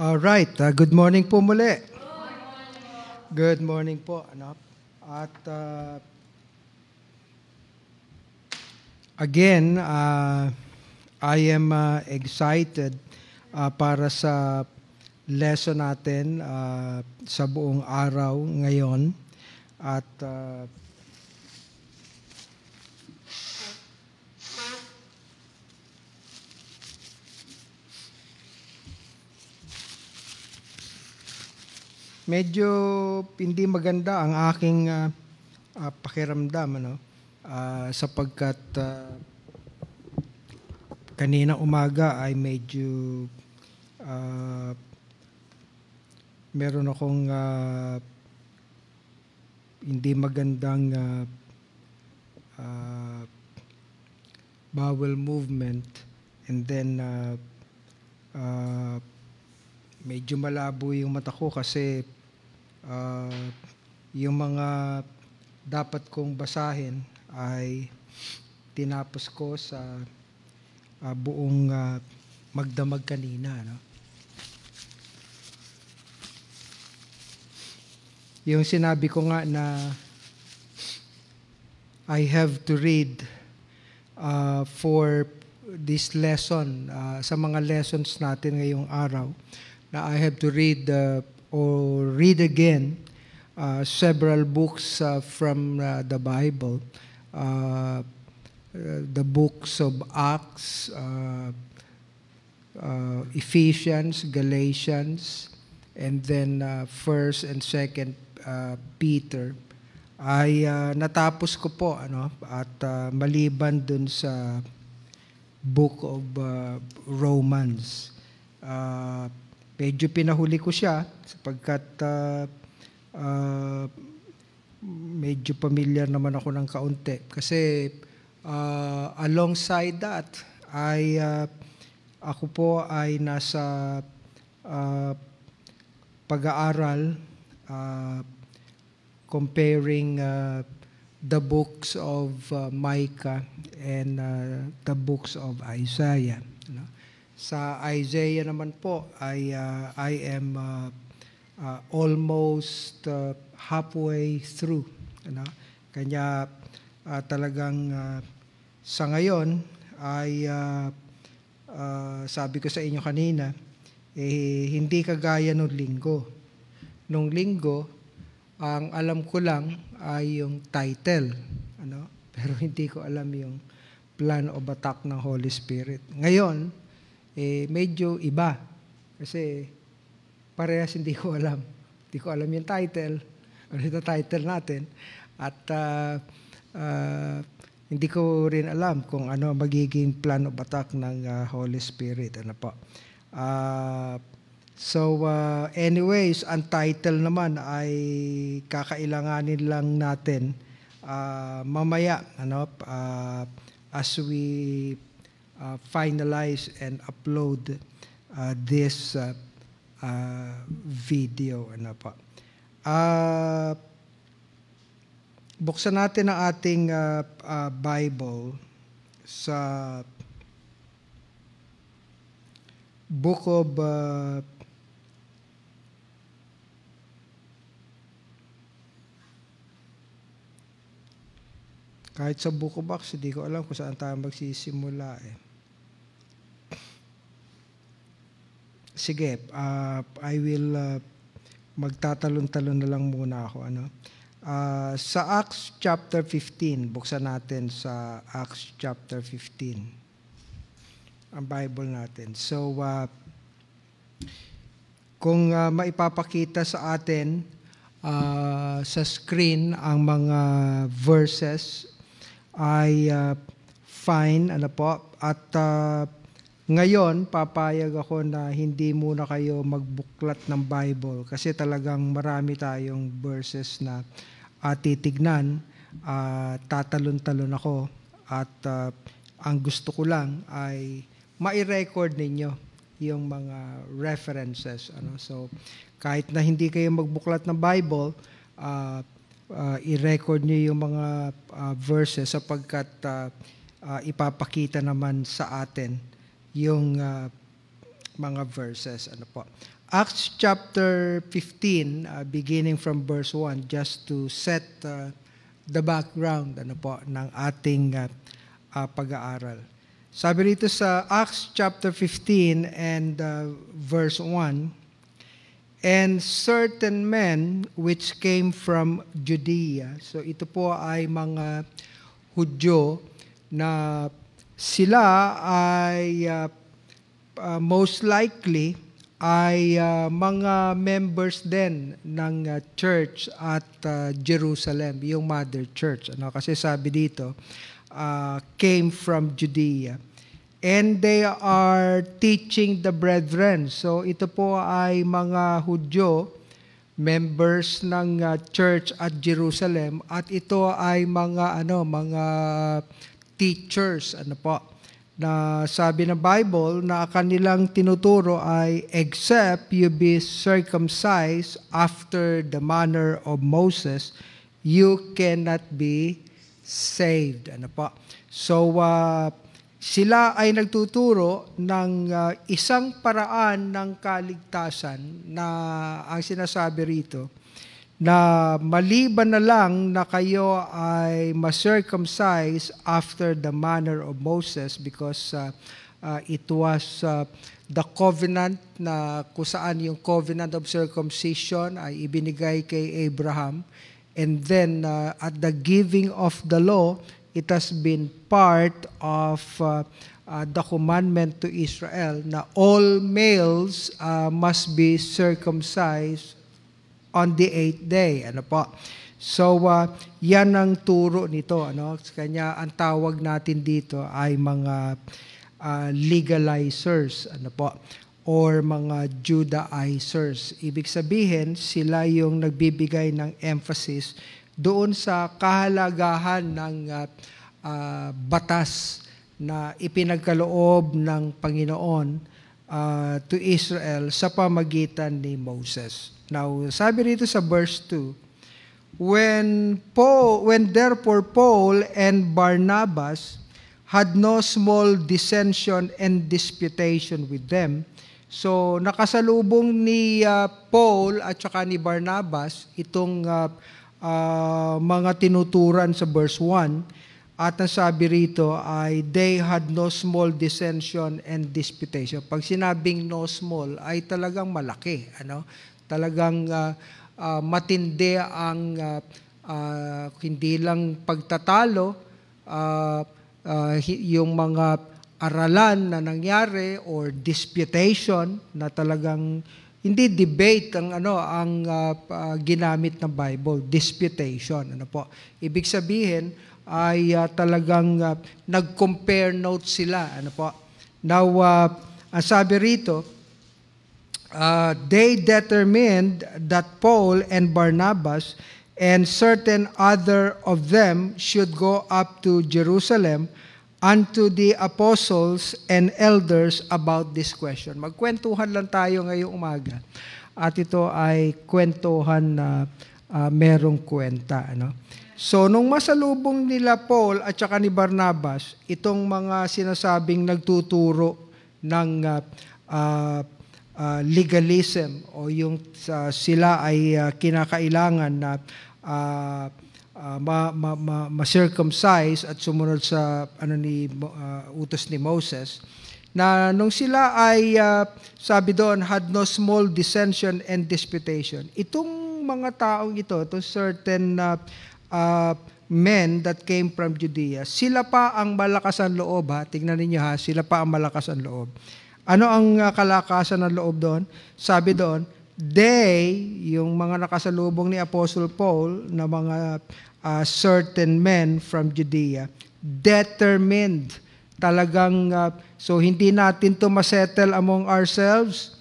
All right, uh, good morning po muli. Good morning po. Ano? At uh, again, uh, I am uh, excited uh, para sa lesson natin uh, sa buong araw ngayon. At uh, medyo hindi maganda ang aking uh, uh, pakiramdam ano uh, sapagkat uh, kanina umaga ay medyo uh, meron akong uh, hindi magandang uh, uh, bowel movement and then uh, uh, medyo malabo yung mata ko kasi uh, yung mga dapat kong basahin ay tinapos ko sa uh, buong uh, magdamag kanina. No? Yung sinabi ko nga na I have to read uh, for this lesson, uh, sa mga lessons natin ngayong araw, na I have to read the uh, or read again uh, several books uh, from uh, the Bible, uh, uh, the books of Acts, uh, uh, Ephesians, Galatians, and then uh, First and Second uh, Peter ay uh, natapos ko po ano at uh, maliban dun sa book of uh, Romans uh, medyo pinahuli ko siya sapagkat uh, uh, medyo pamilyar naman ako ng kaunti. Kasi uh, alongside that, ay uh, ako po ay nasa uh, pag-aaral uh, comparing uh, the books of uh, Micah and uh, the books of Isaiah. You know? Sa Isaiah naman po ay uh, I am uh, uh, almost uh, halfway through. Ano? Kanya uh, talagang uh, sa ngayon ay uh, uh, sabi ko sa inyo kanina, eh, hindi kagaya nung linggo. Nung linggo, ang alam ko lang ay yung title. Ano? Pero hindi ko alam yung plan of attack ng Holy Spirit. Ngayon, eh, medyo iba. Kasi parehas hindi ko alam. Hindi ko alam yung title. Ano yung title natin? At uh, uh, hindi ko rin alam kung ano magiging plan of batak ng uh, Holy Spirit. Ano po. Uh, so uh, anyways, ang title naman ay kakailanganin lang natin uh, mamaya ano uh, as we uh, finalize and upload uh, this uh, uh, video. Ano pa? Uh, buksan natin ang ating uh, uh, Bible sa Book of uh, kahit sa Book of Acts, hindi ko alam kung saan tayo magsisimula eh. sige, uh, I will uh, magtatalon-talon na lang muna ako. Ano? Uh, sa Acts chapter 15, buksan natin sa Acts chapter 15. Ang Bible natin. So, uh, kung uh, maipapakita sa atin uh, sa screen ang mga verses I uh, fine, ano po, at uh, ngayon, papayag ako na hindi muna kayo magbuklat ng Bible kasi talagang marami tayong verses na uh, titignan, uh, tatalon-talon ako at uh, ang gusto ko lang ay mai-record ninyo yung mga references ano so kahit na hindi kayo magbuklat ng Bible uh, uh, i-record niyo yung mga uh, verses sapagkat uh, uh, ipapakita naman sa atin yung uh, mga verses. Ano po. Acts chapter 15, uh, ah, beginning from verse 1, just to set uh, the background ano po, ng ating uh, uh, pag-aaral. Sabi rito sa Acts chapter 15 and uh, verse 1, And certain men which came from Judea. So ito po ay mga Hudyo na sila ay uh, uh, most likely ay uh, mga members din ng uh, church at uh, Jerusalem, yung mother church. Ano? Kasi sabi dito, uh, came from Judea. And they are teaching the brethren. So ito po ay mga Hudyo, members ng uh, church at Jerusalem at ito ay mga ano mga teachers, ano po, na sabi ng Bible na kanilang tinuturo ay except you be circumcised after the manner of Moses, you cannot be saved. Ano po? So, uh, sila ay nagtuturo ng uh, isang paraan ng kaligtasan na ang sinasabi rito na maliban na lang na kayo ay ma-circumcise after the manner of Moses because uh, uh, it was uh, the covenant na kusaan yung covenant of circumcision ay ibinigay kay Abraham and then uh, at the giving of the law it has been part of uh, uh, the commandment to Israel na all males uh, must be circumcised on the eighth day. Ano po? So, uh, yan ang turo nito. Ano? Kanya, ang tawag natin dito ay mga uh, legalizers. Ano po? Or mga Judaizers. Ibig sabihin, sila yung nagbibigay ng emphasis doon sa kahalagahan ng uh, uh, batas na ipinagkaloob ng Panginoon uh, to Israel sa pamagitan ni Moses. Now, sabi rito sa verse 2, When, Paul, when therefore Paul and Barnabas had no small dissension and disputation with them, So, nakasalubong ni uh, Paul at saka ni Barnabas itong uh, uh, mga tinuturan sa verse 1. At ang sabi rito ay, they had no small dissension and disputation. Pag sinabing no small, ay talagang malaki. Ano? Talagang uh, uh, matindi ang uh, uh, hindi lang pagtatalo, uh, uh, yung mga aralan na nangyari or disputation na talagang hindi debate ang ano ang uh, uh, ginamit na Bible disputation ano po ibig sabihin ay uh, talagang uh, nag-compare notes sila ano po now uh, sabi rito uh, they determined that Paul and Barnabas and certain other of them should go up to Jerusalem unto the apostles and elders about this question. Magkwentuhan lang tayo ngayong umaga. At ito ay kwentuhan na uh, merong kwenta. Ano? So, nung masalubong nila Paul at saka ni Barnabas, itong mga sinasabing nagtuturo ng uh, uh, Ah, legalism o yung uh, sila ay uh, kinakailangan na uh, uh, ma, ma, ma, ma-circumcise at sumunod sa ano ni uh, utos ni Moses na nung sila ay uh, sabi doon had no small dissension and disputation itong mga taong ito to certain uh, uh, men that came from Judea sila pa ang malakas ang loob ha tingnan ninyo ha sila pa ang malakas ang loob ano ang ah, kalakasan ng loob doon? Sabi doon, they, yung mga nakasalubong ni Apostle Paul na mga uh, certain men from Judea, determined talagang, uh, so hindi natin to masettle among ourselves,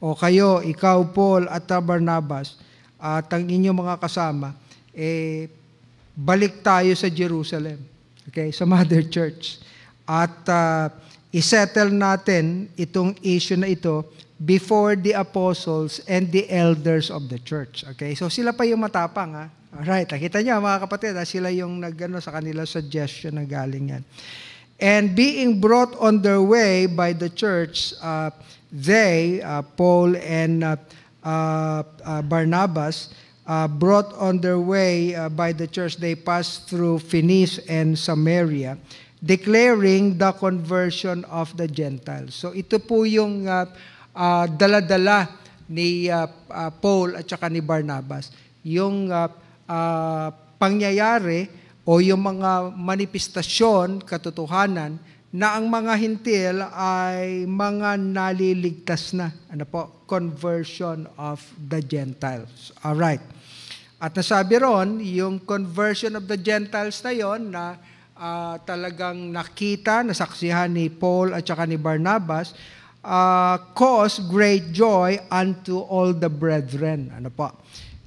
o kayo, ikaw Paul at Barnabas, at ang inyong mga kasama, eh, balik tayo sa Jerusalem. Okay, sa Mother Church. At uh, isettle natin itong issue na ito before the apostles and the elders of the church. Okay? So sila pa yung matapang ha. Alright, nakita niyo mga kapatid, ha? sila yung nagano sa kanila suggestion na galing yan. And being brought on their way by the church, uh, they, uh, Paul and uh, uh, uh Barnabas, uh, brought on their way uh, by the church, they passed through Phoenice and Samaria, declaring the conversion of the Gentiles. So ito po yung uh, uh, daladala ni uh, uh, Paul at saka ni Barnabas. Yung uh, uh, pangyayari o yung mga manifestasyon, katotohanan, na ang mga hintil ay mga naliligtas na. Ano po? Conversion of the Gentiles. All right. At nasabi ron, yung conversion of the Gentiles na yon na uh, talagang nakita, nasaksihan ni Paul at saka ni Barnabas, uh, cause great joy unto all the brethren. Ano po?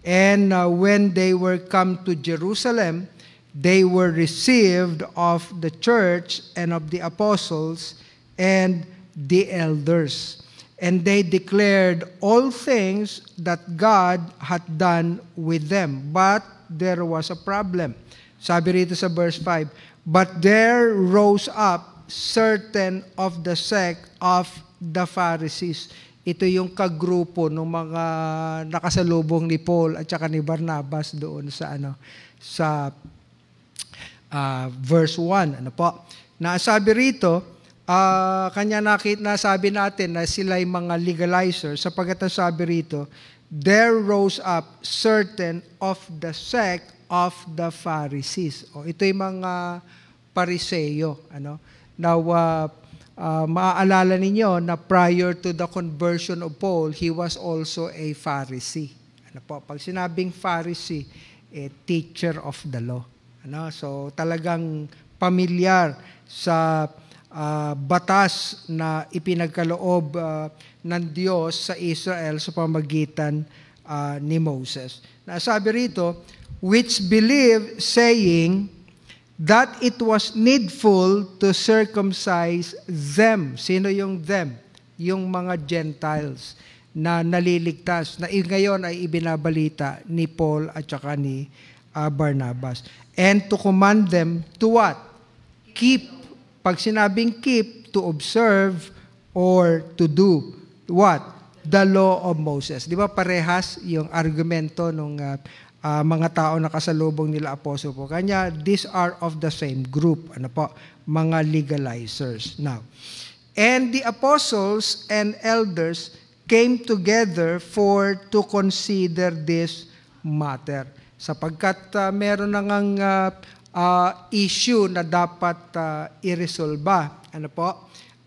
And uh, when they were come to Jerusalem, they were received of the church and of the apostles and the elders. And they declared all things that God had done with them. But there was a problem. Sabi rito sa verse 5, But there rose up certain of the sect of the Pharisees. Ito yung kagrupo ng mga nakasalubong ni Paul at saka ni Barnabas doon sa ano sa uh, verse 1. Ano po? Nasabi rito, uh, kanya nakit na sabi natin na sila ay mga legalizer sapagkat nasabi rito, there rose up certain of the sect of the Pharisees. O, ito yung mga pariseyo. Ano? Now, uh, uh, maaalala ninyo na prior to the conversion of Paul, he was also a Pharisee. Ano po? Pag sinabing Pharisee, eh, teacher of the law. Ano? So talagang pamilyar sa uh, batas na ipinagkaloob uh, ng Diyos sa Israel sa pamagitan uh, ni Moses. Nasabi rito, which believe saying, that it was needful to circumcise them. Sino yung them? Yung mga Gentiles na naliligtas, na ngayon ay ibinabalita ni Paul at saka ni uh, Barnabas. And to command them to what? Keep. Pag sinabing keep, to observe or to do. What? The law of Moses. Di ba parehas yung argumento nung uh, uh, mga tao na kasalubong nila apostol po. Kanya, these are of the same group, ano po, mga legalizers. Now, and the apostles and elders came together for to consider this matter. Sapagkat uh, meron na ngang uh, uh, issue na dapat uh, iresolba. Ano po?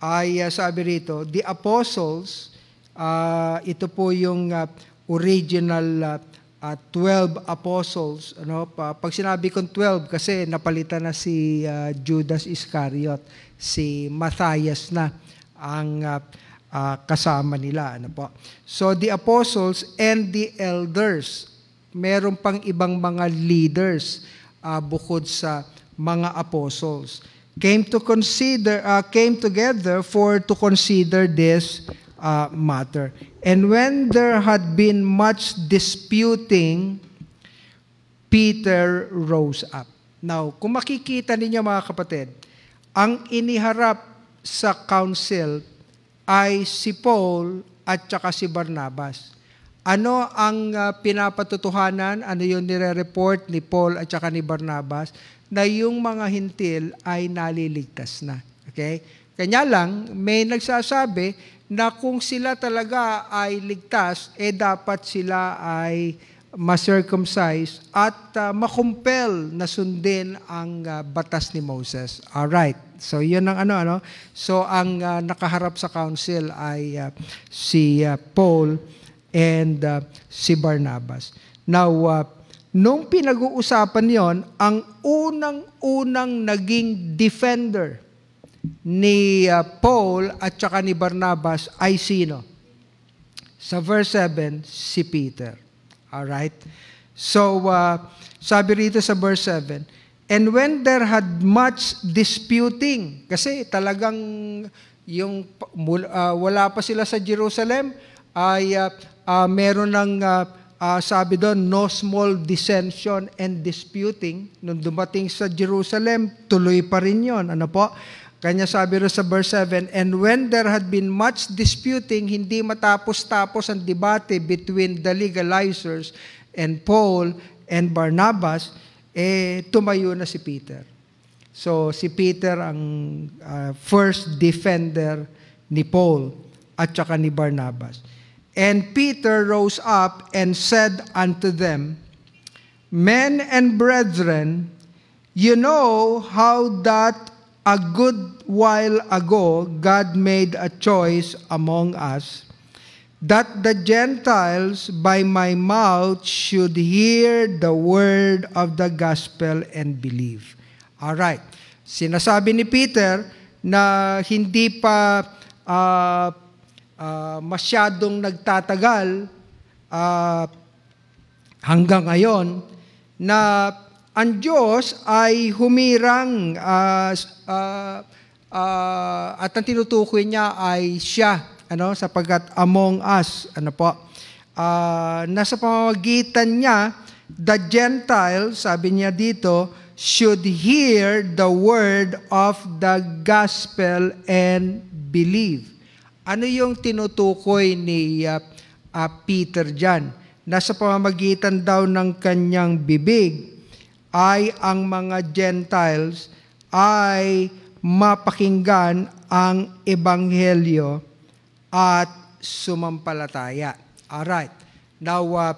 Ay uh, sabi rito, the apostles, uh, ito po yung uh, original uh, uh, ah, 12 apostles. Ano? Pag sinabi kong 12, kasi napalitan na si uh, Judas Iscariot, si Matthias na ang uh, uh, kasama nila. Ano po? So the apostles and the elders, meron pang ibang mga leaders uh, bukod sa mga apostles came to consider uh, came together for to consider this uh, matter. And when there had been much disputing, Peter rose up. Now, kung makikita ninyo mga kapatid, ang iniharap sa council ay si Paul at saka si Barnabas. Ano ang uh, pinapatutuhanan, ano yung nire-report ni Paul at saka ni Barnabas, na yung mga hintil ay naliligtas na. Okay? Kanya lang, may nagsasabi na kung sila talaga ay ligtas, eh dapat sila ay ma-circumcise at uh, ah, makumpel na sundin ang uh, batas ni Moses. All right. So 'yun ang ano ano. So ang uh, nakaharap sa council ay uh, si uh, Paul and uh, si Barnabas. Now uh, nung pinag-uusapan 'yon, ang unang-unang naging defender ni uh, Paul at saka ni Barnabas ay sino? Sa verse 7, si Peter. All right. So, uh, sabi rito sa verse 7, And when there had much disputing, kasi talagang yung uh, wala pa sila sa Jerusalem, ay uh, uh, meron ng uh, uh, sabi doon, no small dissension and disputing. Nung dumating sa Jerusalem, tuloy pa rin yon Ano po? Kanya sabi rin sa verse 7, And when there had been much disputing, hindi matapos-tapos ang debate between the legalizers and Paul and Barnabas, eh, tumayo na si Peter. So, si Peter ang uh, first defender ni Paul at saka ni Barnabas. And Peter rose up and said unto them, Men and brethren, you know how that A good while ago, God made a choice among us that the Gentiles by my mouth should hear the word of the gospel and believe. All right. Sinasabi ni Peter na hindi pa uh, uh, masyadong nagtatagal uh, hanggang ngayon na ang Diyos ay humirang uh, uh, uh, at ang tinutukoy niya ay siya ano sapagkat among us ano po uh, nasa pamamagitan niya the gentile sabi niya dito should hear the word of the gospel and believe ano yung tinutukoy ni uh, uh, Peter diyan nasa pamamagitan daw ng kanyang bibig ay ang mga Gentiles ay mapakinggan ang Ebanghelyo at sumampalataya. Alright. Now, uh,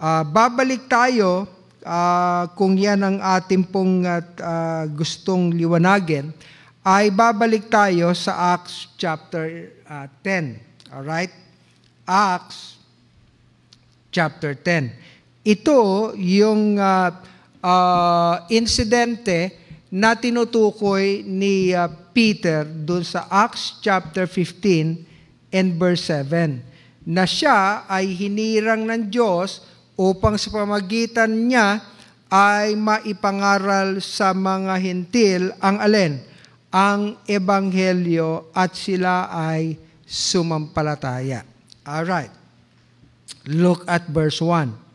uh, babalik tayo uh, kung yan ang ating pong uh, uh gustong liwanagin ay babalik tayo sa Acts chapter uh, 10. Alright? Acts chapter 10. Ito yung uh, uh, insidente na tinutukoy ni uh, Peter doon sa Acts chapter 15 and verse 7 na siya ay hinirang ng Diyos upang sa pamagitan niya ay maipangaral sa mga hintil ang alen, ang ebanghelyo at sila ay sumampalataya. All right. Look at verse 1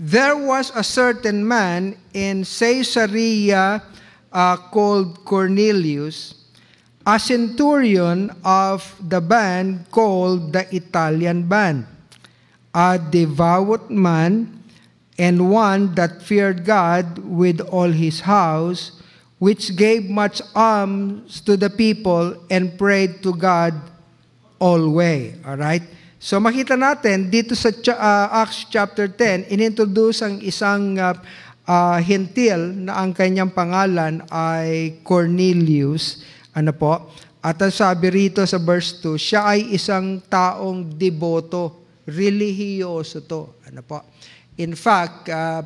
there was a certain man in Caesarea uh, called Cornelius, a centurion of the band called the Italian band, a devout man and one that feared God with all his house, which gave much alms to the people and prayed to God always. All right? So makita natin dito sa uh, Acts chapter 10, inintroduce ang isang uh, uh, hintil na ang kanyang pangalan ay Cornelius. Ano po? At ang sabi rito sa verse 2, siya ay isang taong deboto, relihiyoso to. Ano po? In fact, uh,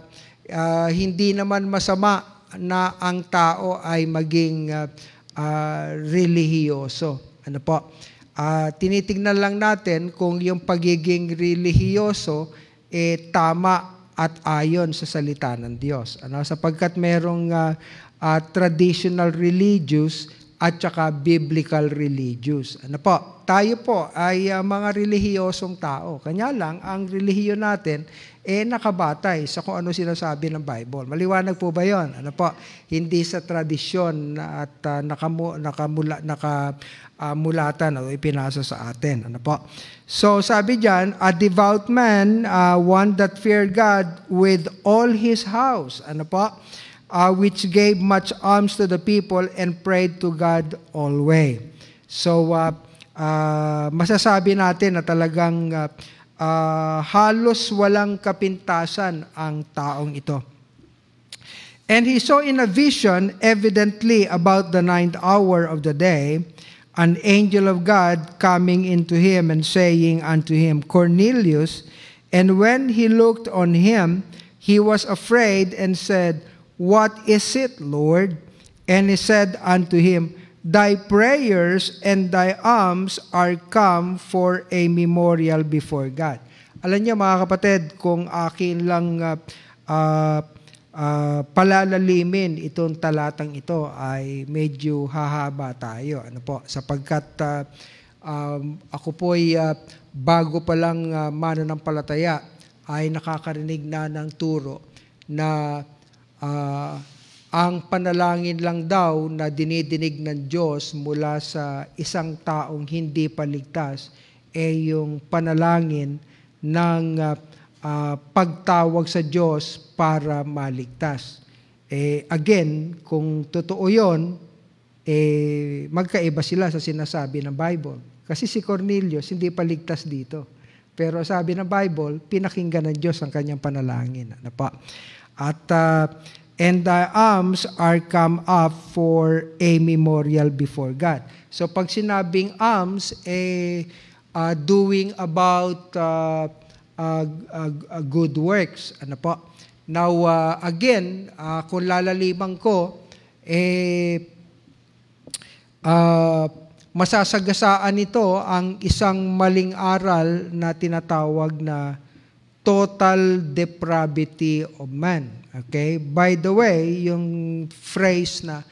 uh, hindi naman masama na ang tao ay maging uh, uh, relihiyoso. Ano po? uh, tinitingnan lang natin kung yung pagiging relihiyoso eh, tama at ayon sa salita ng Diyos. Ano? Sapagkat merong uh, uh, traditional religious at saka biblical religious. Ano po? Tayo po ay uh, mga relihiyosong tao. Kanya lang, ang relihiyon natin eh nakabatay sa kung ano sinasabi ng Bible. Maliwanag po ba yon? Ano po? Hindi sa tradisyon at uh, nakamu, nakamula, nakamulatan uh, o ipinasa sa atin. Ano po? So sabi diyan, a devout man, uh, one that feared God with all his house. Ano po? Uh, which gave much alms to the people and prayed to God always. So, uh, uh, masasabi natin na talagang uh, uh, halos walang kapintasan ang taong ito. And he saw in a vision, evidently about the ninth hour of the day, an angel of God coming into him and saying unto him, Cornelius. And when he looked on him, he was afraid and said, What is it, Lord? And he said unto him, Thy prayers and thy alms are come for a memorial before God. Alam niyo mga kapatid, kung akin lang uh, uh, uh, palalalimin itong talatang ito ay medyo hahaba tayo. Ano po? Sapagkat uh, um, ako po'y uh, bago pa lang uh, mananampalataya ay nakakarinig na ng turo na uh, ang panalangin lang daw na dinidinig ng Diyos mula sa isang taong hindi paligtas ay eh yung panalangin ng uh, uh, pagtawag sa Diyos para maligtas. Eh, again, kung totoo yon, eh, magkaiba sila sa sinasabi ng Bible. Kasi si Cornelius hindi paligtas dito. Pero sabi ng Bible, pinakinggan ng Diyos ang kanyang panalangin. Ano pa? At uh, and thy arms are come up for a memorial before God. So pag sinabing arms, eh, uh, doing about uh, uh, uh, uh, good works. Ano po? Now, uh, again, uh, kung lalaliman ko, eh, uh, masasagasaan nito ang isang maling aral na tinatawag na total depravity of man. Okay? By the way, yung phrase na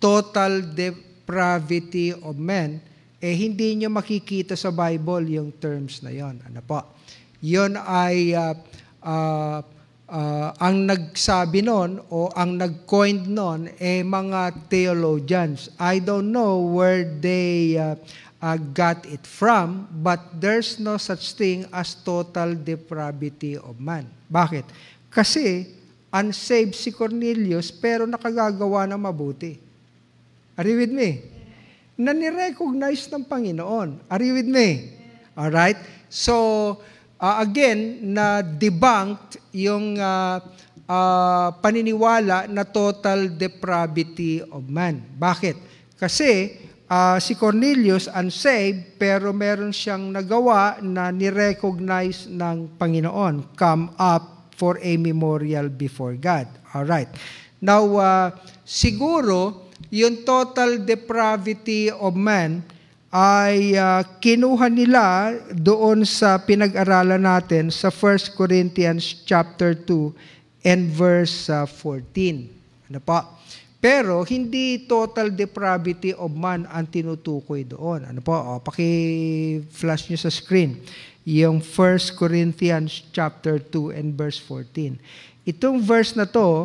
total depravity of man, eh hindi nyo makikita sa Bible yung terms na yon. Ano po? Yon ay uh, uh, uh, ang nagsabi noon o ang nag-coined noon eh mga theologians. I don't know where they uh, uh, got it from, but there's no such thing as total depravity of man. Bakit? Kasi unsaved si Cornelius pero nakagagawa ng mabuti. Are you with me? Na ni-recognize ng Panginoon. Are you with me? All right? So, uh, again, na debunked yung uh, uh, paniniwala na total depravity of man. Bakit? Kasi uh, si Cornelius unsaved pero meron siyang nagawa na nirecognize ng Panginoon. Come up for a memorial before God. All right. Now, uh, siguro yung total depravity of man ay uh, kinuha nila doon sa pinag-aralan natin sa 1 Corinthians chapter 2 and verse uh, 14. Ano po? Pero hindi total depravity of man ang tinutukoy doon. Ano po? O, oh, paki-flash niyo sa screen. Yung 1 Corinthians chapter 2 and verse 14. Itong verse na to,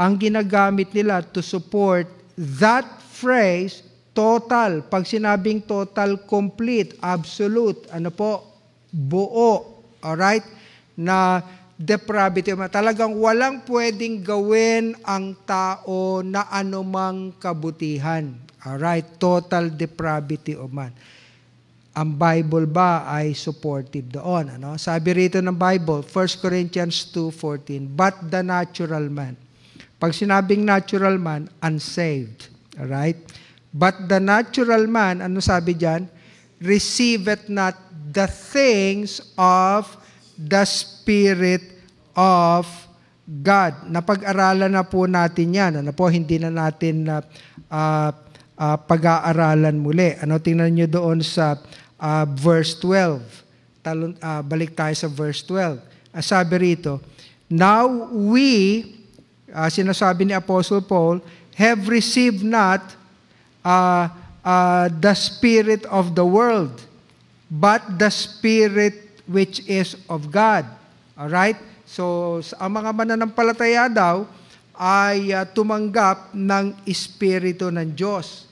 ang ginagamit nila to support that phrase, total. Pag sinabing total, complete, absolute, ano po, buo, alright? Na depravity. Talagang walang pwedeng gawin ang tao na anumang kabutihan. Alright, total depravity of man. Ang Bible ba ay supportive doon? Ano? Sabi rito ng Bible, 1 Corinthians 2.14, But the natural man. Pag sinabing natural man, unsaved. Alright? But the natural man, ano sabi diyan? Receiveth not the things of the Spirit of God. Napag-aralan na po natin yan. Ano po, hindi na natin uh, uh, uh, pag-aaralan muli. Ano, tingnan nyo doon sa uh, verse 12. Talon, uh, balik tayo sa verse 12. Uh, sabi rito, Now we, uh, sinasabi ni Apostle Paul, have received not uh, uh, the spirit of the world, but the spirit which is of God. Alright? So, ang mga mananampalataya daw ay uh, tumanggap ng Espiritu ng Diyos.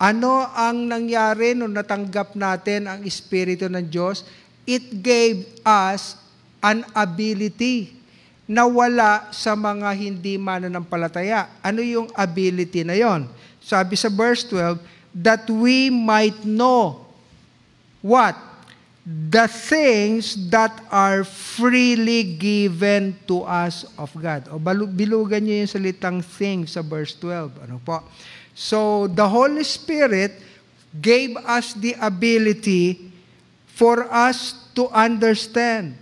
Ano ang nangyari nung natanggap natin ang Espiritu ng Diyos? It gave us an ability na wala sa mga hindi mananampalataya. Ano yung ability na yon? Sabi sa verse 12, that we might know what? the things that are freely given to us of God. O bilugan niyo yung salitang things sa verse 12. Ano po? So, the Holy Spirit gave us the ability for us to understand,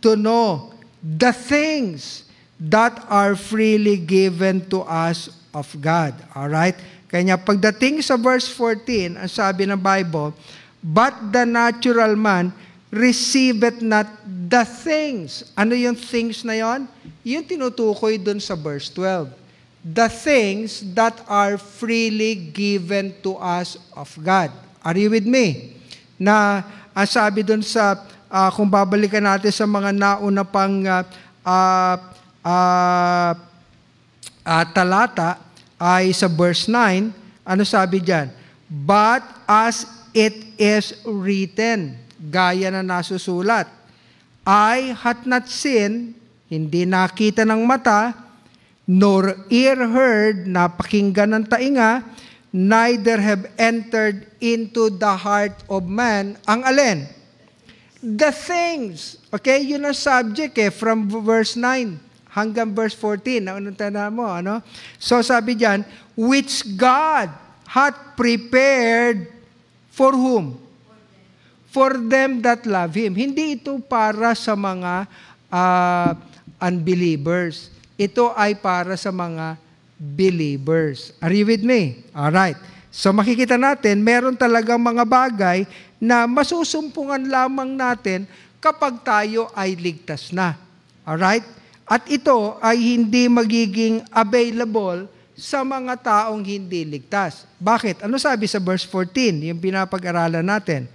to know the things that are freely given to us of God. All right? Kaya pagdating sa verse 14, ang sabi ng Bible, But the natural man receiveth not the things. Ano yung things na yon? Yun tinutukoy dun sa verse 12. The things that are freely given to us of God. Are you with me? Na ang sabi dun sa, uh, kung babalikan natin sa mga nauna pang uh, uh, uh, uh, talata, ay sa verse 9, ano sabi diyan? But as It is written, gaya na nasusulat. I had not seen, hindi nakita ng mata, nor ear heard, napakinggan ng tainga, neither have entered into the heart of man. Ang alin? The things. Okay, yun ang subject eh, from verse 9 hanggang verse 14. Ano, anong tanda mo, ano? So sabi diyan, which God hath prepared For whom? For them that love Him. Hindi ito para sa mga uh, unbelievers. Ito ay para sa mga believers. Are you with me? All right. So makikita natin, meron talagang mga bagay na masusumpungan lamang natin kapag tayo ay ligtas na. All right? At ito ay hindi magiging available sa mga taong hindi ligtas. Bakit? Ano sabi sa verse 14, yung pinapag-aralan natin?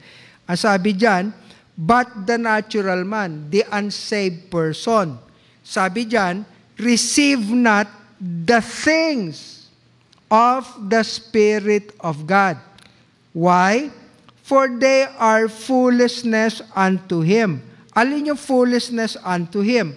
Ang sabi diyan, but the natural man, the unsaved person. Sabi diyan, receive not the things of the Spirit of God. Why? For they are foolishness unto Him. Alin yung foolishness unto Him?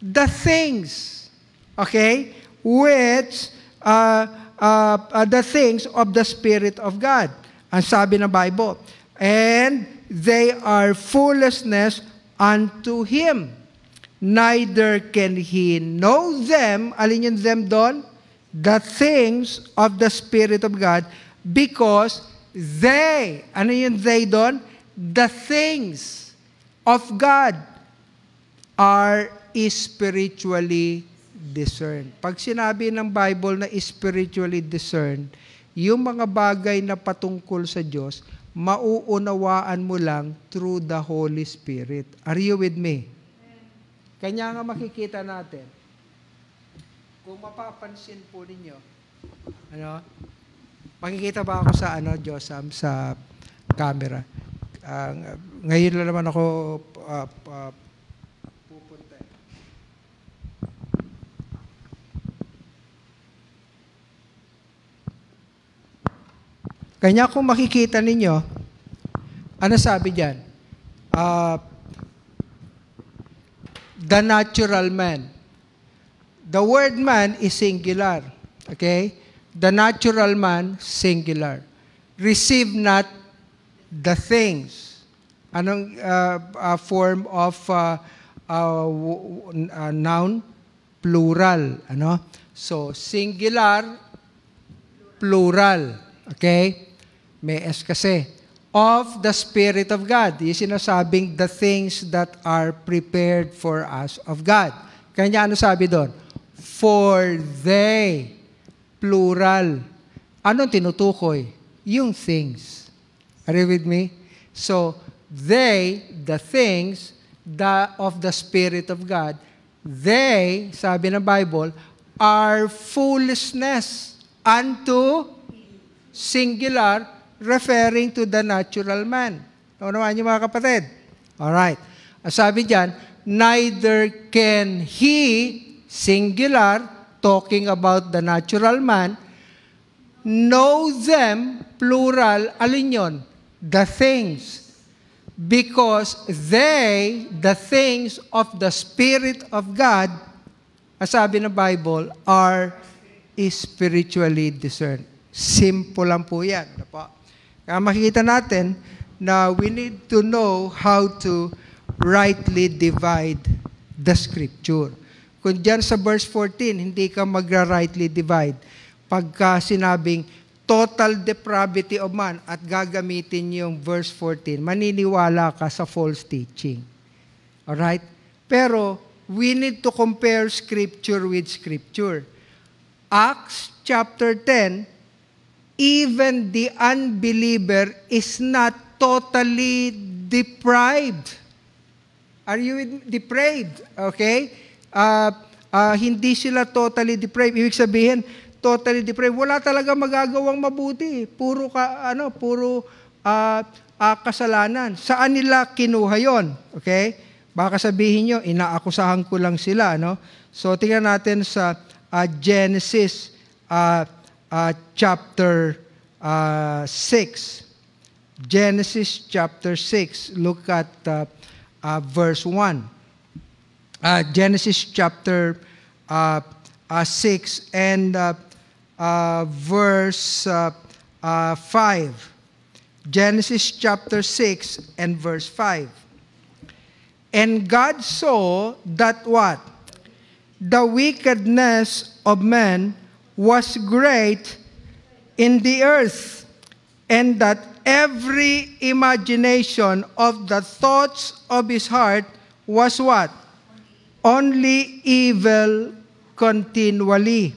The things, okay, which uh, uh, uh, the things of the Spirit of God. Ang sabi ng Bible. And they are foolishness unto Him. Neither can He know them, alin yung them doon? The things of the Spirit of God because they, ano yung they doon? The things of God are spiritually discerned. Pag sinabi ng Bible na spiritually discerned, yung mga bagay na patungkol sa Diyos, mauunawaan mo lang through the Holy Spirit. Are you with me? Kanya nga makikita natin. Kung mapapansin po ninyo, ano, makikita ba ako sa ano, Josam, um, sa camera? Uh, ngayon lang naman ako uh, uh, Kanya kung makikita ninyo, ano sabi diyan? Uh, ah, the natural man. The word man is singular. Okay? The natural man, singular. Receive not the things. Anong uh, uh, form of uh, uh, uh, noun? Plural. Ano? So, singular, plural. Okay? May S kasi. Of the Spirit of God. Yung sinasabing the things that are prepared for us of God. Kanya ano sabi doon? For they. Plural. Anong tinutukoy? Yung things. Are you with me? So, they, the things the, of the Spirit of God, they, sabi ng Bible, are foolishness unto singular referring to the natural man. Naunawaan niyo mga kapatid? Alright. Ang sabi diyan, neither can he, singular, talking about the natural man, know them, plural, alin yun? The things. Because they, the things of the Spirit of God, sabi ng Bible, are spiritually discerned. Simple lang po yan. Ano po? Kaya ah, makikita natin na we need to know how to rightly divide the scripture. Kung dyan sa verse 14, hindi ka magra-rightly divide. Pagka sinabing total depravity of man at gagamitin yung verse 14, maniniwala ka sa false teaching. Alright? Pero, we need to compare scripture with scripture. Acts chapter 10, even the unbeliever is not totally deprived. Are you depraved? Okay? Uh, uh, hindi sila totally depraved. Ibig sabihin, totally depraved. Wala talaga magagawang mabuti. Puro ka, ano, puro uh, uh, kasalanan. Saan nila kinuha yon? Okay? Baka sabihin nyo, inaakusahan ko lang sila. No? So, tingnan natin sa uh, Genesis uh, Uh, chapter uh, 6. Genesis chapter 6. Look at uh, uh, verse 1. Uh, Genesis chapter uh, 6 and verse 5. Genesis chapter 6 and verse 5. And God saw that what? The wickedness of man was great in the earth, and that every imagination of the thoughts of his heart was what? Only evil continually.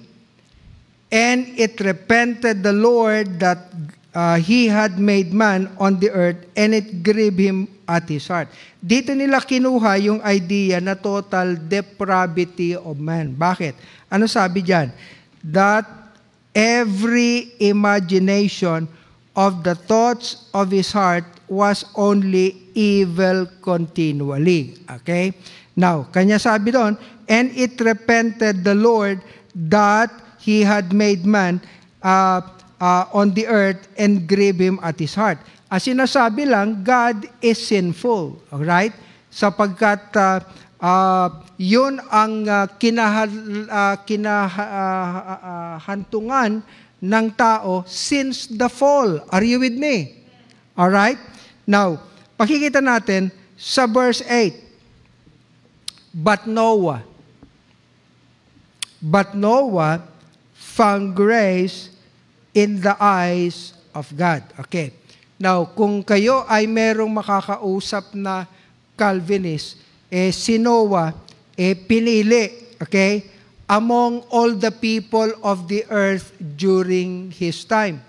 And it repented the Lord that uh, he had made man on the earth and it grieved him at his heart. Dito nila kinuha yung idea na total depravity of man. Bakit? Ano sabi diyan? that every imagination of the thoughts of his heart was only evil continually. Okay? Now, kanya sabi doon, and it repented the Lord that he had made man uh, uh, on the earth and grieve him at his heart. As sinasabi lang, God is sinful. Alright? Sapagkat uh, Uh, yun ang uh, kinahal, uh, ah, kinahantungan ng tao since the fall. Are you with me? All right? Now, pakikita natin sa verse 8. But Noah But Noah found grace in the eyes of God. Okay. Now, kung kayo ay merong makakausap na Calvinist, eh, si Noah, eh, pinili, okay, among all the people of the earth during his time.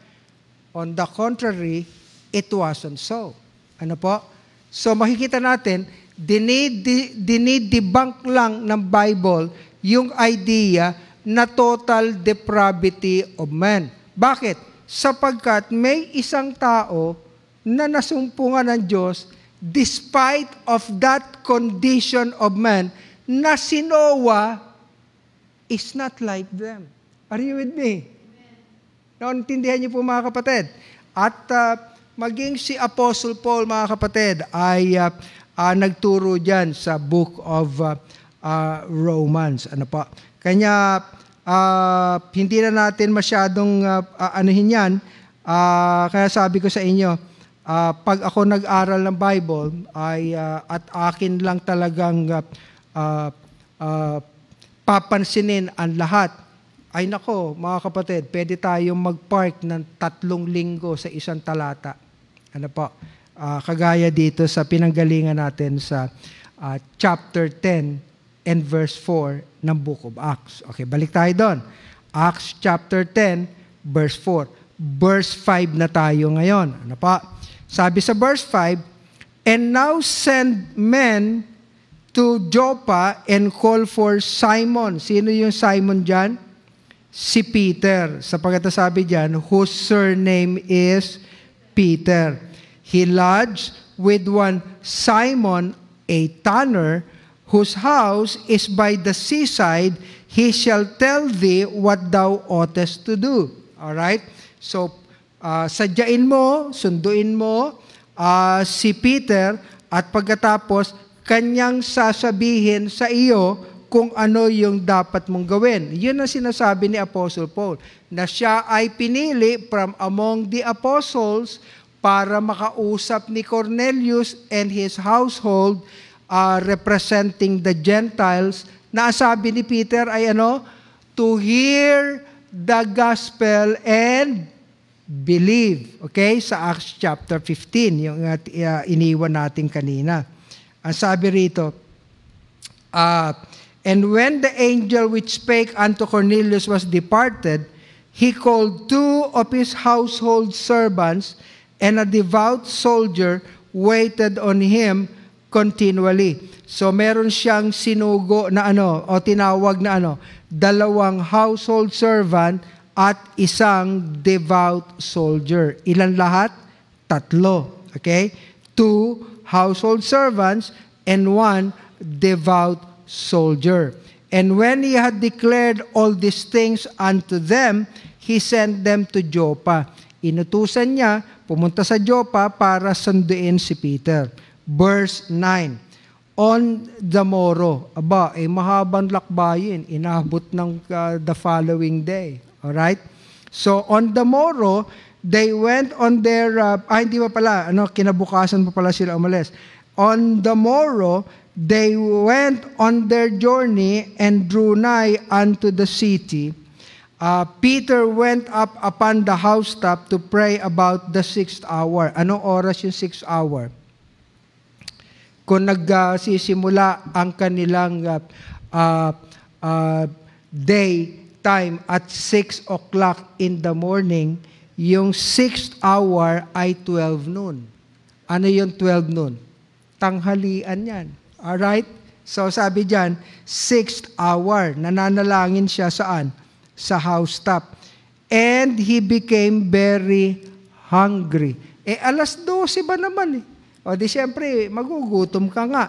On the contrary, it wasn't so. Ano po? So makikita natin, dinidibank lang ng Bible yung idea na total depravity of man. Bakit? Sapagkat may isang tao na nasumpungan ng Diyos despite of that condition of man, na si Noah is not like them. Are you with me? Nauntindihan niyo po mga kapatid. At uh, maging si Apostle Paul mga kapatid ay uh, uh, nagturo diyan sa book of uh, uh, Romans. Ano pa? Kanya uh, hindi na natin masyadong uh, uh, anuhin yan. Uh, kaya sabi ko sa inyo, uh, pag ako nag-aral ng Bible ay uh, at akin lang talagang uh, uh, papansinin ang lahat. Ay nako, mga kapatid, pwede tayong mag-park ng tatlong linggo sa isang talata. Ano po? Uh, kagaya dito sa pinanggalingan natin sa uh, chapter 10 and verse 4 ng Book of Acts. Okay, balik tayo doon. Acts chapter 10, verse 4. Verse 5 na tayo ngayon. Ano po? Sabi sa verse 5, And now send men to Joppa and call for Simon. Sino yung Simon dyan? Si Peter. Sapagkat sabi dyan, whose surname is Peter. He lodged with one Simon, a tanner, whose house is by the seaside. He shall tell thee what thou oughtest to do. All right? So uh, sadyain mo, sunduin mo uh, si Peter at pagkatapos kanyang sasabihin sa iyo kung ano yung dapat mong gawin. Yun ang sinasabi ni Apostle Paul, na siya ay pinili from among the apostles para makausap ni Cornelius and his household uh, representing the Gentiles na sabi ni Peter ay ano? To hear the gospel and believe. Okay? Sa Acts chapter 15, yung uh, uh, iniwan natin kanina. Ang sabi rito, uh, And when the angel which spake unto Cornelius was departed, he called two of his household servants and a devout soldier waited on him continually. So meron siyang sinugo na ano o tinawag na ano, dalawang household servant at isang devout soldier. Ilan lahat? Tatlo. Okay? Two household servants and one devout soldier. And when he had declared all these things unto them, he sent them to Joppa. Inutusan niya, pumunta sa Joppa para sunduin si Peter. Verse 9, On the morrow, aba, eh mahabang lakbayin, inabot ng uh, the following day. All right? So on the morrow, they went on their uh, ah, hindi pa pala, ano, kinabukasan pa pala sila umalis. On the morrow, they went on their journey and drew nigh unto the city. Uh, Peter went up upon the housetop to pray about the sixth hour. Ano oras yung sixth hour? Kung nagsisimula uh, ang kanilang uh, uh, uh day time at 6 o'clock in the morning, yung 6th hour ay 12 noon. Ano yung 12 noon? Tanghalian yan. Alright? So sabi dyan, 6th hour. Nananalangin siya saan? Sa housetop. And he became very hungry. Eh alas 12 ba naman eh? O di siyempre, magugutom ka nga.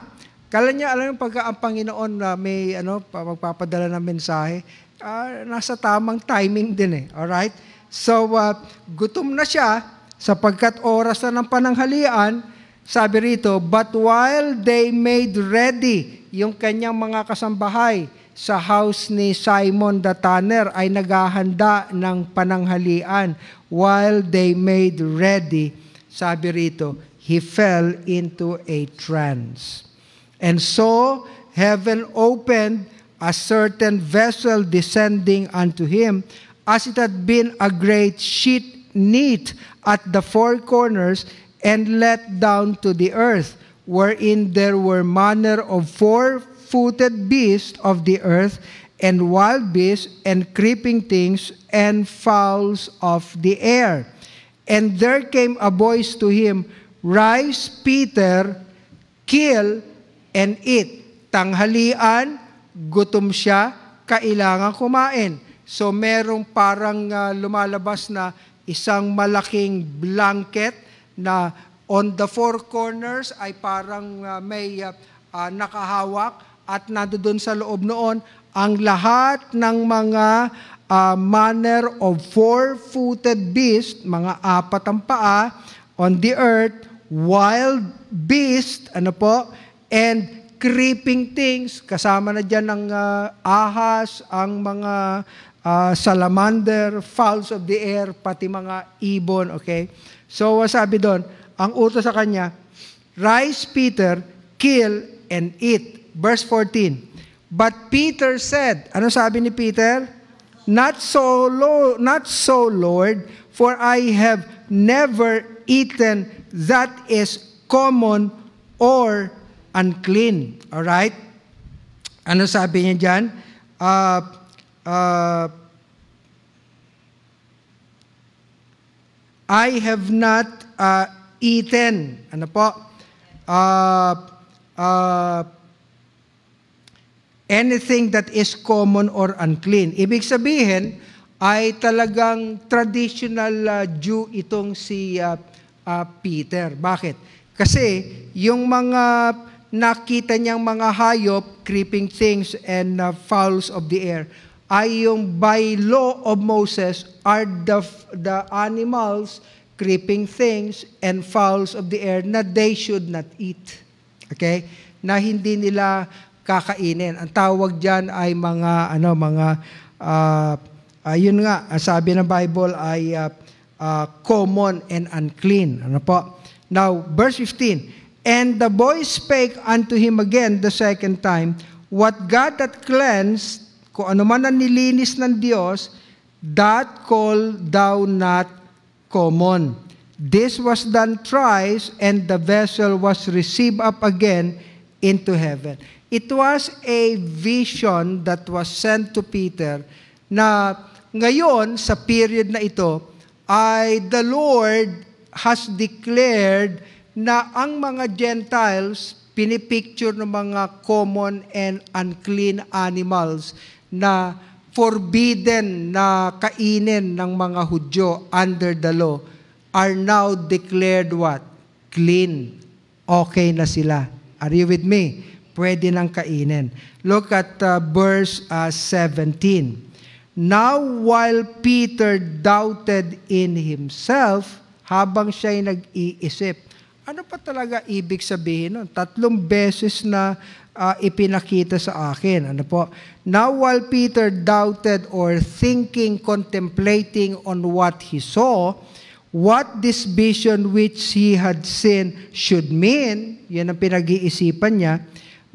Kala niya, alam mo, pagka ang Panginoon na may ano, magpapadala ng mensahe, uh, nasa tamang timing din eh. All right? So, uh, gutom na siya sapagkat oras na ng pananghalian. Sabi rito, But while they made ready yung kanyang mga kasambahay sa house ni Simon the Tanner ay naghahanda ng pananghalian. While they made ready, sabi rito, he fell into a trance. And so, heaven opened, a certain vessel descending unto him, as it had been a great sheet knit at the four corners and let down to the earth, wherein there were manner of four footed beasts of the earth, and wild beasts, and creeping things, and fowls of the air. And there came a voice to him, Rise, Peter, kill and eat. Tanghalian, gutom siya, kailangan kumain. So merong parang uh, lumalabas na isang malaking blanket na on the four corners ay parang uh, may uh, uh, nakahawak at nandoon sa loob noon ang lahat ng mga uh, manner of four-footed beast, mga apat ang paa on the earth, wild beast, ano po, and creeping things, kasama na dyan ang uh, ahas, ang mga uh, salamander, fowls of the air, pati mga ibon, okay? So, sabi doon, ang utos sa kanya, Rise, Peter, kill and eat. Verse 14. But Peter said, ano sabi ni Peter? Not so, Lord, not so, Lord, for I have never eaten that is common or unclean. Alright? Ano sabi niya dyan? Uh, uh, I have not uh, eaten. Ano po? Uh, uh, anything that is common or unclean. Ibig sabihin, ay talagang traditional uh, Jew itong si uh, uh, Peter. Bakit? Kasi yung mga nakita niyang mga hayop, creeping things, and uh, fowls of the air ay yung by law of Moses are the, the animals, creeping things, and fowls of the air na they should not eat. Okay? Na hindi nila kakainin. Ang tawag diyan ay mga, ano, mga, uh, ayun uh, nga, sabi ng Bible ay uh, uh, common and unclean. Ano po? Now, verse 15, And the boy spake unto him again the second time, What God that cleansed, kung ano man ang nilinis ng Diyos, that call thou not common. This was done thrice, and the vessel was received up again into heaven. It was a vision that was sent to Peter na ngayon, sa period na ito, ay the Lord has declared na ang mga Gentiles pinipicture ng mga common and unclean animals na forbidden na kainin ng mga Hudyo under the law are now declared what? Clean. Okay na sila. Are you with me? Pwede nang kainin. Look at uh, verse uh, 17. Now while Peter doubted in himself, habang siya'y nag-iisip, ano pa talaga ibig sabihin nun? Tatlong beses na uh, ipinakita sa akin. Ano po? Now while Peter doubted or thinking, contemplating on what he saw, what this vision which he had seen should mean, yan ang pinag-iisipan niya,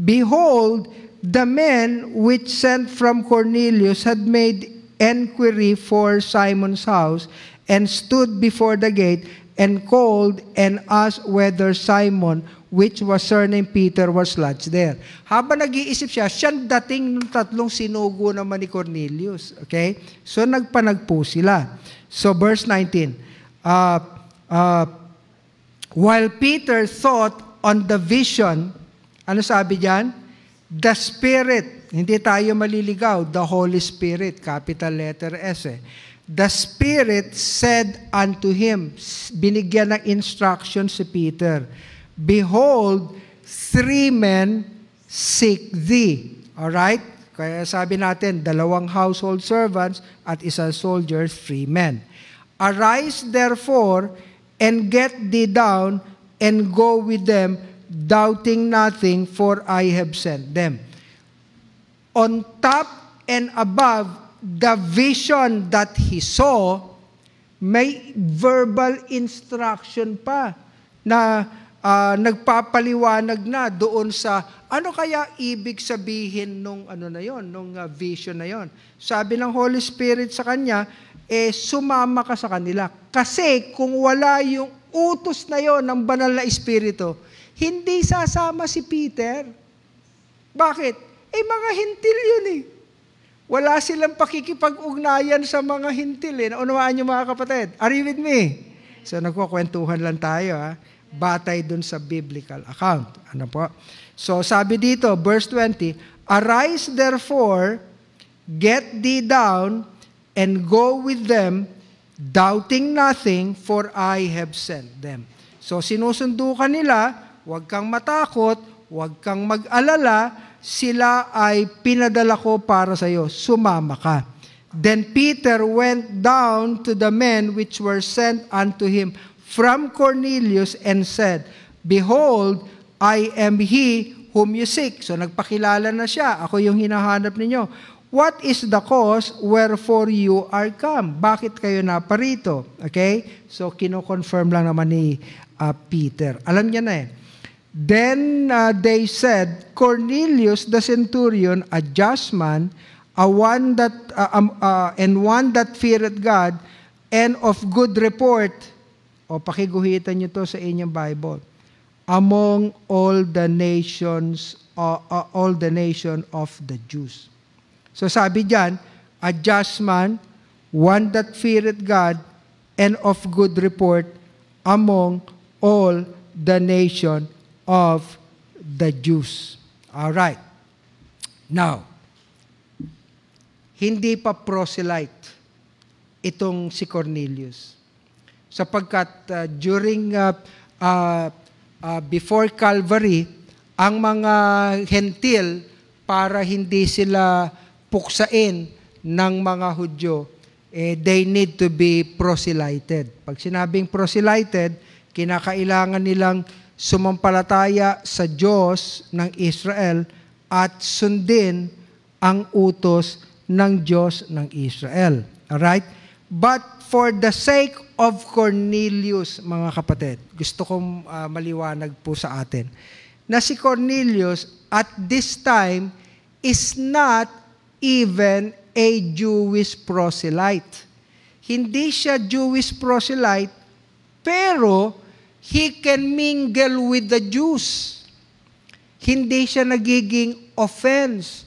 Behold, the men which sent from Cornelius had made enquiry for Simon's house and stood before the gate and called and asked whether Simon, which was surnamed Peter, was lodged there. Habang nag-iisip siya, siyang dating ng tatlong sinugo naman ni Cornelius. Okay? So, nagpanagpo sila. So, verse 19. Uh, uh, while Peter thought on the vision, ano sabi diyan? The Spirit. Hindi tayo maliligaw. The Holy Spirit. Capital letter S eh the Spirit said unto him, binigyan ng instruction si Peter, Behold, three men seek thee. All right? Kaya sabi natin, dalawang household servants at isang soldier, three men. Arise therefore, and get thee down, and go with them, doubting nothing, for I have sent them. On top and above the vision that he saw, may verbal instruction pa na uh, nagpapaliwanag na doon sa ano kaya ibig sabihin nung ano na yon, nung uh, vision na yon. Sabi ng Holy Spirit sa kanya, eh sumama ka sa kanila. Kasi kung wala yung utos na yon ng banal na espiritu, hindi sasama si Peter. Bakit? Eh mga hintil yun eh. Wala silang pakikipag-ugnayan sa mga hintil. Eh. Naunawaan niyo mga kapatid. Are you with me? So nagkukwentuhan lang tayo. Ha? Ah. Batay dun sa biblical account. Ano po? So sabi dito, verse 20, Arise therefore, get thee down, and go with them, doubting nothing, for I have sent them. So sinusundo ka nila, huwag kang matakot, huwag kang mag-alala, sila ay pinadala ko para sa iyo. Sumama ka. Then Peter went down to the men which were sent unto him from Cornelius and said, Behold, I am he whom you seek. So nagpakilala na siya, ako yung hinahanap ninyo. What is the cause wherefore you are come? Bakit kayo naparito? Okay? So kinoconfirm lang naman ni uh, Peter. Alam niya na eh. Then uh, they said, Cornelius the centurion, a just man, a one that uh, um, uh, and one that feared God and of good report. O pakiguhitan niyo to sa inyong Bible. Among all the nations uh, uh, all the nation of the Jews. So sabi diyan, a just man, one that feared God and of good report among all the nation of the Jews. All right. Now, hindi pa proselyte itong si Cornelius. Sapagkat uh, during uh, uh, uh, before Calvary, ang mga hentil para hindi sila puksain ng mga Hudyo, eh, they need to be proselyted. Pag sinabing proselyted, kinakailangan nilang sumampalataya sa Diyos ng Israel at sundin ang utos ng Diyos ng Israel. Alright? But for the sake of Cornelius, mga kapatid, gusto kong uh, maliwanag po sa atin, na si Cornelius at this time is not even a Jewish proselyte. Hindi siya Jewish proselyte, pero he can mingle with the Jews. Hindi siya nagiging offense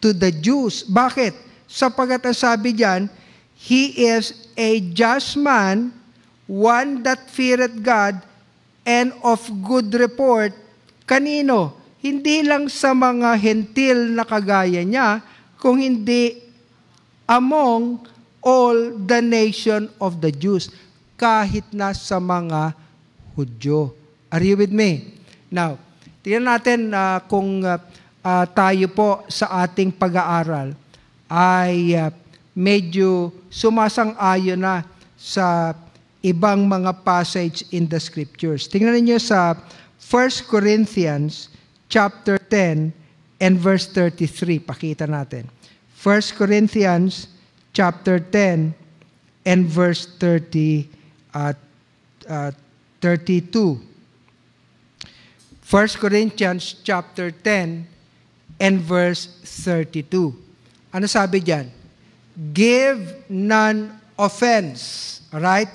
to the Jews. Bakit? Sapagat ang sabi diyan, he is a just man, one that feareth God, and of good report. Kanino? Hindi lang sa mga hentil na kagaya niya, kung hindi among all the nation of the Jews, kahit na sa mga Hudyo. Are you with me? Now, tingnan natin uh, kung uh, uh, tayo po sa ating pag-aaral ay uh, medyo sumasang-ayon na sa ibang mga passage in the scriptures. Tingnan niyo sa 1 Corinthians chapter 10 and verse 33. Pakita natin. 1 Corinthians chapter 10 and verse 30 at uh, uh, 32. 1 Corinthians chapter 10 and verse 32. Ano sabi diyan? Give none offense. Alright?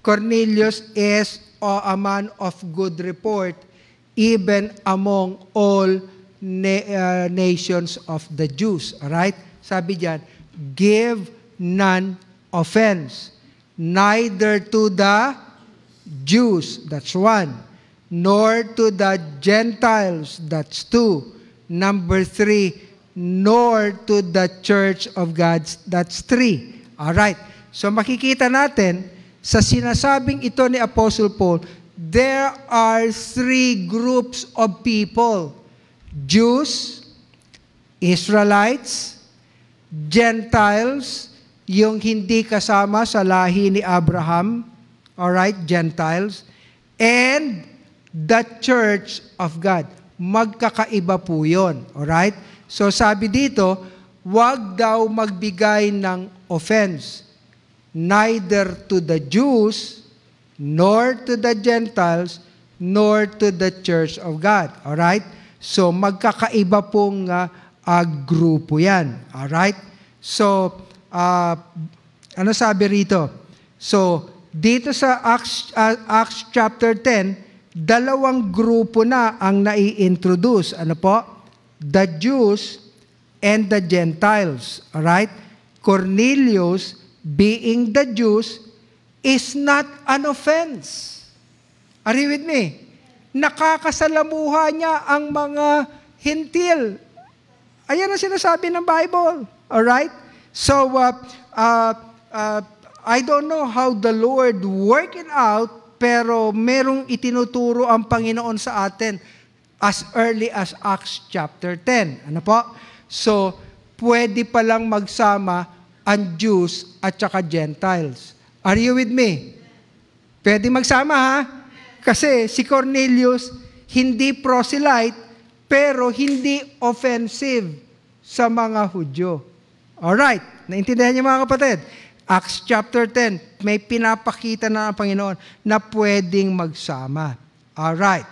Cornelius is a man of good report even among all na- uh, nations of the Jews. Alright? Sabi diyan, give none offense. Neither to the Jews, that's one. Nor to the Gentiles, that's two. Number three, nor to the church of God, that's three. All right. So makikita natin, sa sinasabing ito ni Apostle Paul, there are three groups of people. Jews, Israelites, Gentiles, yung hindi kasama sa lahi ni Abraham, all right, Gentiles, and the church of God. Magkakaiba po yun, all right? So sabi dito, wag daw magbigay ng offense neither to the Jews nor to the Gentiles nor to the church of God. All right? So magkakaiba pong uh, ah, uh, grupo 'yan. All right? So uh, ano sabi rito? So dito sa Acts, uh, Acts chapter 10, dalawang grupo na ang nai-introduce. Ano po? The Jews and the Gentiles. Alright? Cornelius, being the Jews, is not an offense. Are you with me? Nakakasalamuha niya ang mga hintil. Ayan ang sinasabi ng Bible. Alright? So, uh, uh, uh, I don't know how the Lord work it out, pero merong itinuturo ang Panginoon sa atin as early as Acts chapter 10. Ano po? So, pwede palang magsama ang Jews at saka Gentiles. Are you with me? Pwede magsama ha? Kasi si Cornelius, hindi proselyte, pero hindi offensive sa mga Hudyo. All right, naintindihan niyo mga kapatid? Acts chapter 10, may pinapakita na ang Panginoon na pwedeng magsama. All right.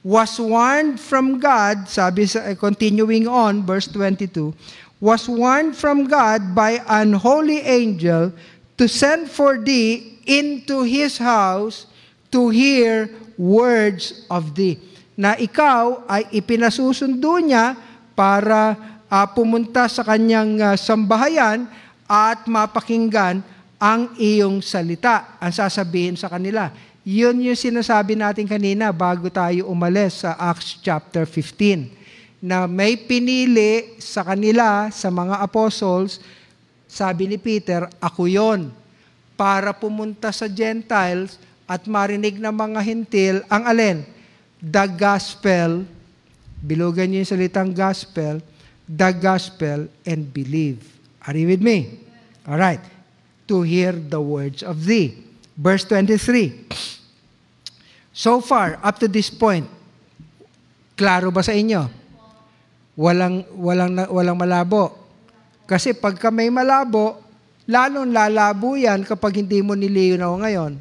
Was warned from God, sabi sa, eh, continuing on, verse 22, was warned from God by an holy angel to send for thee into his house to hear words of thee. Na ikaw ay ipinasusundo niya para uh, pumunta sa kanyang uh, sambahayan at mapakinggan ang iyong salita, ang sasabihin sa kanila. Yun yung sinasabi natin kanina bago tayo umalis sa Acts chapter 15 na may pinili sa kanila, sa mga apostles, sabi ni Peter, ako yon para pumunta sa Gentiles at marinig ng mga hintil ang alin? The gospel, bilugan niyo yung salitang gospel, the gospel and believe. Are you with me? All right. To hear the words of thee. Verse 23. So far, up to this point, klaro ba sa inyo? Walang, walang, walang malabo. Kasi pagka may malabo, lalong lalabo yan kapag hindi mo nilinaw ngayon.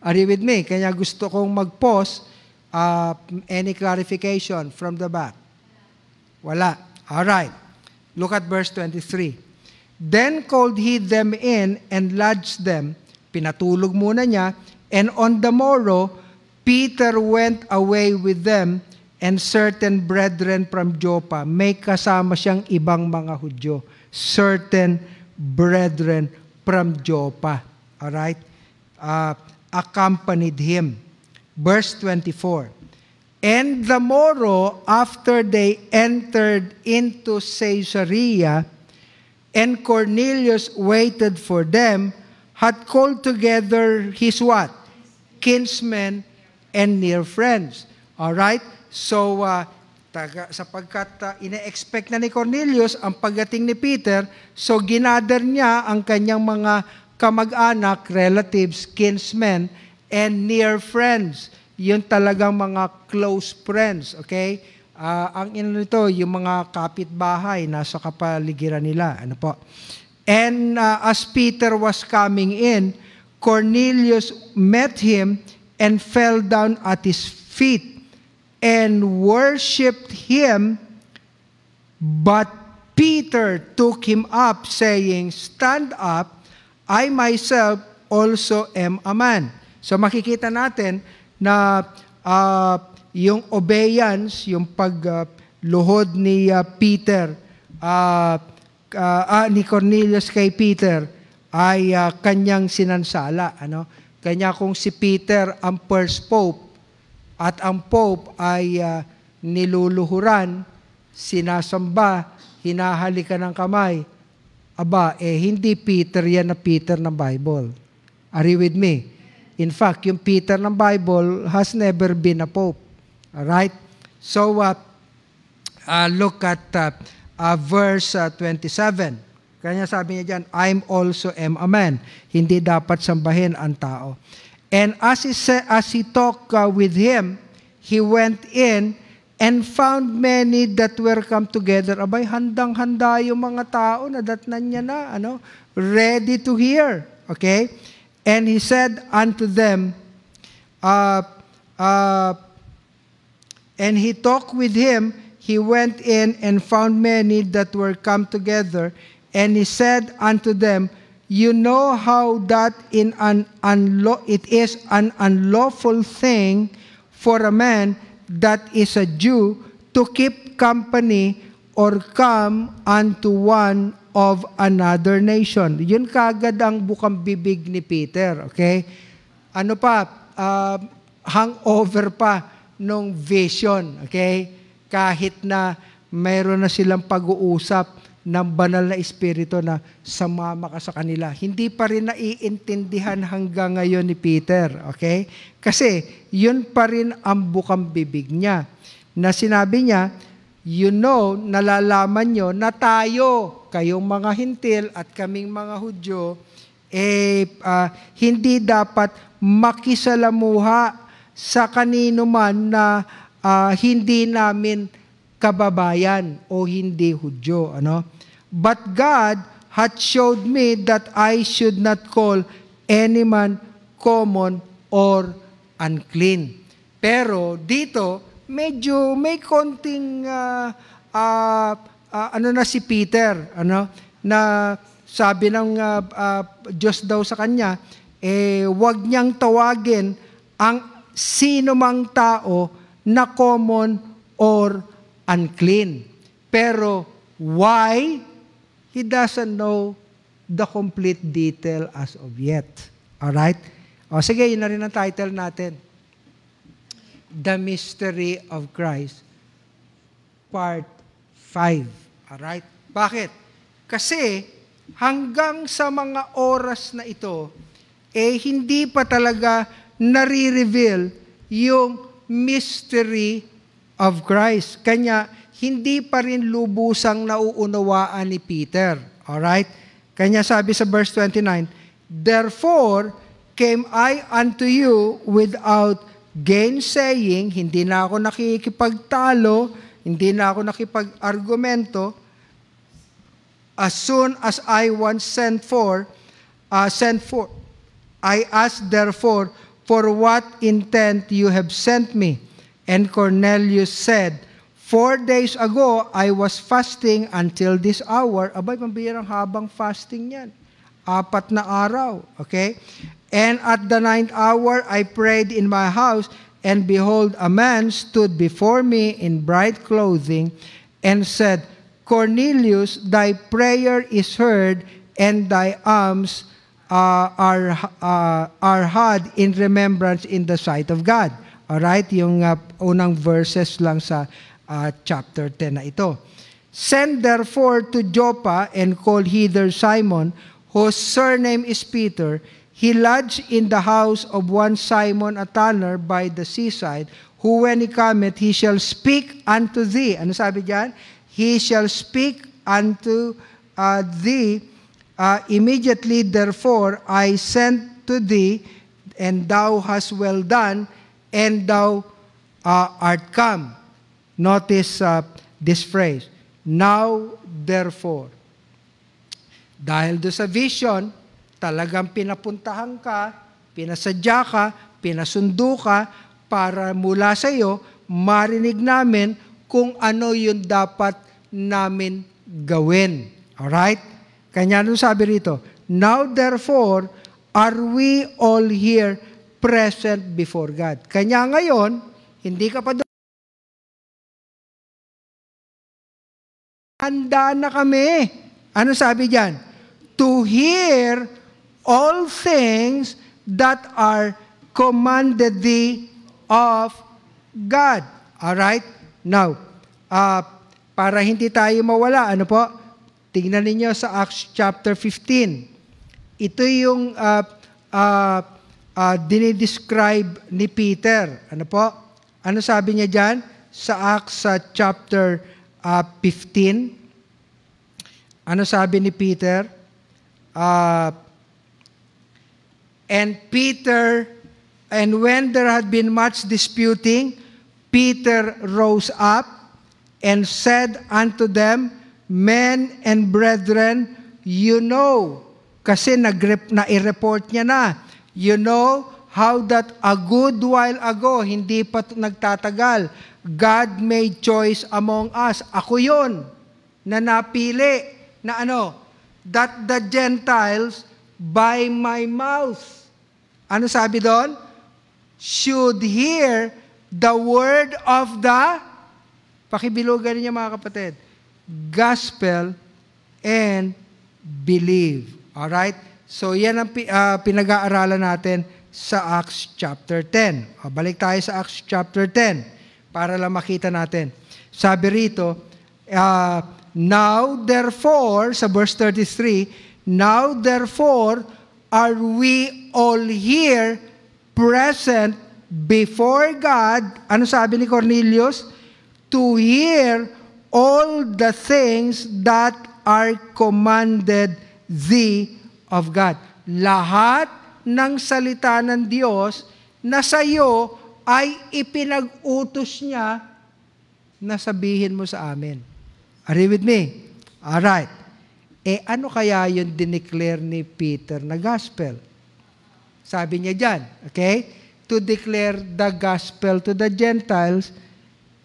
Are you with me? Kaya gusto kong mag-pause uh, any clarification from the back. Wala. All right. Look at verse 23. Then called he them in and lodged them. Pinatulog muna niya. And on the morrow, Peter went away with them and certain brethren from Joppa. May kasama siyang ibang mga Hudyo. Certain brethren from Joppa. Alright? Uh, accompanied him. Verse 24. And the morrow, after they entered into Caesarea, and Cornelius waited for them, had called together his what? Kinsmen and near friends. All right? So, uh, taga, sapagkat uh, ina-expect na ni Cornelius ang pagdating ni Peter, so ginather niya ang kanyang mga kamag-anak, relatives, kinsmen, and near friends yung talagang mga close friends, okay? Uh, ang ino nito, yung mga kapitbahay nasa kapaligiran nila. Ano po? And uh, as Peter was coming in, Cornelius met him and fell down at his feet and worshipped him. But Peter took him up, saying, Stand up, I myself also am a man. So makikita natin, na uh, yung obeyance, yung pagluhod uh, ni uh, Peter, uh, uh, ah, ni Cornelius kay Peter, ay uh, kanyang sinansala. Ano? Kanya kung si Peter ang first pope at ang pope ay uh, niluluhuran, sinasamba, hinahalikan ng kamay, aba, eh hindi Peter yan na Peter ng Bible. Are you with me? In fact, yung Peter ng Bible has never been a pope. All right? So uh, uh, look at uh, uh, verse uh, 27. Kanya sabi niya diyan, I'm also am a man. Hindi dapat sambahin ang tao. And as he, as he talked uh, with him, he went in and found many that were come together. Abay, handang-handa yung mga tao na datnan niya na, ano, ready to hear. Okay? And he said unto them, uh, uh, and he talked with him. He went in and found many that were come together. And he said unto them, You know how that in an unlo- it is an unlawful thing for a man that is a Jew to keep company or come unto one of another nation. Yun kagad ang bukang bibig ni Peter, okay? Ano pa, uh, hangover pa nung vision, okay? Kahit na mayroon na silang pag-uusap ng banal na espiritu na sumama ka sa kanila. Hindi pa rin naiintindihan hanggang ngayon ni Peter, okay? Kasi yun pa rin ang bukang bibig niya. Na sinabi niya, you know, nalalaman niyo na tayo kayong mga Hintil at kaming mga Hudyo, eh, uh, hindi dapat makisalamuha sa kanino man na uh, hindi namin kababayan o hindi Hudyo. Ano? But God had showed me that I should not call any man common or unclean. Pero dito, medyo may konting uh, uh, uh, ano na si Peter, ano, na sabi ng uh, uh, Diyos daw sa kanya, eh, wag niyang tawagin ang sino mang tao na common or unclean. Pero why? He doesn't know the complete detail as of yet. Alright? O sige, yun na rin ang title natin. The Mystery of Christ, Part 5. Alright? Bakit? Kasi hanggang sa mga oras na ito, eh hindi pa talaga nare-reveal yung mystery of Christ. Kanya, hindi pa rin lubusang nauunawaan ni Peter. Alright? Kanya sabi sa verse 29, Therefore, came I unto you without gainsaying, hindi na ako nakikipagtalo, hindi na ako nakipag-argumento, As soon as I was sent for, uh, sent for, I asked therefore, for what intent you have sent me? And Cornelius said, Four days ago, I was fasting until this hour. Abay, pambihirang habang fasting yan. Apat na araw. Okay? And at the ninth hour, I prayed in my house, and behold, a man stood before me in bright clothing and said, Cornelius, thy prayer is heard, and thy alms uh, are, uh, are had in remembrance in the sight of God. Alright? Yung uh, unang verses lang sa uh, chapter 10 na ito. Send therefore to Joppa and call hither Simon, whose surname is Peter. He lodged in the house of one Simon a tanner by the seaside, who when he cometh, he shall speak unto thee. Ano sabi diyan? he shall speak unto uh, thee uh, immediately. Therefore, I sent to thee, and thou hast well done, and thou uh, art come. Notice uh, this phrase. Now, therefore. Dahil do sa vision, talagang pinapuntahan ka, pinasadya ka, pinasundo ka, para mula sa iyo, marinig namin kung ano yung dapat namin gawin. Alright? Kanya nung sabi rito, Now therefore, are we all here present before God? Kanya ngayon, hindi ka pa doon. Handa na kami. Ano sabi diyan? To hear all things that are commanded thee of God. All right? Now, uh, para hindi tayo mawala, ano po? Tingnan ninyo sa Acts chapter 15. Ito yung uh, uh, uh, dinidescribe ni Peter. Ano po? Ano sabi niya dyan? Sa Acts uh, chapter uh, 15. Ano sabi ni Peter? Uh, and Peter, and when there had been much disputing, Peter rose up and said unto them, Men and brethren, you know, kasi nag-report niya na, you know how that a good while ago, hindi pa nagtatagal, God made choice among us. Ako yon na napili na ano, that the Gentiles by my mouth. Ano sabi doon? Should hear The word of the, pakibilogan niya mga kapatid, gospel and believe. Alright? So yan ang uh, pinag-aaralan natin sa Acts chapter 10. O, balik tayo sa Acts chapter 10 para lang makita natin. Sabi rito, uh, Now therefore, sa verse 33, Now therefore are we all here present before God, ano sabi ni Cornelius? To hear all the things that are commanded thee of God. Lahat ng salita ng Diyos na sa iyo ay ipinag-utos niya na sabihin mo sa amin. Are you with me? Alright. Eh ano kaya yung dineclare ni Peter na gospel? Sabi niya dyan, okay? to declare the gospel to the Gentiles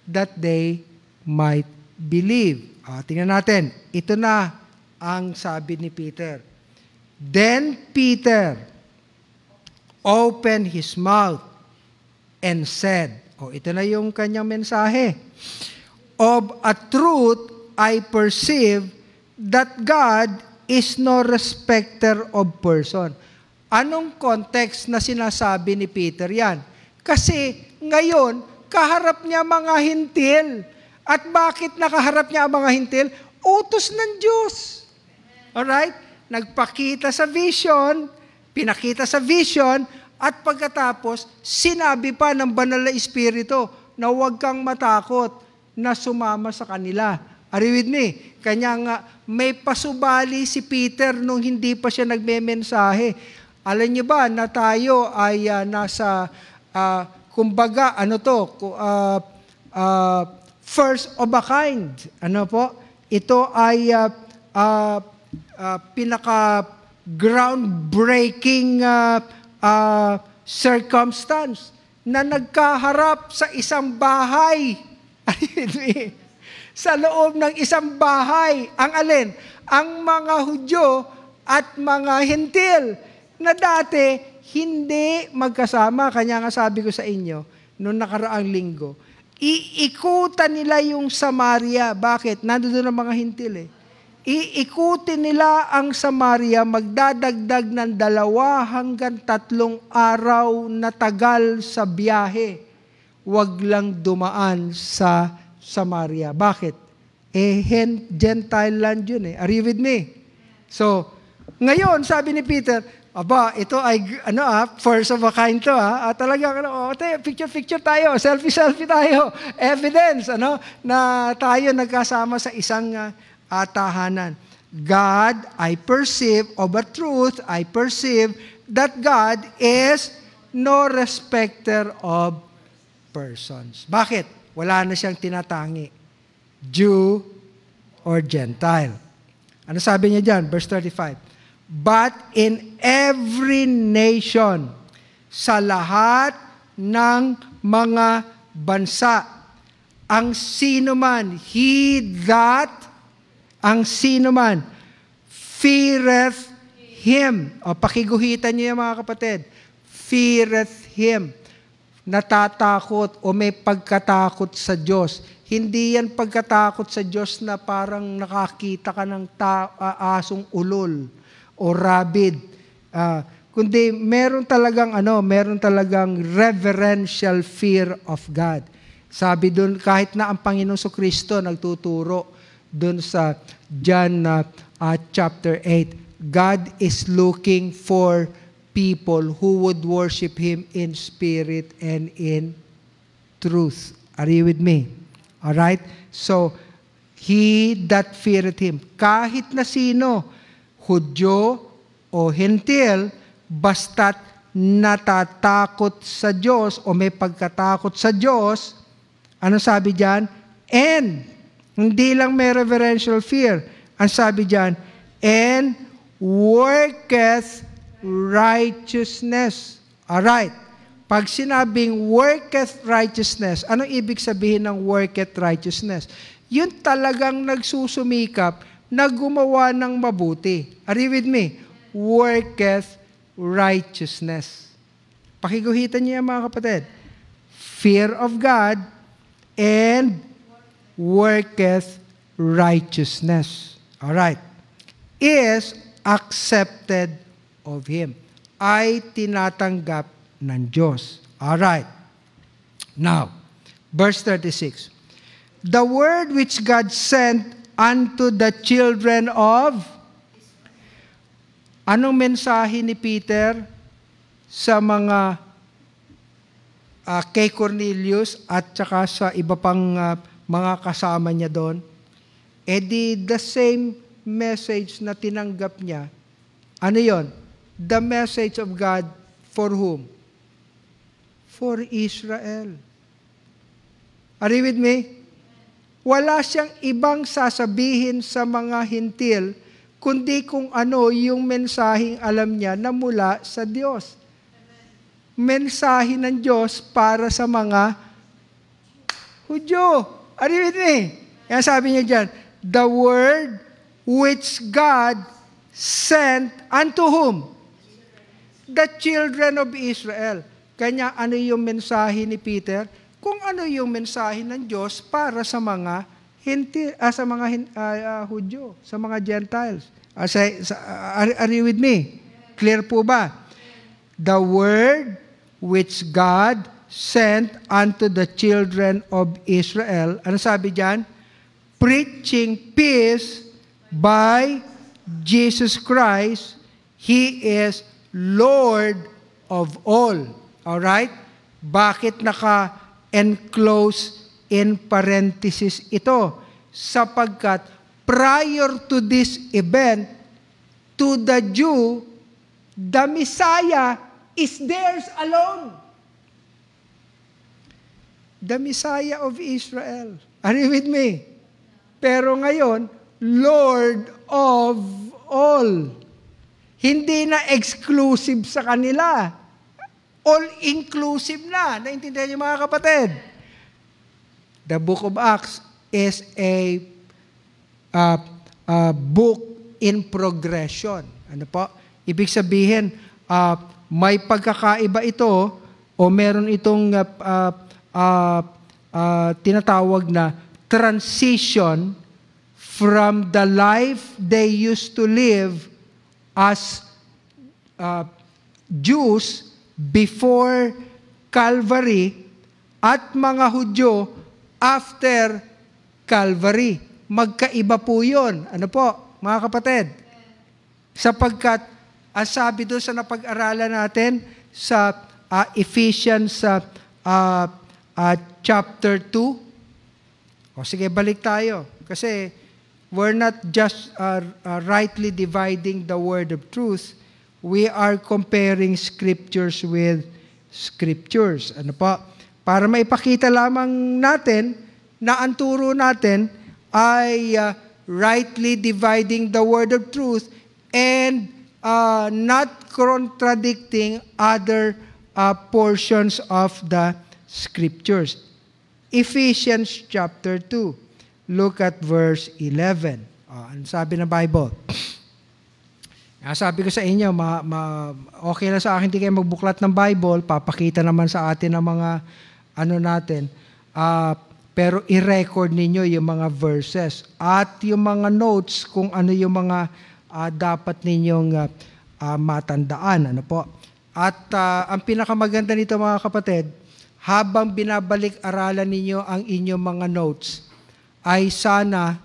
that they might believe. Ah, tingnan natin. Ito na ang sabi ni Peter. Then Peter opened his mouth and said, Oh, ito na yung kanyang mensahe. Of a truth, I perceive that God is no respecter of person. Anong context na sinasabi ni Peter yan? Kasi ngayon, kaharap niya mga hintil. At bakit nakaharap niya ang mga hintil? Utos ng Diyos. Alright? Nagpakita sa vision, pinakita sa vision, at pagkatapos, sinabi pa ng banal na espiritu na huwag kang matakot na sumama sa kanila. Are you with me? Kanya nga, may pasubali si Peter nung hindi pa siya nagmemensahe alam niyo ba na tayo ay uh, nasa, uh, kumbaga, ano to, uh, uh, first of a kind. Ano po? Ito ay uh, uh, uh, pinaka groundbreaking uh, uh, circumstance na nagkaharap sa isang bahay. sa loob ng isang bahay, ang alin? Ang mga Hudyo at mga Hintil na dati hindi magkasama. Kanya nga sabi ko sa inyo, noong nakaraang linggo, iikutan nila yung Samaria. Bakit? Nandoon ang mga hintil eh. Iikutin nila ang Samaria, magdadagdag ng dalawa hanggang tatlong araw na tagal sa biyahe. Huwag lang dumaan sa Samaria. Bakit? Eh, Gentile land yun eh. Are you with me? So, ngayon, sabi ni Peter, Aba, ito ay, ano ah, first of a kind to ah. At ah, talaga, ano, oh, te, picture, picture tayo, selfie, selfie tayo. Evidence, ano, na tayo nagkasama sa isang uh, ah, atahanan. God, I perceive of a truth, I perceive that God is no respecter of persons. Bakit? Wala na siyang tinatangi. Jew or Gentile. Ano sabi niya diyan? Verse 35 but in every nation, sa lahat ng mga bansa. Ang sino man, he that, ang sino man, feareth him. O, pakiguhitan niyo yan mga kapatid. Feareth him. Natatakot o may pagkatakot sa Diyos. Hindi yan pagkatakot sa Diyos na parang nakakita ka ng ta- asong ulol o rabid. Uh, kundi meron talagang ano, meron talagang reverential fear of God. Sabi doon, kahit na ang Panginoong So Kristo nagtuturo doon sa John uh, uh, chapter 8, God is looking for people who would worship Him in spirit and in truth. Are you with me? Alright? So, he that feareth Him. Kahit na sino, Hudyo o Hentil, basta't natatakot sa Diyos o may pagkatakot sa Diyos, ano sabi diyan? And, hindi lang may reverential fear. Ang sabi diyan, and worketh righteousness. Alright. Pag sinabing worketh righteousness, anong ibig sabihin ng worketh righteousness? Yun talagang nagsusumikap na gumawa ng mabuti. Are you with me? Worketh righteousness. Pakiguhitan niyo yan mga kapatid. Fear of God and worketh righteousness. All right. Is accepted of Him. Ay tinatanggap ng Diyos. All right. Now, verse 36. The word which God sent unto the children of Anong mensahe ni Peter sa mga uh, kay Cornelius at saka sa iba pang uh, mga kasama niya doon? E di the same message na tinanggap niya. Ano yon? The message of God for whom? For Israel. Are you with me? wala siyang ibang sasabihin sa mga hintil, kundi kung ano yung mensaheng alam niya na mula sa Diyos. Mensahe ng Diyos para sa mga Hudyo. Are you with me? Yan sabi niya dyan, the word which God sent unto whom? The children of Israel. Kanya ano yung mensahe ni Peter? kung ano yung mensahe ng Diyos para sa mga hindi ah, sa mga hin, ah, ah, Hudyo, sa mga Gentiles. Ah, sa, sa, are, are you with me? Clear po ba? The word which God sent unto the children of Israel. Ano sabi diyan? Preaching peace by Jesus Christ. He is Lord of all. All right? Bakit naka enclose in parenthesis ito sapagkat prior to this event to the Jew the Messiah is theirs alone the Messiah of Israel are you with me pero ngayon Lord of all hindi na exclusive sa kanila all-inclusive na. Naintindihan niyo mga kapatid? The book of Acts is a, uh, a book in progression. Ano po? Ibig sabihin, uh, may pagkakaiba ito o meron itong uh, uh, uh, uh, tinatawag na transition from the life they used to live as uh, Jews before Calvary at mga Hudyo after Calvary. Magkaiba po yun. Ano po, mga kapatid? Sapagkat, as sabi doon sa napag-aralan natin sa uh, Ephesians uh, uh, uh, chapter 2, o sige, balik tayo. Kasi we're not just uh, uh, rightly dividing the word of truth, we are comparing scriptures with scriptures. Ano pa? Para maipakita lamang natin na ang turo natin ay uh, rightly dividing the word of truth and uh, not contradicting other uh, portions of the scriptures. Ephesians chapter 2. Look at verse 11. Uh, ah, ano sabi ng Bible? Ah, sabi ko sa inyo, ma, ma, okay na sa akin di kayo magbuklat ng Bible, papakita naman sa atin ang mga ano natin. Uh, pero i-record ninyo yung mga verses at yung mga notes kung ano yung mga uh, dapat ninyong uh, uh, matandaan. Ano po? At uh, ang pinakamaganda nito mga kapatid, habang binabalik-aralan ninyo ang inyong mga notes, ay sana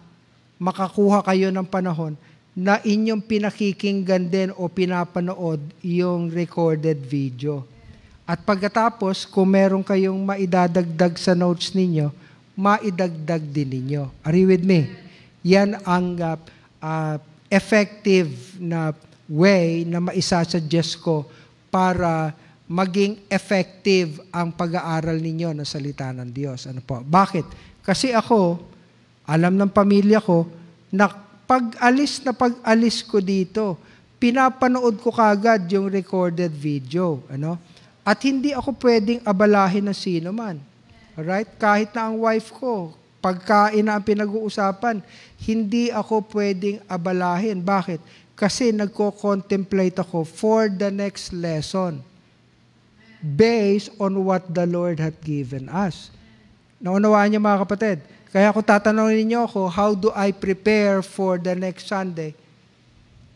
makakuha kayo ng panahon na inyong pinakikinggan din o pinapanood yung recorded video. At pagkatapos, kung meron kayong maidadagdag sa notes ninyo, maidagdag din ninyo. Are you with me? Yan ang uh, uh effective na way na maisasuggest ko para maging effective ang pag-aaral ninyo ng salita ng Diyos. Ano po? Bakit? Kasi ako, alam ng pamilya ko, na pag-alis na pag-alis ko dito, pinapanood ko kagad yung recorded video. Ano? At hindi ako pwedeng abalahin ng sino man. Alright? Kahit na ang wife ko, pagkain na ang pinag-uusapan, hindi ako pwedeng abalahin. Bakit? Kasi nagko-contemplate ako for the next lesson based on what the Lord had given us. Naunawaan niyo mga kapatid? Kaya kung tatanungin niyo ako, how do I prepare for the next Sunday?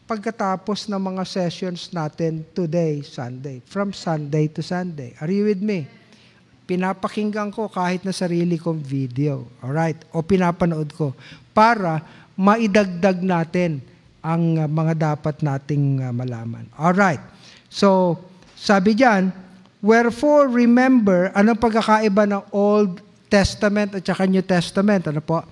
Pagkatapos ng mga sessions natin today, Sunday, from Sunday to Sunday. Are you with me? Pinapakinggan ko kahit na sarili kong video. Alright? O pinapanood ko. Para maidagdag natin ang uh, mga dapat nating uh, malaman. Alright. So, sabi diyan, Wherefore, remember, anong pagkakaiba ng old Testament at saka New Testament. Ano po?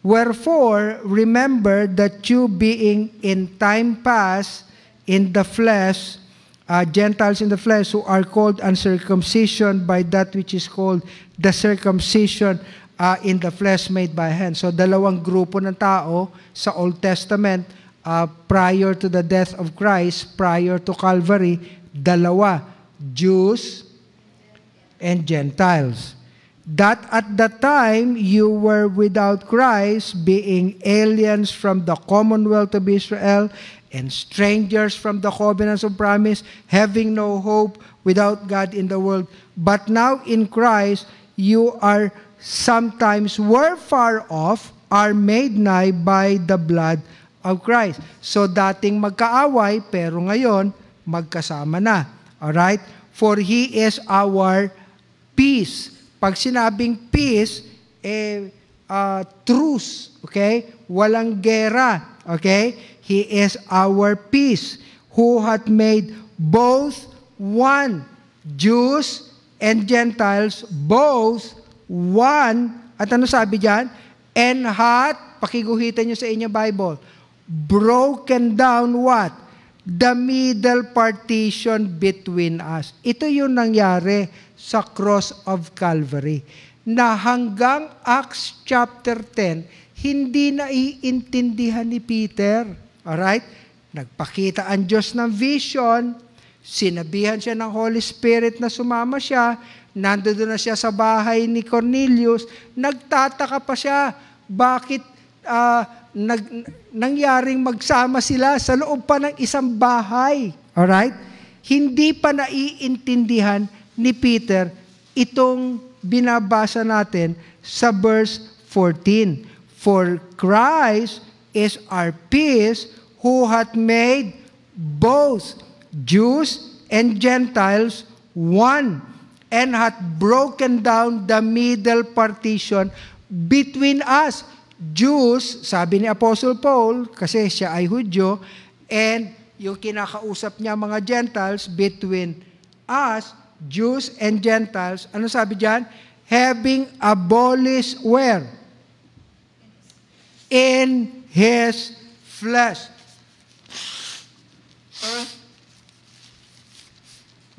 Wherefore, remember that you being in time past in the flesh, uh, Gentiles in the flesh who are called uncircumcision by that which is called the circumcision uh, in the flesh made by hand. So dalawang grupo ng tao sa Old Testament uh, prior to the death of Christ, prior to Calvary, dalawa, Jews and Gentiles that at the time you were without Christ, being aliens from the commonwealth of Israel and strangers from the covenants of promise, having no hope without God in the world. But now in Christ, you are sometimes were far off, are made nigh by the blood of Christ. So dating magkaaway, pero ngayon, magkasama na. Alright? For He is our peace pag sinabing peace, eh, uh, truce, okay? Walang gera, okay? He is our peace, who hath made both one, Jews and Gentiles, both one, at ano sabi diyan? And hath, pakiguhitan nyo sa inyo Bible, broken down what? The middle partition between us. Ito yung nangyari sa cross of Calvary na hanggang Acts chapter 10, hindi naiintindihan ni Peter. Alright? Nagpakita ang Diyos ng vision, sinabihan siya ng Holy Spirit na sumama siya, nandoon na siya sa bahay ni Cornelius, nagtataka pa siya, bakit uh, nag, nangyaring magsama sila sa loob pa ng isang bahay. Alright? Hindi pa naiintindihan ni Peter itong binabasa natin sa verse 14. For Christ is our peace who hath made both Jews and Gentiles one and hath broken down the middle partition between us. Jews, sabi ni Apostle Paul, kasi siya ay Hudyo, and yung kinakausap niya mga Gentiles between us Jews and Gentiles, ano sabi diyan? Having abolished where? In His flesh. Earth.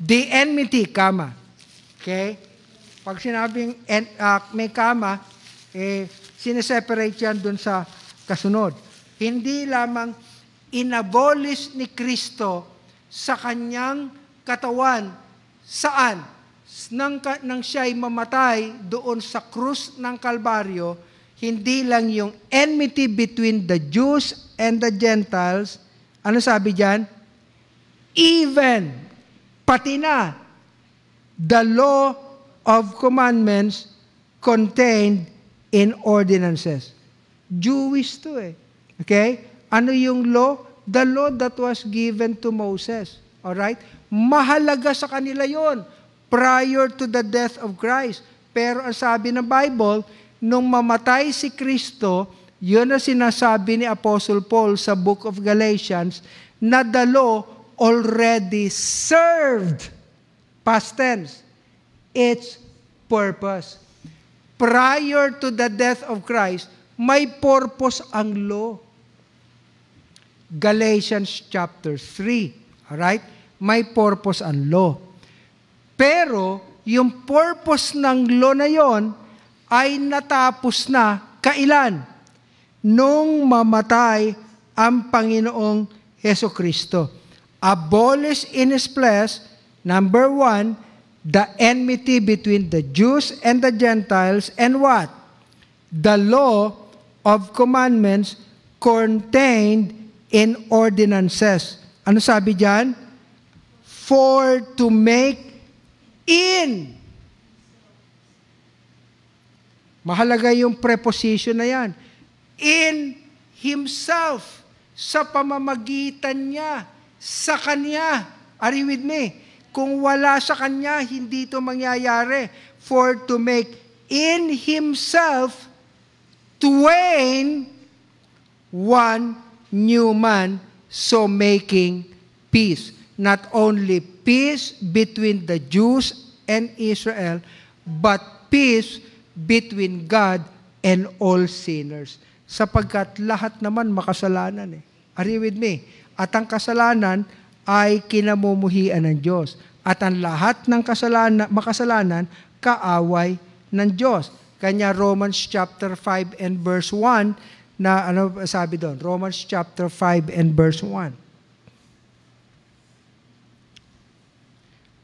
The enmity, kama. Okay? Pag sinabing en, uh, may kama, eh, sineseparate yan dun sa kasunod. Hindi lamang inabolish ni Kristo sa kanyang katawan Saan? Nang, nang siya'y mamatay doon sa krus ng Kalbaryo, hindi lang yung enmity between the Jews and the Gentiles, ano sabi diyan? Even, pati na, the law of commandments contained in ordinances. Jewish to eh. Okay? Ano yung law? The law that was given to Moses. All right? Mahalaga sa kanila yon prior to the death of Christ. Pero ang sabi ng Bible, nung mamatay si Kristo, yun ang sinasabi ni Apostle Paul sa Book of Galatians, na the law already served, past tense, its purpose. Prior to the death of Christ, may purpose ang law. Galatians chapter 3. Alright? may purpose ang law. Pero, yung purpose ng law na yon ay natapos na kailan? Nung mamatay ang Panginoong Heso Kristo. Abolish in His place, number one, the enmity between the Jews and the Gentiles, and what? The law of commandments contained in ordinances. Ano sabi diyan? for to make in. Mahalaga yung preposition na yan. In Himself, sa pamamagitan niya, sa Kanya. Are you with me? Kung wala sa Kanya, hindi ito mangyayari. For to make in Himself twain one new man, so making peace not only peace between the Jews and Israel, but peace between God and all sinners. Sapagkat lahat naman makasalanan eh. Are you with me? At ang kasalanan ay kinamumuhian ng Diyos. At ang lahat ng kasalanan, makasalanan, kaaway ng Diyos. Kanya Romans chapter 5 and verse 1 na ano sabi doon? Romans chapter 5 and verse 1.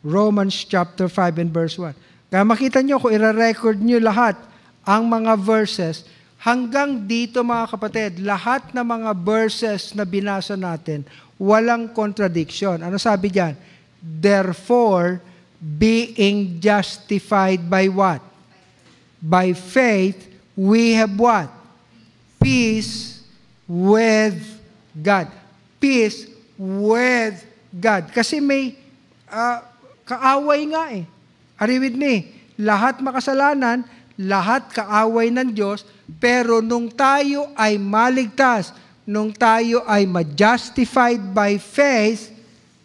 Romans chapter 5 and verse 1. Kaya makita nyo, kung ira-record nyo lahat ang mga verses, hanggang dito mga kapatid, lahat ng mga verses na binasa natin, walang contradiction. Ano sabi diyan? Therefore, being justified by what? By faith, we have what? Peace with God. Peace with God. Kasi may uh, Kaaway nga eh. Are you with me? Lahat makasalanan, lahat kaaway ng Diyos, pero nung tayo ay maligtas, nung tayo ay ma-justified by faith,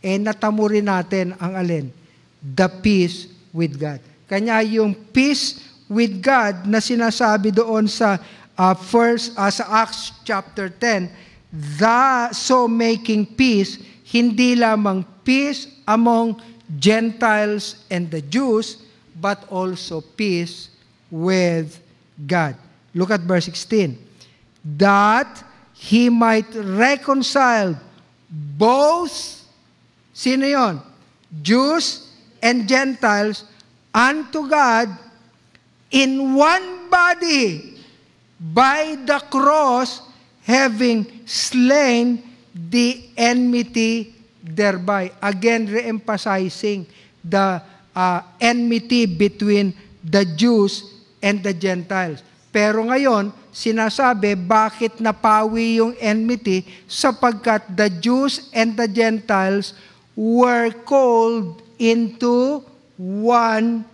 eh natamo rin natin ang alin? The peace with God. Kanya yung peace with God na sinasabi doon sa uh, first uh, sa Acts chapter 10, the so making peace, hindi lamang peace among Gentiles and the Jews, but also peace with God. Look at verse 16. That he might reconcile both, sino yun? Jews and Gentiles unto God in one body by the cross having slain the enmity thereby again reemphasizing the uh, enmity between the Jews and the Gentiles. Pero ngayon, sinasabi bakit napawi yung enmity sapagkat the Jews and the Gentiles were called into one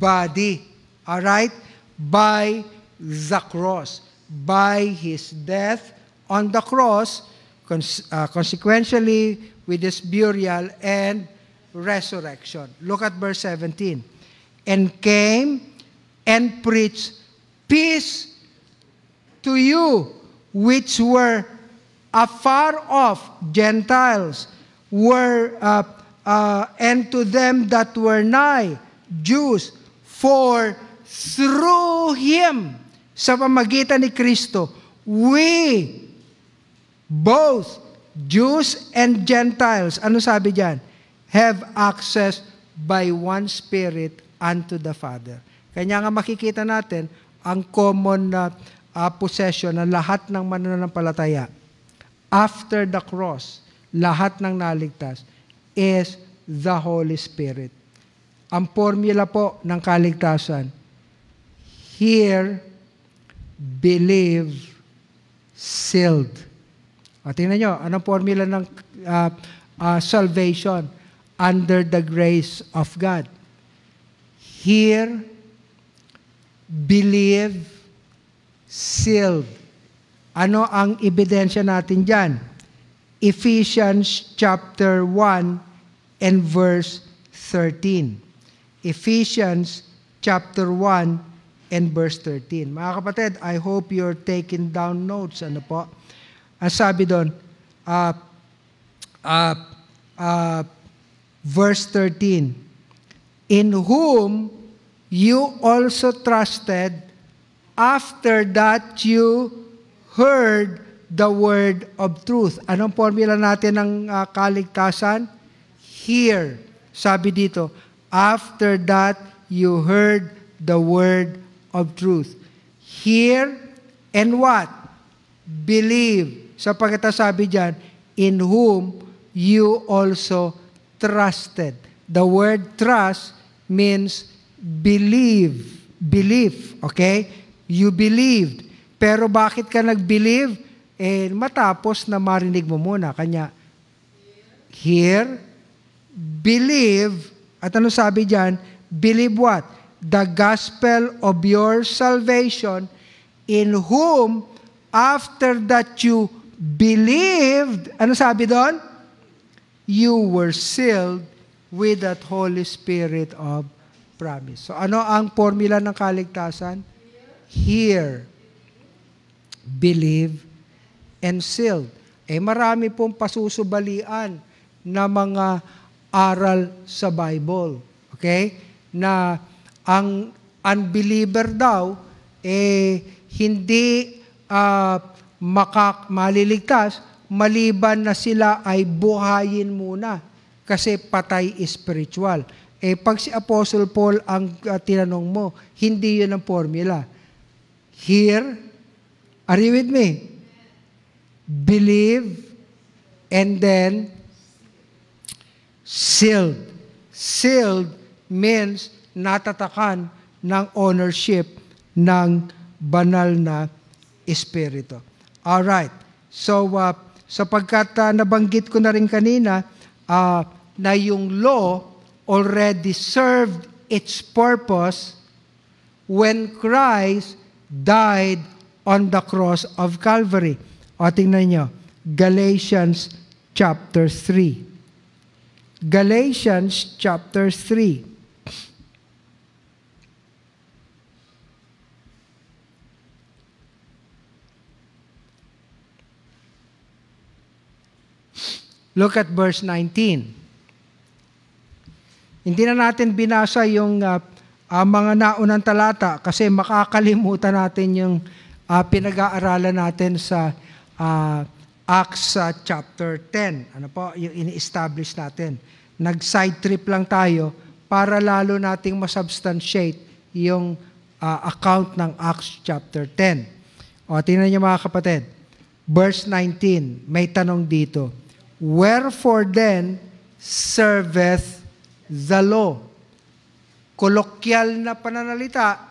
body. All right? By the cross, by his death on the cross, cons- uh, consequentially with his burial and resurrection. Look at verse 17. And came and preached peace to you which were afar off Gentiles were uh, uh, and to them that were nigh Jews for through him sa pamagitan ni Kristo we both Jews and Gentiles, ano sabi diyan? Have access by one Spirit unto the Father. Kanya nga makikita natin ang common na uh, possession ng lahat ng mananampalataya after the cross, lahat ng naligtas is the Holy Spirit. Ang formula po ng kaligtasan, hear, believe, sealed. O, tingnan nyo, anong formula ng uh, uh, salvation? Under the grace of God. Hear, believe, sealed. Ano ang ebidensya natin dyan? Ephesians chapter 1 and verse 13. Ephesians chapter 1 and verse 13. Mga kapatid, I hope you're taking down notes. Ano po? Ang sabi doon, uh, uh, uh, verse 13, In whom you also trusted after that you heard the word of truth. Anong formula natin ng uh, kaligtasan? Here, Sabi dito, after that you heard the word of truth. Hear and what? Believe. Sapagkat sabi diyan, in whom you also trusted. The word trust means believe. Belief, okay? You believed. Pero bakit ka nag-believe? Eh, matapos na marinig mo muna kanya, hear, believe, at ano sabi diyan? Believe what? The gospel of your salvation in whom after that you believed, ano sabi doon? You were sealed with that Holy Spirit of promise. So ano ang formula ng kaligtasan? Hear, believe, and sealed. Eh marami pong pasusubalian na mga aral sa Bible. Okay? Na ang unbeliever daw, eh hindi uh, makak maliligtas maliban na sila ay buhayin muna kasi patay spiritual. Eh pag si Apostle Paul ang uh, tinanong mo, hindi 'yun ang formula. Here, are you with me? Believe and then sealed. Sealed means natatakan ng ownership ng banal na espiritu. All right. So uh, sapagkat uh, nabanggit ko na rin kanina uh, na yung law already served its purpose when Christ died on the cross of Calvary. O tingnan nyo, Galatians chapter 3. Galatians chapter 3. Look at verse 19. Hindi na natin binasa yung uh, uh, mga naunang talata kasi makakalimutan natin yung uh, pinag-aaralan natin sa uh, Acts uh, chapter 10. Ano po, yung ini-establish natin. Nag-side trip lang tayo para lalo nating masubstantiate yung uh, account ng Acts chapter 10. O, tingnan niyo mga kapatid. Verse 19, may tanong dito. Wherefore then serveth the law? Kolokyal na pananalita,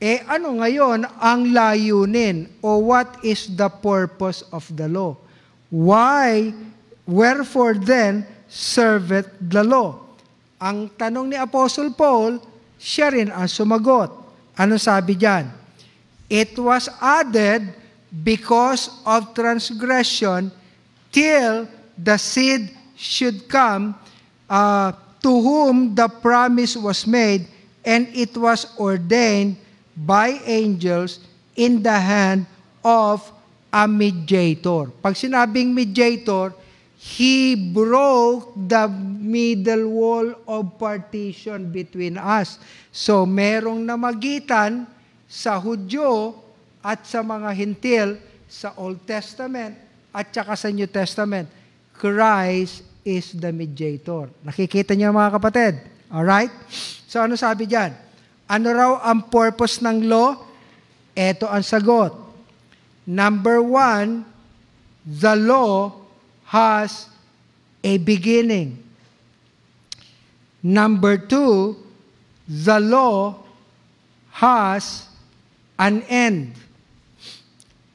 eh ano ngayon ang layunin o what is the purpose of the law? Why, wherefore then serveth the law? Ang tanong ni Apostle Paul, siya rin ang sumagot. Ano sabi diyan? It was added because of transgression till the seed should come uh, to whom the promise was made, and it was ordained by angels in the hand of a mediator. Pag sinabing mediator, he broke the middle wall of partition between us. So merong namagitan sa Hudyo at sa mga Hintil sa Old Testament at saka sa New Testament, Christ is the mediator. Nakikita niyo mga kapatid? Alright? So ano sabi diyan? Ano raw ang purpose ng law? Ito ang sagot. Number one, the law has a beginning. Number two, the law has an end.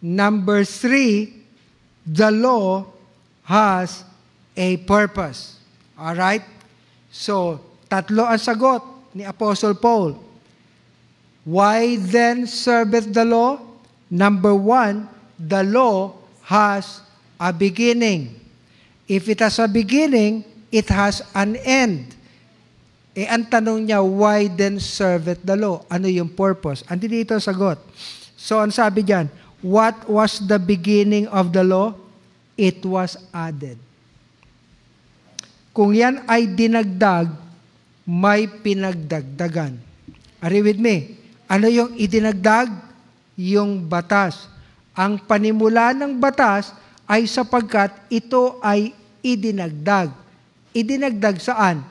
Number three, the law has a purpose. All right? So, tatlo ang sagot ni Apostle Paul. Why then serveth the law? Number one, the law has a beginning. If it has a beginning, it has an end. Eh, ang tanong niya, why then serveth the law? Ano yung purpose? Andi dito ang sagot. So, ang sabi diyan, what was the beginning of the law? It was added. Kung yan ay dinagdag, may pinagdagdagan. Are you with me? Ano yung idinagdag? Yung batas. Ang panimula ng batas ay sapagkat ito ay idinagdag. Idinagdag saan?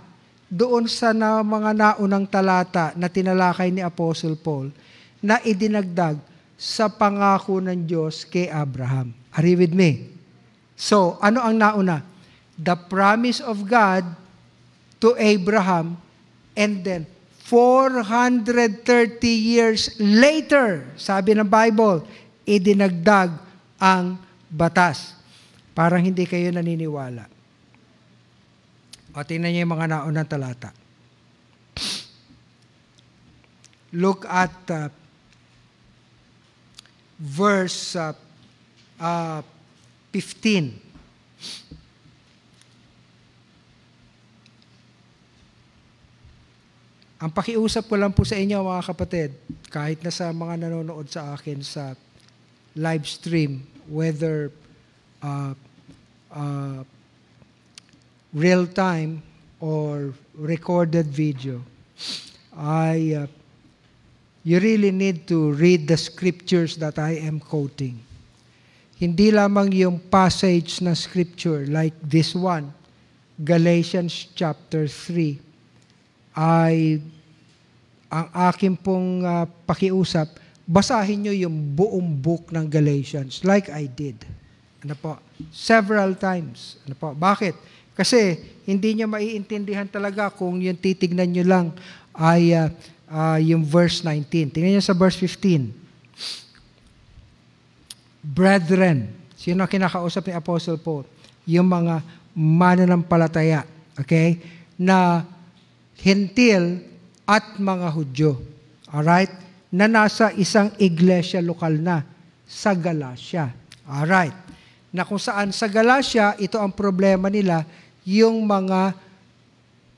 Doon sa na mga naunang talata na tinalakay ni Apostle Paul na idinagdag sa pangako ng Diyos kay Abraham. Are you with me? So, ano ang nauna? The promise of God to Abraham and then 430 years later, sabi ng Bible, idinagdag ang batas. Parang hindi kayo naniniwala. O tingnan niyo yung mga naunang talata. Look at uh, verse uh, uh, 15. Ang pakiusap ko lang po sa inyo mga kapatid, kahit na sa mga nanonood sa akin sa live stream, whether uh, uh, real time or recorded video, I uh, you really need to read the scriptures that I am quoting. Hindi lamang yung passage na scripture like this one, Galatians chapter 3, ay ang akin pong uh, pakiusap, basahin nyo yung buong book ng Galatians like I did. Ano po? Several times. Ano po? Bakit? Kasi hindi niya maiintindihan talaga kung yung titignan niyo lang ay uh, uh, yung verse 19. Tingnan niyo sa verse 15. Brethren, sino kinakausap ni Apostle Paul? Yung mga mananampalataya, okay? Na hentil at mga Hudyo. Alright? Na nasa isang iglesia lokal na sa Galacia. Alright? Na kung saan sa Galacia, ito ang problema nila, yung mga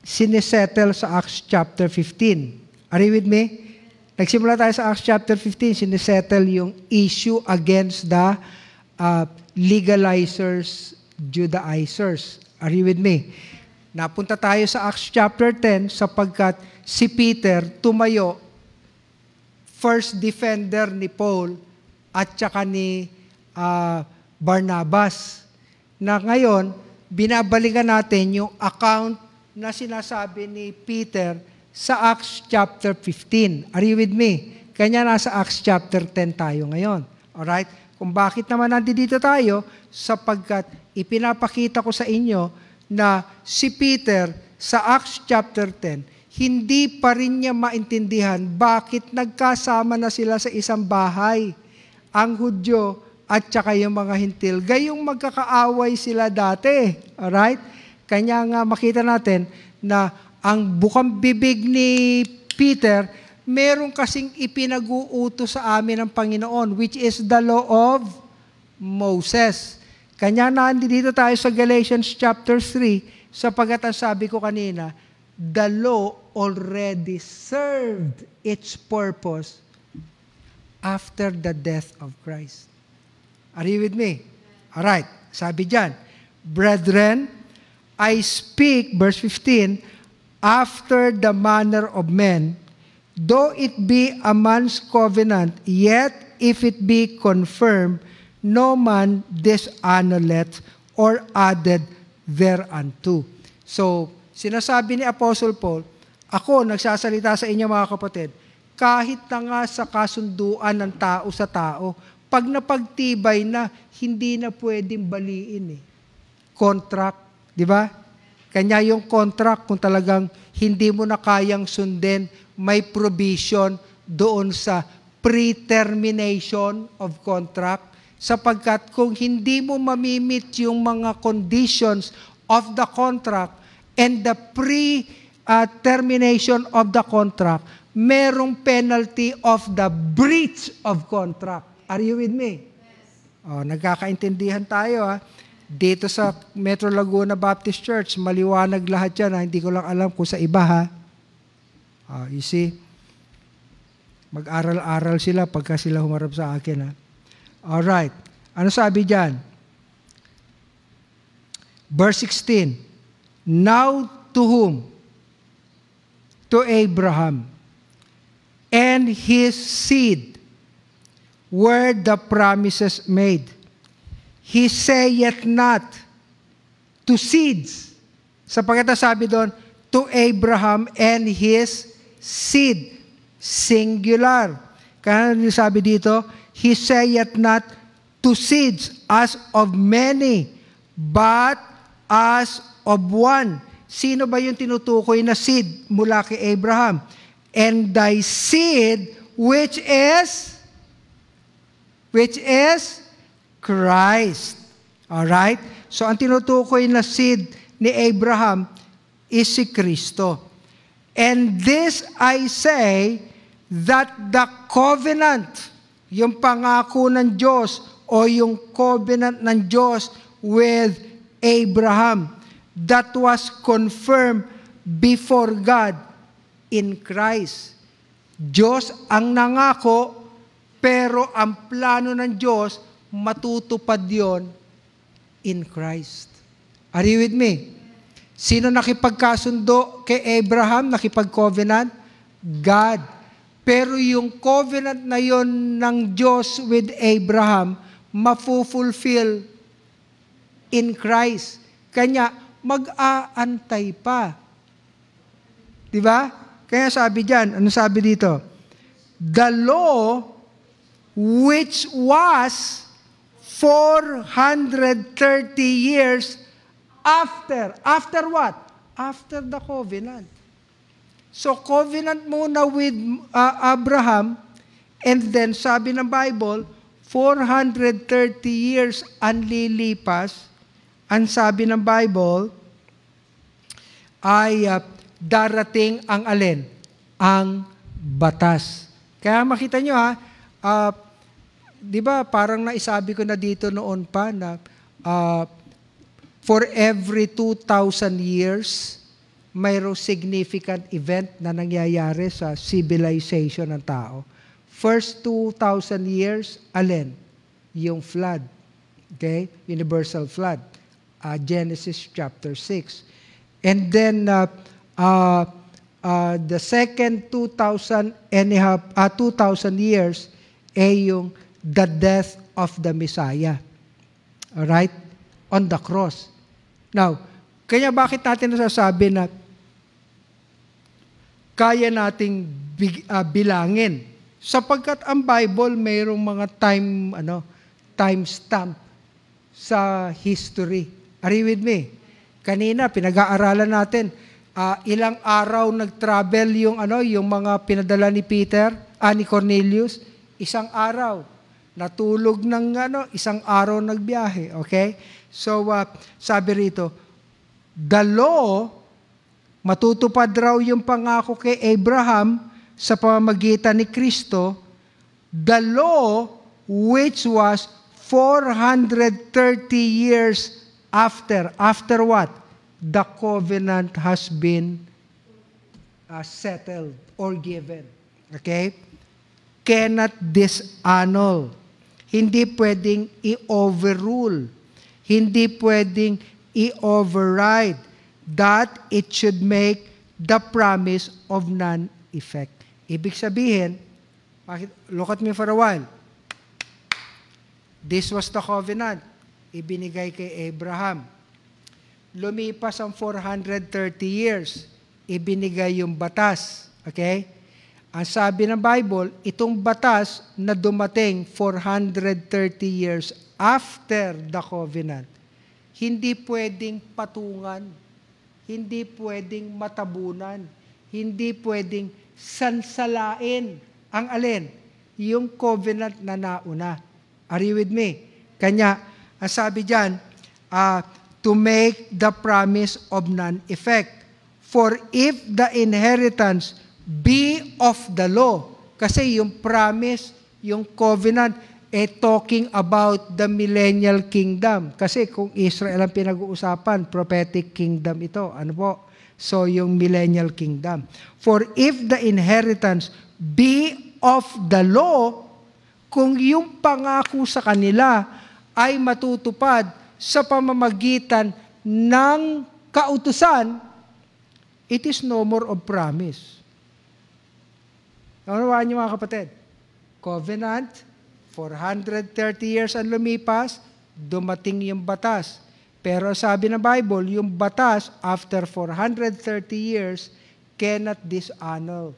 sinisettle sa Acts chapter 15 Are you with me? Nagsimula tayo sa Acts chapter 15, sinisettle yung issue against the uh, legalizers, Judaizers. Are you with me? Napunta tayo sa Acts chapter 10 sapagkat si Peter tumayo first defender ni Paul at saka ni uh, Barnabas. Na ngayon, binabalikan natin yung account na sinasabi ni Peter sa Acts chapter 15. Are you with me? Kanya nasa Acts chapter 10 tayo ngayon. Alright? Kung bakit naman nandito tayo, sapagkat ipinapakita ko sa inyo na si Peter sa Acts chapter 10, hindi pa rin niya maintindihan bakit nagkasama na sila sa isang bahay, ang Hudyo at saka yung mga Hintil. Gayong magkakaaway sila dati. Alright? Kanya nga makita natin na ang bukang bibig ni Peter, meron kasing ipinag-uuto sa amin ng Panginoon, which is the law of Moses. Kanya na dito tayo sa Galatians chapter 3, sapagat ang sabi ko kanina, the law already served its purpose after the death of Christ. Are you with me? All right. Sabi diyan, Brethren, I speak, verse 15, after the manner of men, though it be a man's covenant, yet if it be confirmed, no man disannuleth or added thereunto. So, sinasabi ni Apostle Paul, ako, nagsasalita sa inyo mga kapatid, kahit na nga sa kasunduan ng tao sa tao, pag napagtibay na, hindi na pwedeng baliin eh. Contract, di ba? Kanya yung contract kung talagang hindi mo na kayang sundin, may provision doon sa pre-termination of contract sapagkat kung hindi mo mamimit yung mga conditions of the contract and the pre-termination uh, of the contract, merong penalty of the breach of contract. Are you with me? Yes. Oh, nagkakaintindihan tayo ha. Ah. Dito sa Metro Laguna Baptist Church, maliwanag lahat yan. Ha? Hindi ko lang alam kung sa iba ha. Uh, you see, mag-aral-aral sila pagka sila humarap sa akin ha. right. ano sabi diyan? Verse 16, Now to whom? To Abraham and his seed were the promises made. He sayeth not to seeds. Sa Sapagkat sabi doon, to Abraham and his seed. Singular. Kaya ano sabi dito, He sayeth not to seeds as of many, but as of one. Sino ba yung tinutukoy na seed mula kay Abraham? And thy seed, which is, which is, Christ. Alright? So, ang tinutukoy na seed ni Abraham is si Kristo. And this I say, that the covenant, yung pangako ng Diyos o yung covenant ng Diyos with Abraham that was confirmed before God in Christ. Diyos ang nangako pero ang plano ng Diyos matutupad yon in Christ. Are you with me? Sino nakipagkasundo kay Abraham, nakipag-covenant? God. Pero yung covenant na yon ng Diyos with Abraham, mafufulfill in Christ. Kanya, mag-aantay pa. Di ba? Kaya sabi diyan, ano sabi dito? The law which was 430 years after. After what? After the covenant. So covenant muna with uh, Abraham and then sabi ng Bible, 430 years ang lilipas. Ang sabi ng Bible ay uh, darating ang alin? Ang batas. Kaya makita nyo ha, uh, di ba parang naisabi ko na dito noon pa na uh, for every 2,000 years, mayroong significant event na nangyayari sa civilization ng tao. First 2,000 years, alin? Yung flood. Okay? Universal flood. Uh, Genesis chapter 6. And then, uh, uh, uh, the second 2,000 and a half, uh, 2,000 years, ay eh, yung the death of the Messiah. Alright? On the cross. Now, kaya bakit natin nasasabi na kaya nating big, uh, bilangin? Sapagkat ang Bible mayroong mga time ano time stamp sa history. Are you with me? Kanina pinag-aaralan natin uh, ilang araw nag-travel yung ano yung mga pinadala ni Peter, ah, ni Cornelius, isang araw natulog ng ano, isang araw nagbiyahe, okay? So, uh, sabi rito, the law, matutupad raw yung pangako kay Abraham sa pamamagitan ni Kristo, the law which was 430 years after. After what? The covenant has been uh, settled or given. Okay? Cannot disannul hindi pwedeng i-overrule, hindi pwedeng i-override, that it should make the promise of non-effect. Ibig sabihin, look at me for a while. This was the covenant. Ibinigay kay Abraham. Lumipas ang 430 years. Ibinigay yung batas. Okay? Ang sabi ng Bible, itong batas na dumating 430 years after the covenant, hindi pwedeng patungan, hindi pwedeng matabunan, hindi pwedeng sansalain ang alin, yung covenant na nauna. Are you with me? Kanya, ang sabi dyan, uh, to make the promise of none effect. For if the inheritance be of the law. Kasi yung promise, yung covenant, eh talking about the millennial kingdom. Kasi kung Israel ang pinag-uusapan, prophetic kingdom ito. Ano po? So yung millennial kingdom. For if the inheritance be of the law, kung yung pangako sa kanila ay matutupad sa pamamagitan ng kautusan, it is no more of promise Naunawaan niyo mga kapatid, covenant, 430 years ang lumipas, dumating yung batas. Pero sabi ng Bible, yung batas, after 430 years, cannot disannul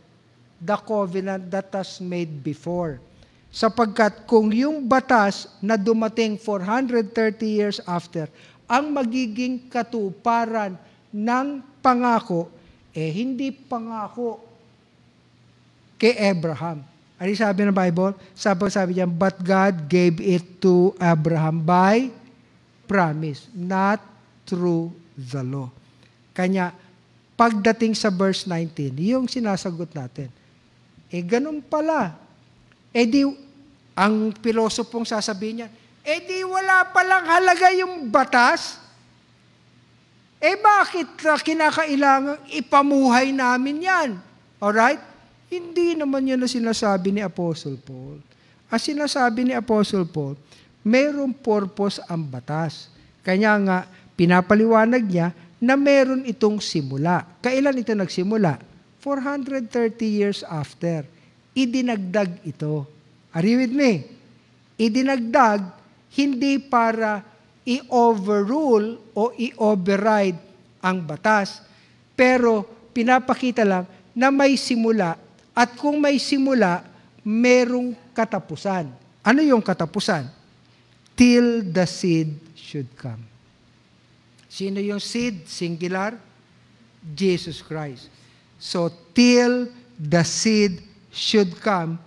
the covenant that was made before. Sapagkat kung yung batas na dumating 430 years after, ang magiging katuparan ng pangako, eh hindi pangako kay Abraham. Ano sabi ng Bible? Sabi, sabi niya, but God gave it to Abraham by promise, not through the law. Kanya, pagdating sa verse 19, yung sinasagot natin, eh ganun pala. Eh di, ang pilosopong sasabihin niya, eh di wala palang halaga yung batas. Eh bakit kinakailangan ipamuhay namin yan? Alright? Hindi naman yun ang sinasabi ni Apostle Paul. Ang sinasabi ni Apostle Paul, mayroong purpose ang batas. Kaya nga, pinapaliwanag niya na meron itong simula. Kailan ito nagsimula? 430 years after. Idinagdag ito. Are you with me? Idinagdag hindi para i-overrule o i-override ang batas, pero pinapakita lang na may simula at kung may simula, merong katapusan. Ano yung katapusan? Till the seed should come. Sino yung seed? Singular? Jesus Christ. So, till the seed should come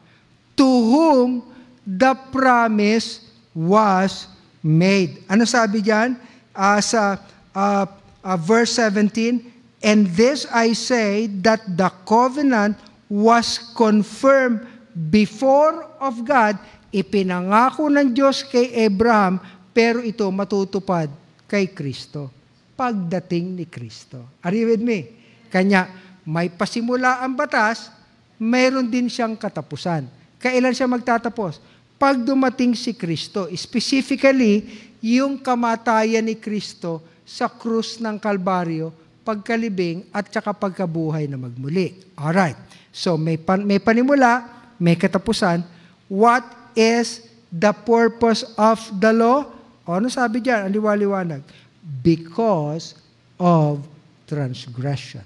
to whom the promise was made. Ano sabi diyan? Uh, ah, sa uh, uh, verse 17, And this I say, that the covenant was confirmed before of God, ipinangako ng Diyos kay Abraham, pero ito matutupad kay Kristo. Pagdating ni Kristo. Are you with me? Kanya, may pasimula ang batas, mayroon din siyang katapusan. Kailan siya magtatapos? Pag dumating si Kristo, specifically, yung kamatayan ni Kristo sa krus ng Kalbaryo, pagkalibing at saka pagkabuhay na magmuli. Alright. So may, pan, may panimula, may katapusan. What is the purpose of the law? O ano sabi diyan? Ang liwaliwanag. Because of transgression.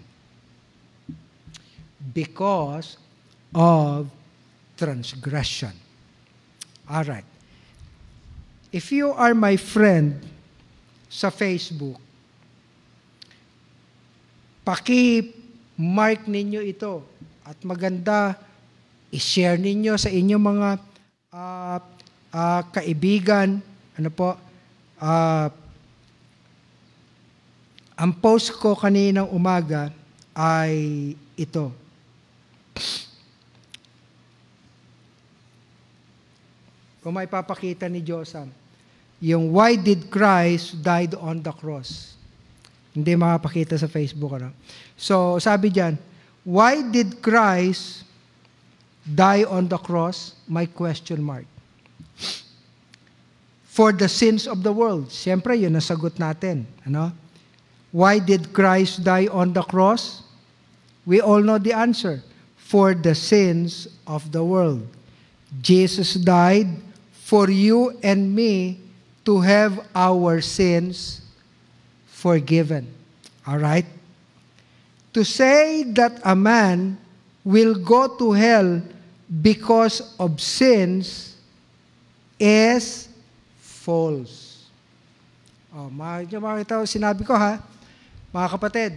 Because of transgression. All right. If you are my friend sa Facebook, paki-mark ninyo ito at maganda, i-share ninyo sa inyong mga uh, uh, kaibigan. Ano po? Uh, ang post ko kaninang umaga ay ito. Kung may papakita ni Josam, yung why did Christ died on the cross? Hindi makapakita sa Facebook. Ano? So, sabi diyan, Why did Christ die on the cross? My question mark. For the sins of the world. Siyempre, yun ang sagot natin. Ano? Why did Christ die on the cross? We all know the answer. For the sins of the world. Jesus died for you and me to have our sins forgiven. All right? to say that a man will go to hell because of sins is false. Oh, mga makita sinabi ko ha, mga kapatid,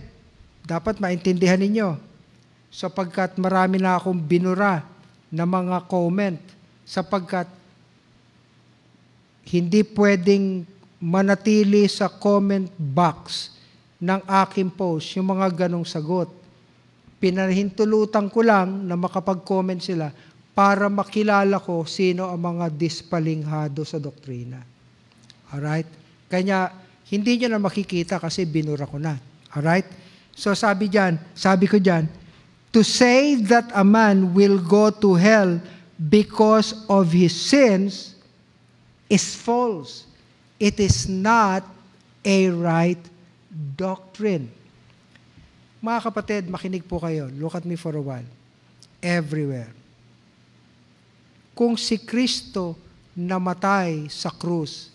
dapat maintindihan ninyo sapagkat marami na akong binura na mga comment sapagkat hindi pwedeng manatili sa comment box ng aking post, yung mga ganong sagot. Pinahintulutan ko lang na makapag-comment sila para makilala ko sino ang mga dispalinghado sa doktrina. Alright? Kanya, hindi nyo na makikita kasi binura ko na. Alright? So sabi dyan, sabi ko dyan, to say that a man will go to hell because of his sins is false. It is not a right doctrine. Mga kapatid, makinig po kayo. Look at me for a while. Everywhere. Kung si Kristo namatay sa krus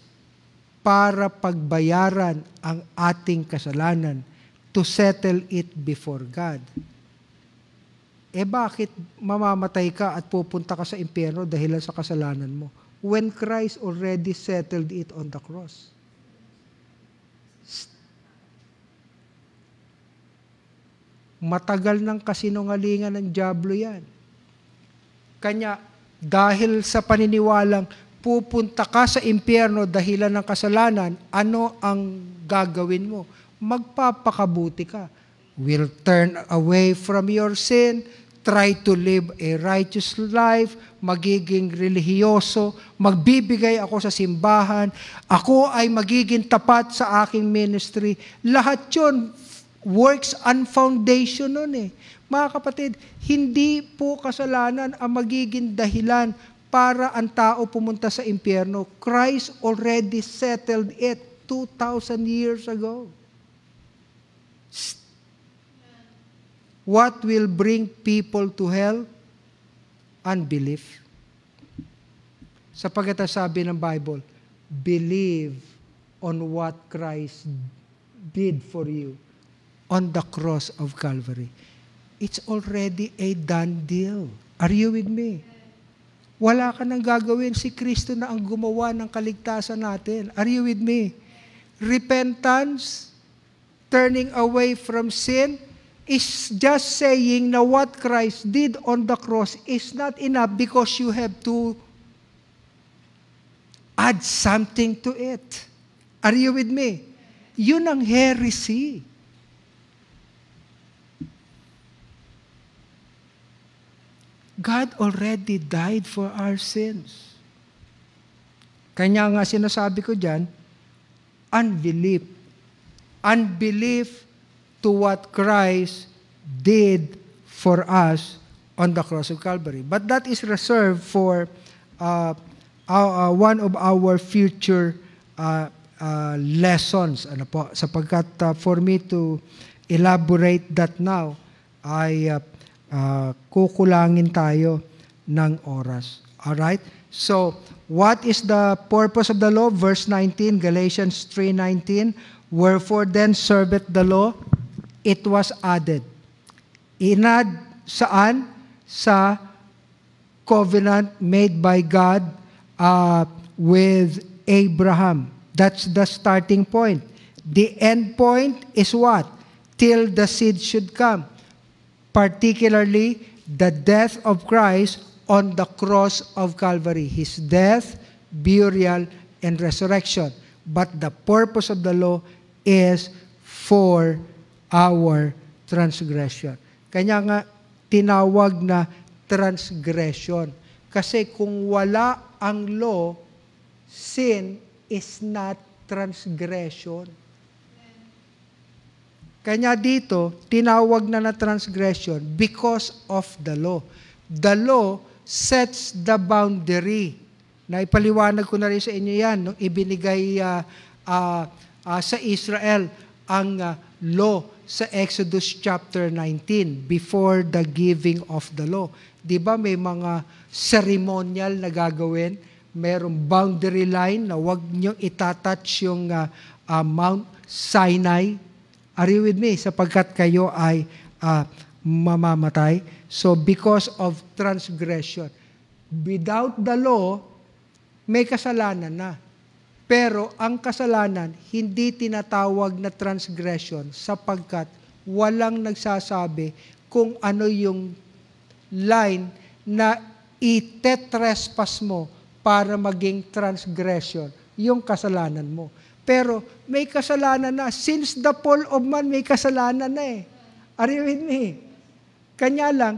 para pagbayaran ang ating kasalanan, to settle it before God. Eh bakit mamamatay ka at pupunta ka sa impyerno dahil sa kasalanan mo? When Christ already settled it on the cross. Matagal ng kasinungalingan ng Diablo yan. Kanya, dahil sa paniniwalang pupunta ka sa impyerno dahilan ng kasalanan, ano ang gagawin mo? Magpapakabuti ka. Will turn away from your sin, try to live a righteous life, magiging relihiyoso, magbibigay ako sa simbahan, ako ay magiging tapat sa aking ministry. Lahat yun, works and foundation nun eh. Mga kapatid, hindi po kasalanan ang magiging dahilan para ang tao pumunta sa impyerno. Christ already settled it 2,000 years ago. What will bring people to hell? Unbelief. Sapagat sabi ng Bible, believe on what Christ did for you on the cross of Calvary. It's already a done deal. Are you with me? Wala ka nang gagawin. Si Kristo na ang gumawa ng kaligtasan natin. Are you with me? Repentance, turning away from sin, is just saying na what Christ did on the cross is not enough because you have to add something to it. Are you with me? Yun ang heresy. God already died for our sins. Kanya nga sinasabi ko dyan, unbelief. Unbelief to what Christ did for us on the cross of Calvary. But that is reserved for uh, our, uh, one of our future uh, uh, lessons. Ano po? Sapagkat uh, for me to elaborate that now, I uh, uh, kukulangin tayo ng oras. All right? So, what is the purpose of the law? Verse 19, Galatians 3:19, wherefore then serveth the law, it was added. Inad saan? Sa covenant made by God uh, with Abraham. That's the starting point. The end point is what? Till the seed should come particularly the death of Christ on the cross of Calvary, his death, burial, and resurrection. But the purpose of the law is for our transgression. Kanya nga tinawag na transgression. Kasi kung wala ang law, sin is not transgression. Kanya dito, tinawag na na transgression because of the law. The law sets the boundary. Naipaliwanag ko na rin sa inyo yan nung ibinigay uh, uh, uh, sa Israel ang uh, law sa Exodus chapter 19 before the giving of the law. 'Di ba may mga ceremonial na gagawin? Merong boundary line na 'wag niyo itatouch yung uh, uh, Mount Sinai Are you with me? Sapagkat kayo ay uh, mamamatay. So because of transgression. Without the law, may kasalanan na. Pero ang kasalanan, hindi tinatawag na transgression sapagkat walang nagsasabi kung ano yung line na itetrespaspas mo para maging transgression yung kasalanan mo. Pero may kasalanan na. Since the fall of man, may kasalanan na eh. Are you with me? Kanya lang,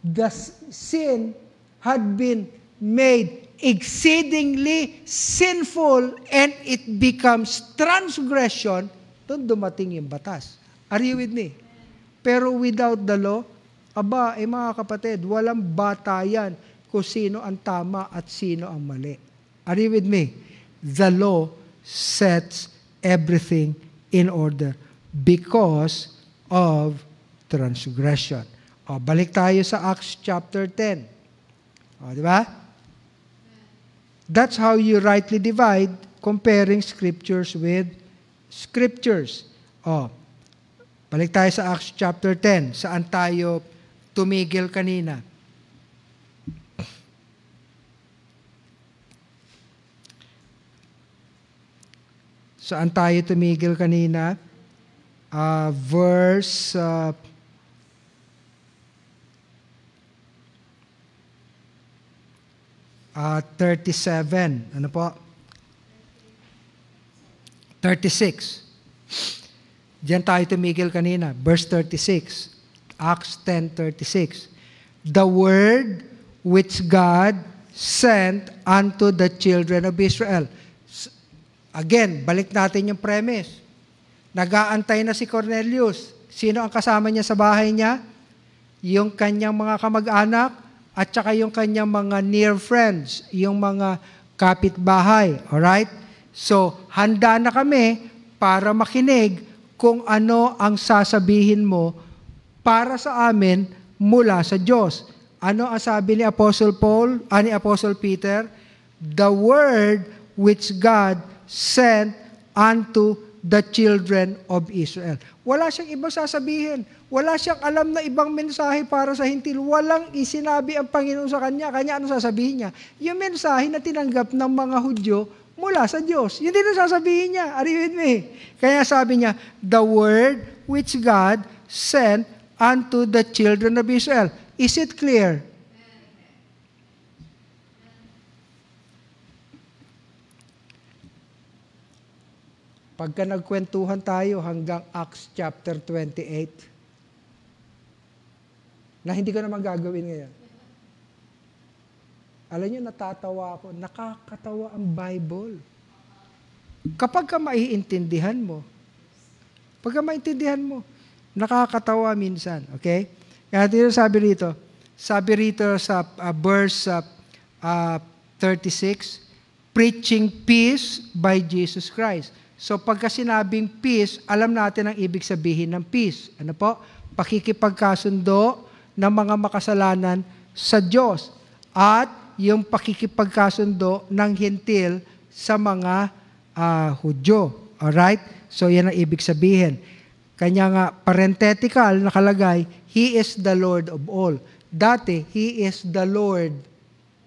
the sin had been made exceedingly sinful and it becomes transgression, doon dumating yung batas. Are you with me? Pero without the law, aba, eh mga kapatid, walang batayan kung sino ang tama at sino ang mali. Are you with me? The law sets everything in order because of transgression. O, balik tayo sa Acts chapter 10. O, di ba? That's how you rightly divide comparing scriptures with scriptures. O, balik tayo sa Acts chapter 10. Saan tayo tumigil kanina? Saan tayo tumigil kanina? Uh, verse uh, uh, 37. Ano po? 36. Diyan tayo tumigil kanina. Verse 36. Acts 10.36 The word which God sent unto the children of Israel. Again, balik natin yung premise. Nagaantay na si Cornelius. Sino ang kasama niya sa bahay niya? Yung kanyang mga kamag-anak at saka yung kanyang mga near friends, yung mga kapitbahay. Alright? So, handa na kami para makinig kung ano ang sasabihin mo para sa amin mula sa Diyos. Ano ang sabi ni Apostle Paul, ani ah, Apostle Peter? The word which God sent unto the children of Israel. Wala siyang ibang sasabihin. Wala siyang alam na ibang mensahe para sa hintil. Walang isinabi ang Panginoon sa kanya. Kanya ano sasabihin niya? Yung mensahe na tinanggap ng mga Hudyo mula sa Diyos. Yun din ang sasabihin niya. Are you with me? Kaya sabi niya, the word which God sent unto the children of Israel. Is it clear? Pagka nagkwentuhan tayo hanggang Acts chapter 28, na hindi ko naman gagawin ngayon. Alam niyo, natatawa ako. Nakakatawa ang Bible. Kapag ka maiintindihan mo, pagka maiintindihan mo, nakakatawa minsan. Okay? Kaya dito sabi rito, sabi rito sa uh, verse uh, uh, 36, preaching peace by Jesus Christ. So pagka sinabing peace, alam natin ang ibig sabihin ng peace. Ano po? Pakikipagkasundo ng mga makasalanan sa Diyos at yung pakikipagkasundo ng hintil sa mga uh, Hudyo. Alright? So yan ang ibig sabihin. Kanya nga, parenthetical, nakalagay, He is the Lord of all. Dati, He is the Lord.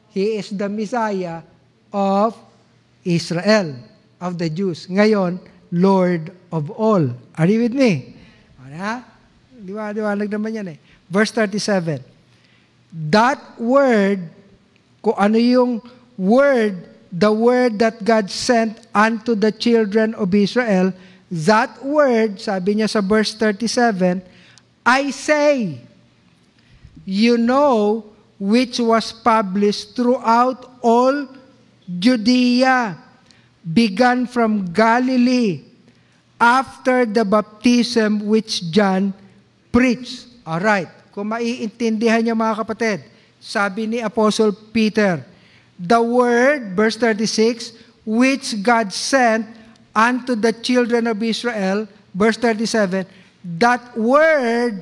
He is the Messiah of Israel of the Jews. Ngayon, Lord of all. Are you with me? Ha? Di ba, di ba, nagdaman yan eh. Verse 37. That word, kung ano yung word, the word that God sent unto the children of Israel, that word, sabi niya sa verse 37, I say, you know, which was published throughout all Judea began from Galilee after the baptism which John preached. Alright, kung maiintindihan niyo mga kapatid, sabi ni Apostle Peter, The word, verse 36, which God sent unto the children of Israel, verse 37, that word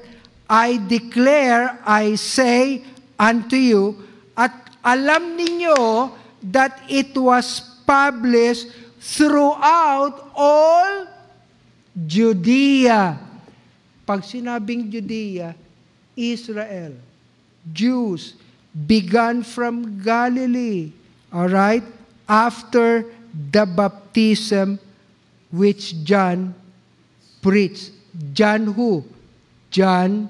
I declare, I say unto you, at alam ninyo that it was published throughout all Judea. Pag sinabing Judea, Israel, Jews, began from Galilee, all right, after the baptism which John preached. John who? John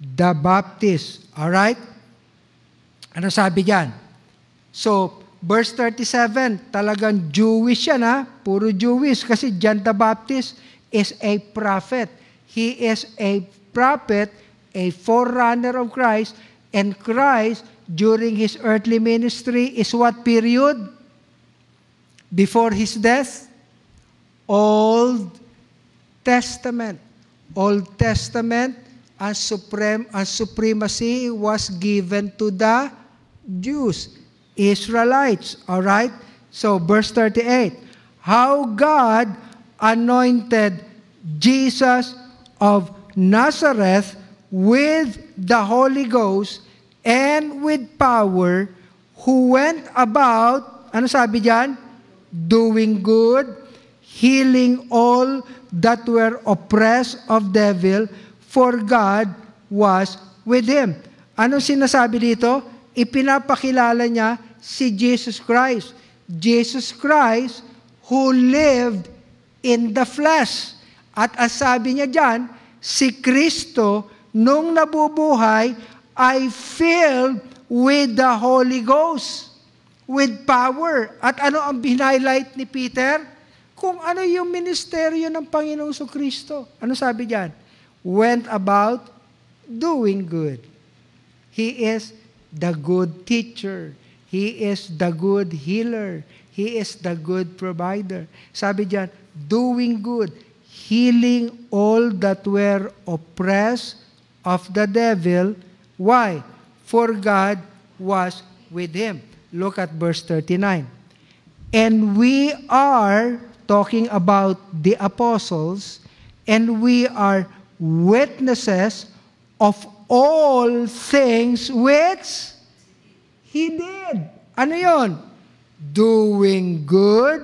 the Baptist. All right? Ano sabi diyan? So, Verse 37, talagang Jewish yan ha, puro Jewish kasi John the Baptist is a prophet. He is a prophet, a forerunner of Christ, and Christ during his earthly ministry is what period? Before his death? Old Testament. Old Testament, and supreme, and supremacy was given to the Jews Israelites. All right? So, verse 38 How God anointed Jesus of Nazareth with the Holy Ghost and with power, who went about, ano sabi diyan? Doing good, healing all that were oppressed of devil, for God was with him. Ano sinasabi dito? ipinapakilala niya si Jesus Christ. Jesus Christ who lived in the flesh. At as sabi niya dyan, si Kristo nung nabubuhay ay filled with the Holy Ghost, with power. At ano ang binihighlight ni Peter? Kung ano yung ministeryo ng Panginoong So Kristo. Ano sabi diyan? Went about doing good. He is the good teacher. He is the good healer. He is the good provider. Sabi diyan, doing good, healing all that were oppressed of the devil. Why? For God was with him. Look at verse 39. And we are talking about the apostles, and we are witnesses of all things which He did. Ano yon? Doing good,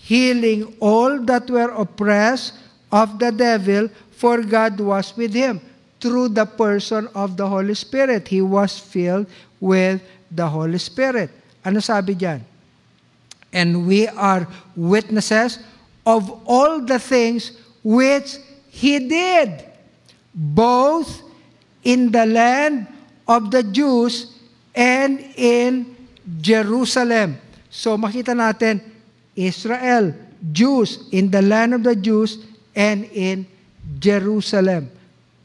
healing all that were oppressed of the devil, for God was with him. Through the person of the Holy Spirit, he was filled with the Holy Spirit. Ano sabi diyan? And we are witnesses of all the things which he did, both in the land of the Jews and in Jerusalem. So makita natin, Israel, Jews, in the land of the Jews, and in Jerusalem,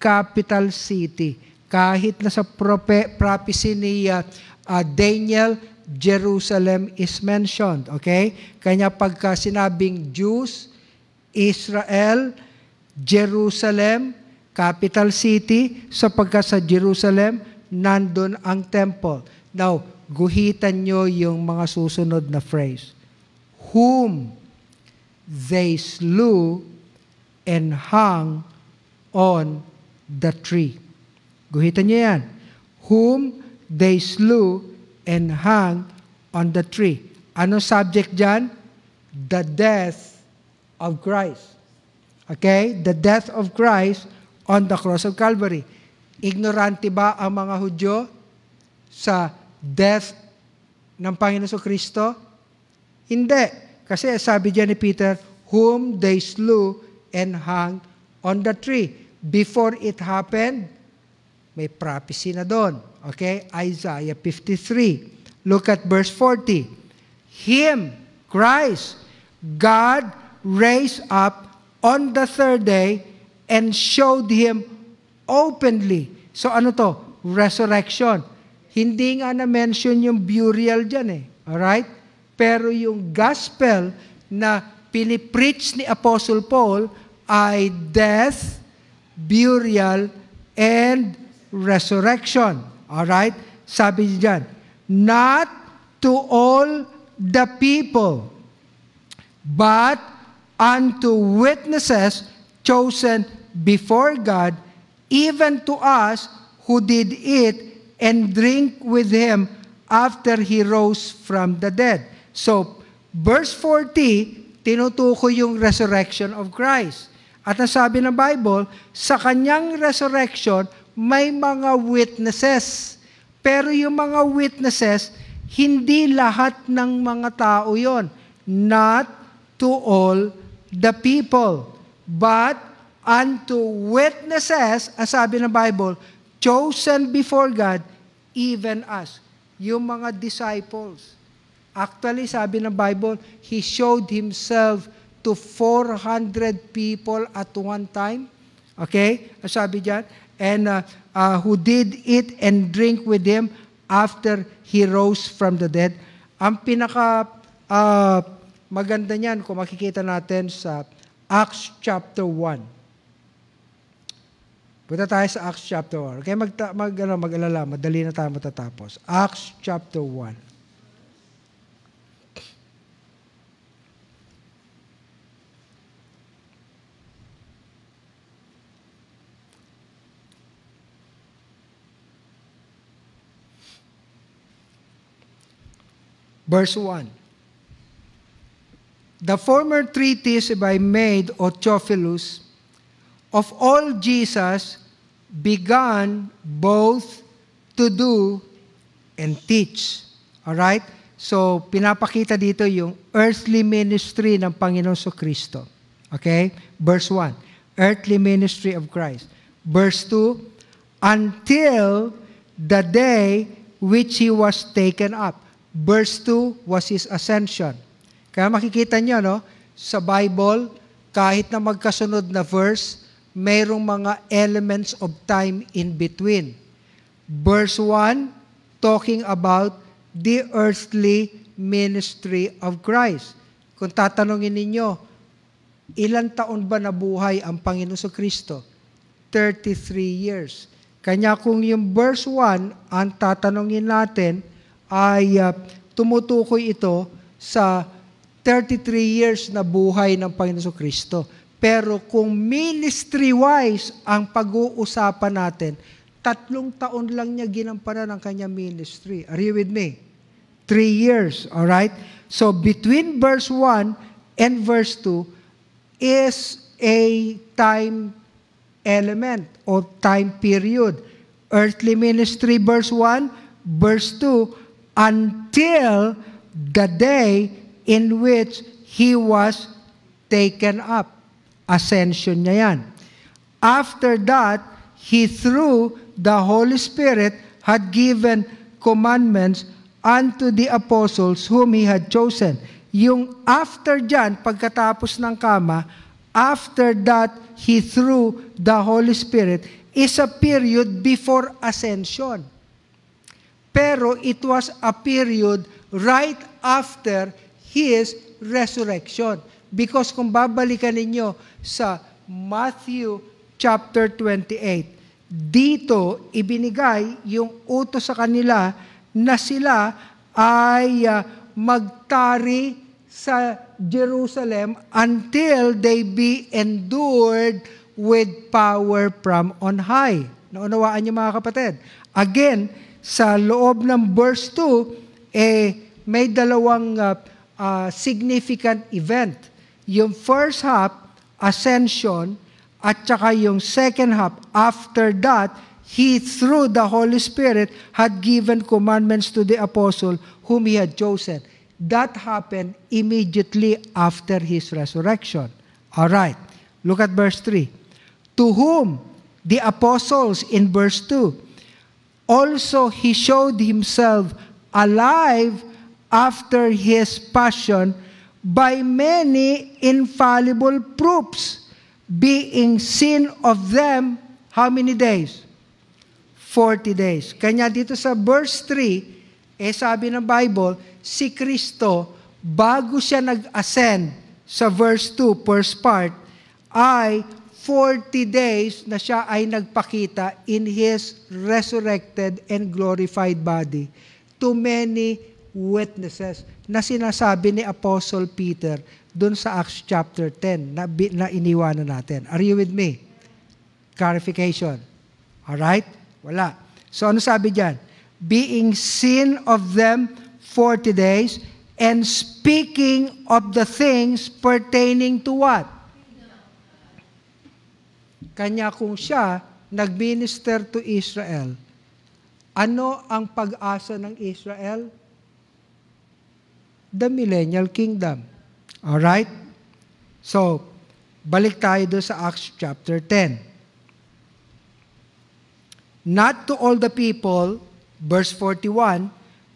capital city. Kahit na sa prophecy ni uh, uh, Daniel, Jerusalem is mentioned. Okay? Kanya pagka sinabing Jews, Israel, Jerusalem, capital city, sapagkat sa Jerusalem, nandun ang temple. Now, guhitan nyo yung mga susunod na phrase. Whom they slew and hung on the tree. Guhitan nyo yan. Whom they slew and hung on the tree. Ano subject dyan? The death of Christ. Okay? The death of Christ on the cross of Calvary. Ignorante ba ang mga Hudyo sa death ng Panginoon sa Kristo? Hindi. Kasi sabi diyan ni Peter, whom they slew and hung on the tree. Before it happened, may prophecy na doon. Okay? Isaiah 53. Look at verse 40. Him, Christ, God raised up on the third day and showed Him openly. So ano to? Resurrection. Hindi nga na-mention yung burial dyan eh. Alright? Pero yung gospel na pinipreach ni Apostle Paul ay death, burial, and resurrection. Alright? Sabi diyan, not to all the people, but unto witnesses chosen before God, even to us who did eat and drink with him after he rose from the dead. So, verse 40, tinutukoy yung resurrection of Christ. At ang sabi ng Bible, sa kanyang resurrection, may mga witnesses. Pero yung mga witnesses, hindi lahat ng mga tao yon. Not to all the people. But unto witnesses, ang sabi ng Bible, chosen before God, even us, yung mga disciples. Actually, sabi ng Bible, He showed Himself to 400 people at one time. Okay? Ang sabi dyan, and uh, uh, who did eat and drink with Him after He rose from the dead. Ang pinaka uh, maganda niyan, kung makikita natin sa Acts chapter 1. Punta tayo sa Acts chapter 1. Okay, mag, mag, ano, mag-alala, madali na tayo matatapos. Acts chapter 1. Verse 1. The former treatise by made, O Theophilus, of all Jesus began both to do and teach. All right? So, pinapakita dito yung earthly ministry ng Panginoon so Kristo. Okay? Verse 1, earthly ministry of Christ. Verse 2, until the day which He was taken up. Verse 2 was His ascension. Kaya makikita nyo, no? Sa Bible, kahit na magkasunod na verse, mayroong mga elements of time in between. Verse 1, talking about the earthly ministry of Christ. Kung tatanungin ninyo, ilan taon ba nabuhay ang Panginoon sa Kristo? 33 years. Kanya kung yung verse 1, ang tatanungin natin ay uh, tumutukoy ito sa 33 years na buhay ng Panginoon Kristo. Pero kung ministry-wise ang pag-uusapan natin, tatlong taon lang niya ginampanan ang kanyang ministry. Are you with me? Three years, all right? So between verse 1 and verse 2 is a time element or time period. Earthly ministry, verse 1, verse 2, until the day in which he was taken up ascension niya yan. After that, He through the Holy Spirit had given commandments unto the apostles whom He had chosen. Yung after dyan, pagkatapos ng kama, after that, He through the Holy Spirit is a period before ascension. Pero it was a period right after His resurrection. Because kung babalikan ninyo sa Matthew chapter 28, dito ibinigay yung utos sa kanila na sila ay uh, magtari sa Jerusalem until they be endured with power from on high. Naunawaan niyo mga kapatid. Again, sa loob ng verse 2, eh, may dalawang uh, uh, significant event yung first half, ascension, at saka yung second half, after that, He, through the Holy Spirit, had given commandments to the apostle whom He had chosen. That happened immediately after His resurrection. All right. Look at verse 3. To whom the apostles in verse 2 also He showed Himself alive after His passion by many infallible proofs, being seen of them how many days? 40 days. Kanya dito sa verse 3, eh sabi ng Bible, si Kristo, bago siya nag-ascend sa verse 2, first part, ay 40 days na siya ay nagpakita in His resurrected and glorified body to many witnesses na sinasabi ni Apostle Peter dun sa Acts chapter 10 na, na iniwanan natin. Are you with me? Clarification. Alright? Wala. So ano sabi dyan? Being seen of them 40 days and speaking of the things pertaining to what? Kanya kung siya nagminister to Israel, ano ang pag-asa ng Israel? the millennial kingdom. All right? So, balik tayo doon sa Acts chapter 10. Not to all the people, verse 41,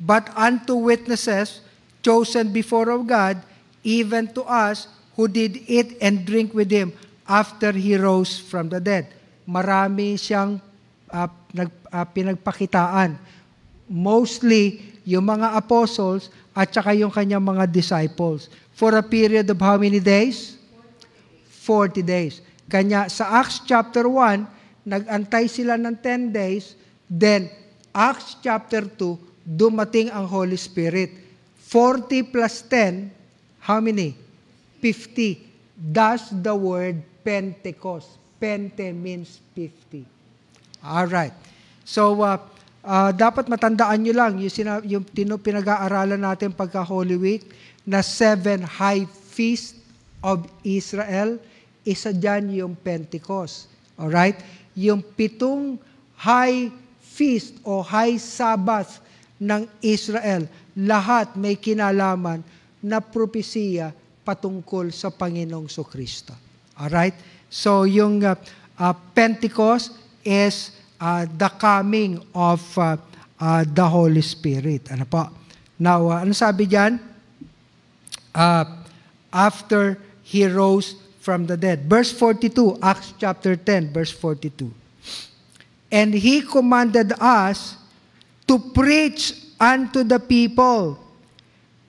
but unto witnesses chosen before of God, even to us who did eat and drink with Him after He rose from the dead. Marami siyang uh, ah, nag, uh, ah, pinagpakitaan. Mostly, yung mga apostles, at saka yung kanyang mga disciples. For a period of how many days? 40 days. Kanya, sa Acts chapter 1, nagantay sila ng 10 days, then Acts chapter 2, dumating ang Holy Spirit. 40 plus 10, how many? 50. That's the word Pentecost. Pente means 50. All right. So, uh, Uh, dapat matandaan nyo lang, yung, sina, yung tino, pinag-aaralan natin pagka Holy Week, na seven high feast of Israel, isa dyan yung Pentecost. Alright? Yung pitong high feast o high Sabbath ng Israel, lahat may kinalaman na propesiya patungkol sa Panginoong So Kristo. Alright? So, yung uh, uh, Pentecost is uh, the coming of uh, uh, the Holy Spirit. Ano po? Now, uh, ano sabi diyan? Uh, after he rose from the dead. Verse 42, Acts chapter 10, verse 42. And he commanded us to preach unto the people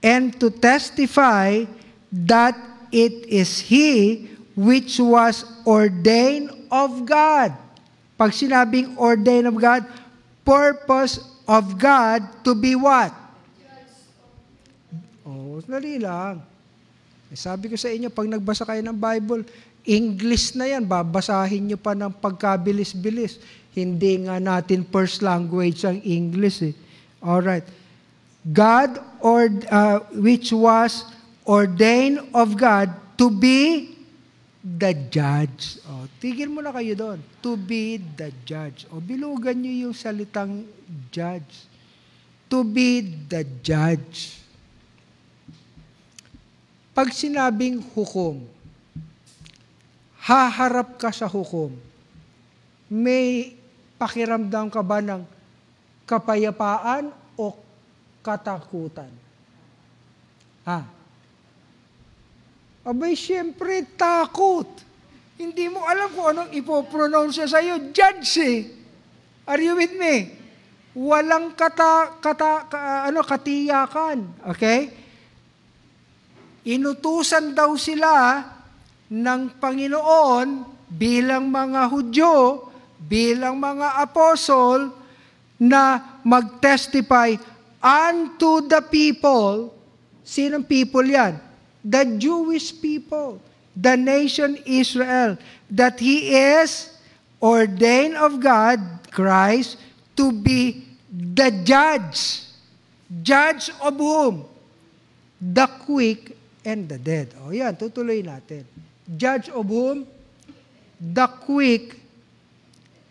and to testify that it is he which was ordained of God pag sinabing ordained of God, purpose of God to be what? Oh, dali lang. Eh, sabi ko sa inyo, pag nagbasa kayo ng Bible, English na yan, babasahin nyo pa ng pagkabilis-bilis. Hindi nga natin first language ang English eh. Alright. God, or, uh, which was ordained of God to be the judge. Oh, tigil mo na kayo doon. To be the judge. O, oh, bilugan nyo yung salitang judge. To be the judge. Pag sinabing hukom, haharap ka sa hukom, may pakiramdam ka ba ng kapayapaan o katakutan? Ah, Abay, siyempre, takot. Hindi mo alam kung anong ipopronounce sa iyo. Judge eh. Are you with me? Walang kata, kata, ka, ano, katiyakan. Okay? Inutusan daw sila ng Panginoon bilang mga Hudyo, bilang mga apostol, na mag-testify unto the people. Sinong people yan? the Jewish people, the nation Israel, that he is ordained of God, Christ, to be the judge. Judge of whom? The quick and the dead. O yan, tutuloy natin. Judge of whom? The quick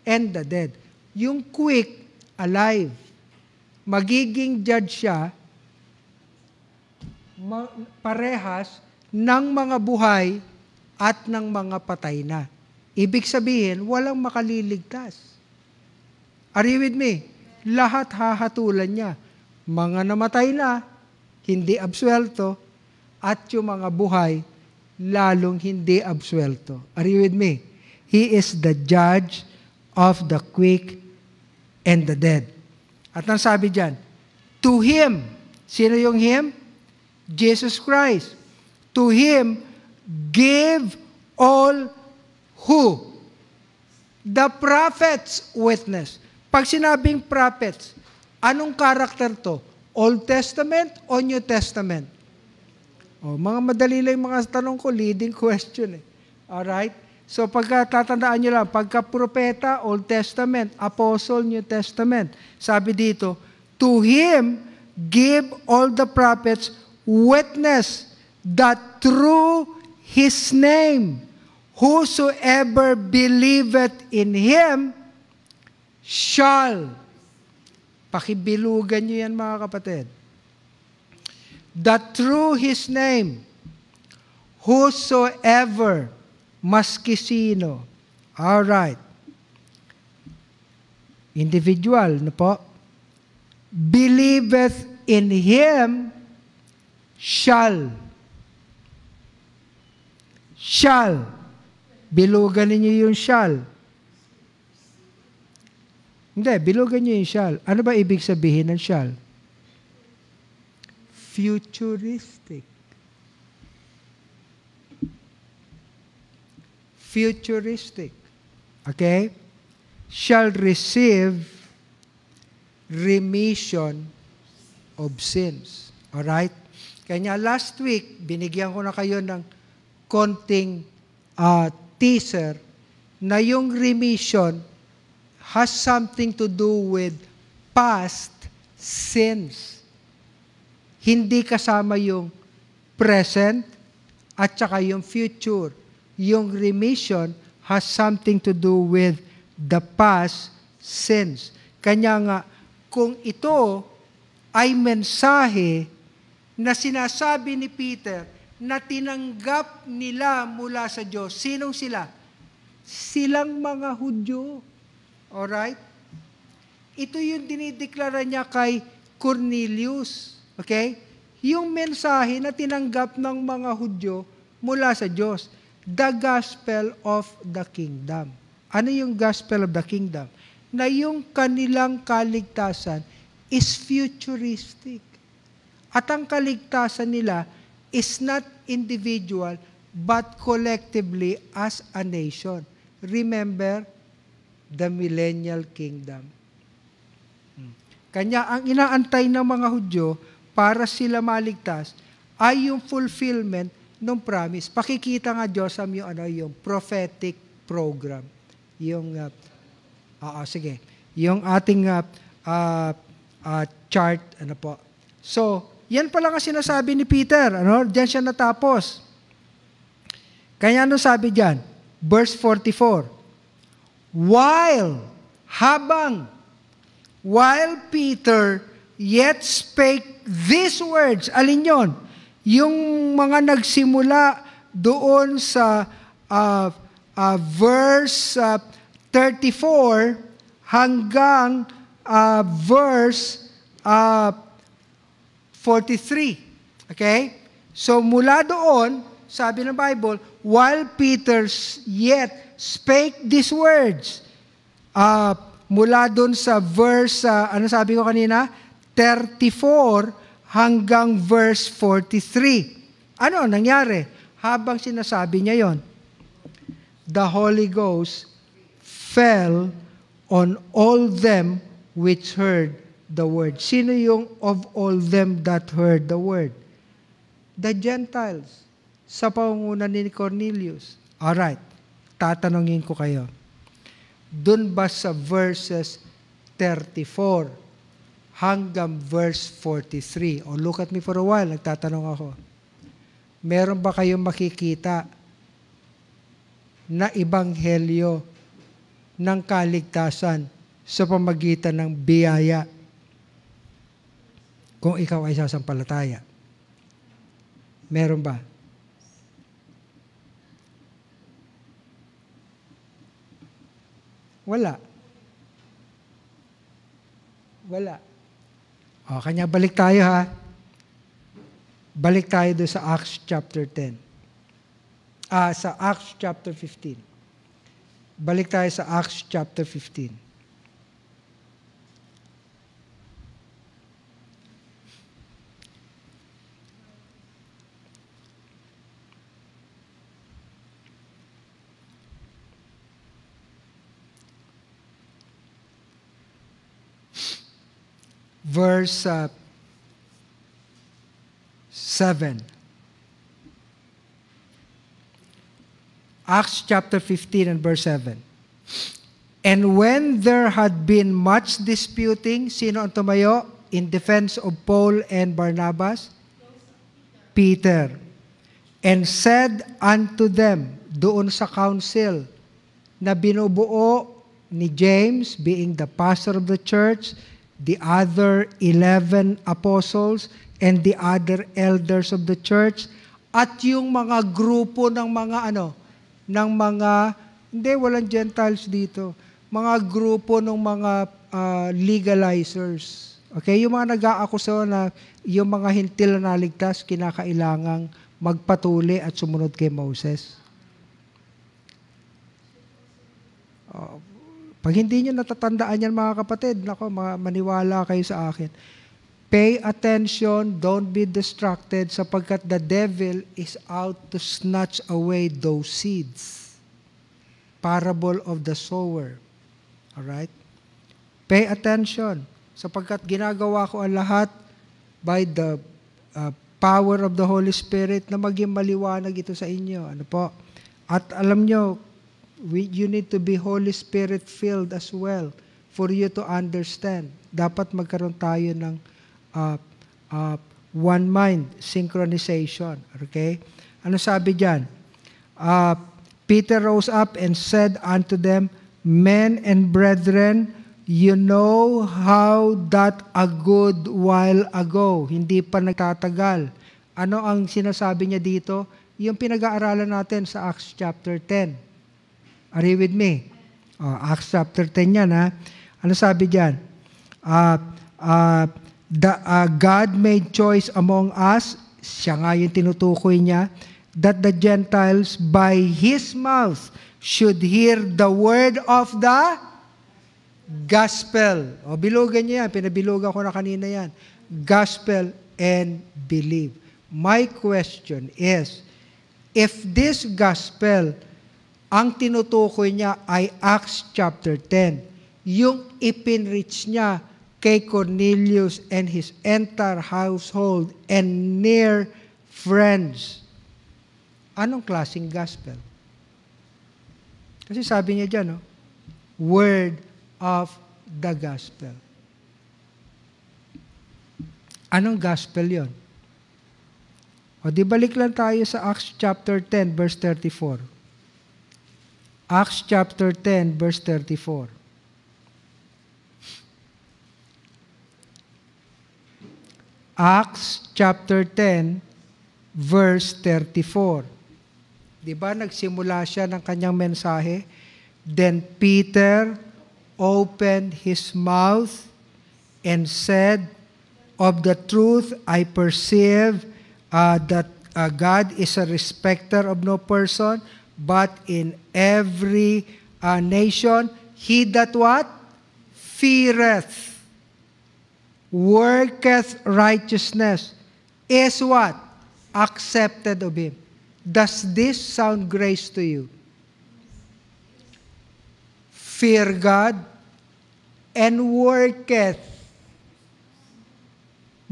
and the dead. Yung quick, alive. Magiging judge siya parehas ng mga buhay at ng mga patay na. Ibig sabihin, walang makaliligtas. Are you with me? Lahat hahatulan niya. Mga namatay na, hindi absuelto, at yung mga buhay, lalong hindi absuelto. Are you with me? He is the judge of the quick and the dead. At ang sabi dyan, to Him, sino yung Him? Jesus Christ. To Him, give all who? The prophets witness. Pag sinabing prophets, anong karakter to? Old Testament o New Testament? O, mga madali lang mga tanong ko, leading question eh. Alright? So pagka tatandaan nyo lang, pagka propeta, Old Testament, apostle, New Testament, sabi dito, to him give all the prophets witness that true his name, whosoever believeth in him shall. Pakibilugan niyo yan mga kapatid. That true his name, whosoever, maski sino, right. individual no po, believeth in him shall. Shall. Bilugan ninyo yung shall. Hindi, bilugan niyo yung shall. Ano ba ibig sabihin ng shall? Futuristic. Futuristic. Okay? Shall receive remission of sins. All right? Kanya last week, binigyan ko na kayo ng konting uh, teaser na yung remission has something to do with past sins. Hindi kasama yung present at saka yung future. Yung remission has something to do with the past sins. Kanya nga, kung ito ay mensahe na sinasabi ni Peter na tinanggap nila mula sa Diyos. Sinong sila? Silang mga Hudyo. Alright? Ito yung dinideklara niya kay Cornelius. Okay? Yung mensahe na tinanggap ng mga Hudyo mula sa Diyos. The Gospel of the Kingdom. Ano yung Gospel of the Kingdom? Na yung kanilang kaligtasan is futuristic. At ang kaligtasan nila is not individual, but collectively as a nation. Remember the millennial kingdom. Kanya ang inaantay ng mga Hudyo para sila maligtas ay yung fulfillment ng promise. Pakikita nga Diyos am yung, ano, yung prophetic program. Yung, uh, oo, sige, yung ating uh, uh, uh, chart, ano po. So, yan pala ang sinasabi ni Peter. Ano? Diyan siya natapos. Kaya ano sabi diyan? Verse 44. While, habang, while Peter yet spake these words, alin yon? Yung mga nagsimula doon sa uh, uh, verse uh, ah, 34 hanggang uh, verse uh, 43. Okay? So mula doon, sabi ng Bible, while Peter yet spake these words, uh, mula doon sa verse, uh, ano sabi ko kanina? 34 hanggang verse 43. Ano nangyari? Habang sinasabi niya yon, the Holy Ghost fell on all them which heard the word. Sino yung of all them that heard the word? The Gentiles. Sa pangunan ni Cornelius. Alright, tatanungin ko kayo. Doon ba sa verses 34 hanggang verse 43? O look at me for a while, nagtatanong ako. Meron ba kayong makikita na ibanghelyo ng kaligtasan sa pamagitan ng biyaya kung ikaw ay sasampalataya. Meron ba? Wala. Wala. O, kanya balik tayo ha. Balik tayo doon sa Acts chapter 10. Ah, sa Acts chapter 15. Balik tayo sa Acts chapter 15. verse uh, 7. Acts chapter 15 and verse 7. And when there had been much disputing, sino ang tumayo? In defense of Paul and Barnabas? Peter. And said unto them, doon sa council, na binubuo ni James, being the pastor of the church, the other 11 apostles and the other elders of the church at yung mga grupo ng mga ano ng mga hindi walang gentiles dito mga grupo ng mga uh, legalizers okay yung mga nag aakusa na yung mga hintil na naligtas kinakailangang magpatuli at sumunod kay Moses oh, pag hindi nyo natatandaan yan mga kapatid, nako, maniwala kayo sa akin. Pay attention, don't be distracted, sapagkat the devil is out to snatch away those seeds. Parable of the sower. Alright? Pay attention, sapagkat ginagawa ko ang lahat by the uh, power of the Holy Spirit na maging maliwanag ito sa inyo. Ano po? At alam nyo, we, you need to be Holy Spirit filled as well for you to understand. Dapat magkaroon tayo ng uh, uh, one mind synchronization. Okay? Ano sabi diyan? Uh, Peter rose up and said unto them, Men and brethren, you know how that a good while ago, hindi pa nagtatagal. Ano ang sinasabi niya dito? Yung pinag-aaralan natin sa Acts chapter 10. Are you with me? Oh, Acts chapter 10 yan ha. Ano sabi diyan? Uh, ah, uh, ah, the, uh, God made choice among us, siya nga yung tinutukoy niya, that the Gentiles by His mouth should hear the word of the gospel. O, bilugan niya yan. Pinabilugan ko na kanina yan. Gospel and believe. My question is, if this gospel ang tinutukoy niya ay Acts chapter 10. Yung ipinreach niya kay Cornelius and his entire household and near friends. Anong klaseng gospel? Kasi sabi niya dyan, no? word of the gospel. Anong gospel yon? O di balik lang tayo sa Acts chapter 10 verse 34. Acts chapter 10 verse 34. Acts chapter 10 verse 34. 'Di ba nagsimula siya ng kanyang mensahe? Then Peter opened his mouth and said, "Of the truth I perceive uh, that uh, God is a respecter of no person, but in every uh, nation, he that what? Feareth, worketh righteousness, is what? Accepted of him. Does this sound grace to you? Fear God and worketh.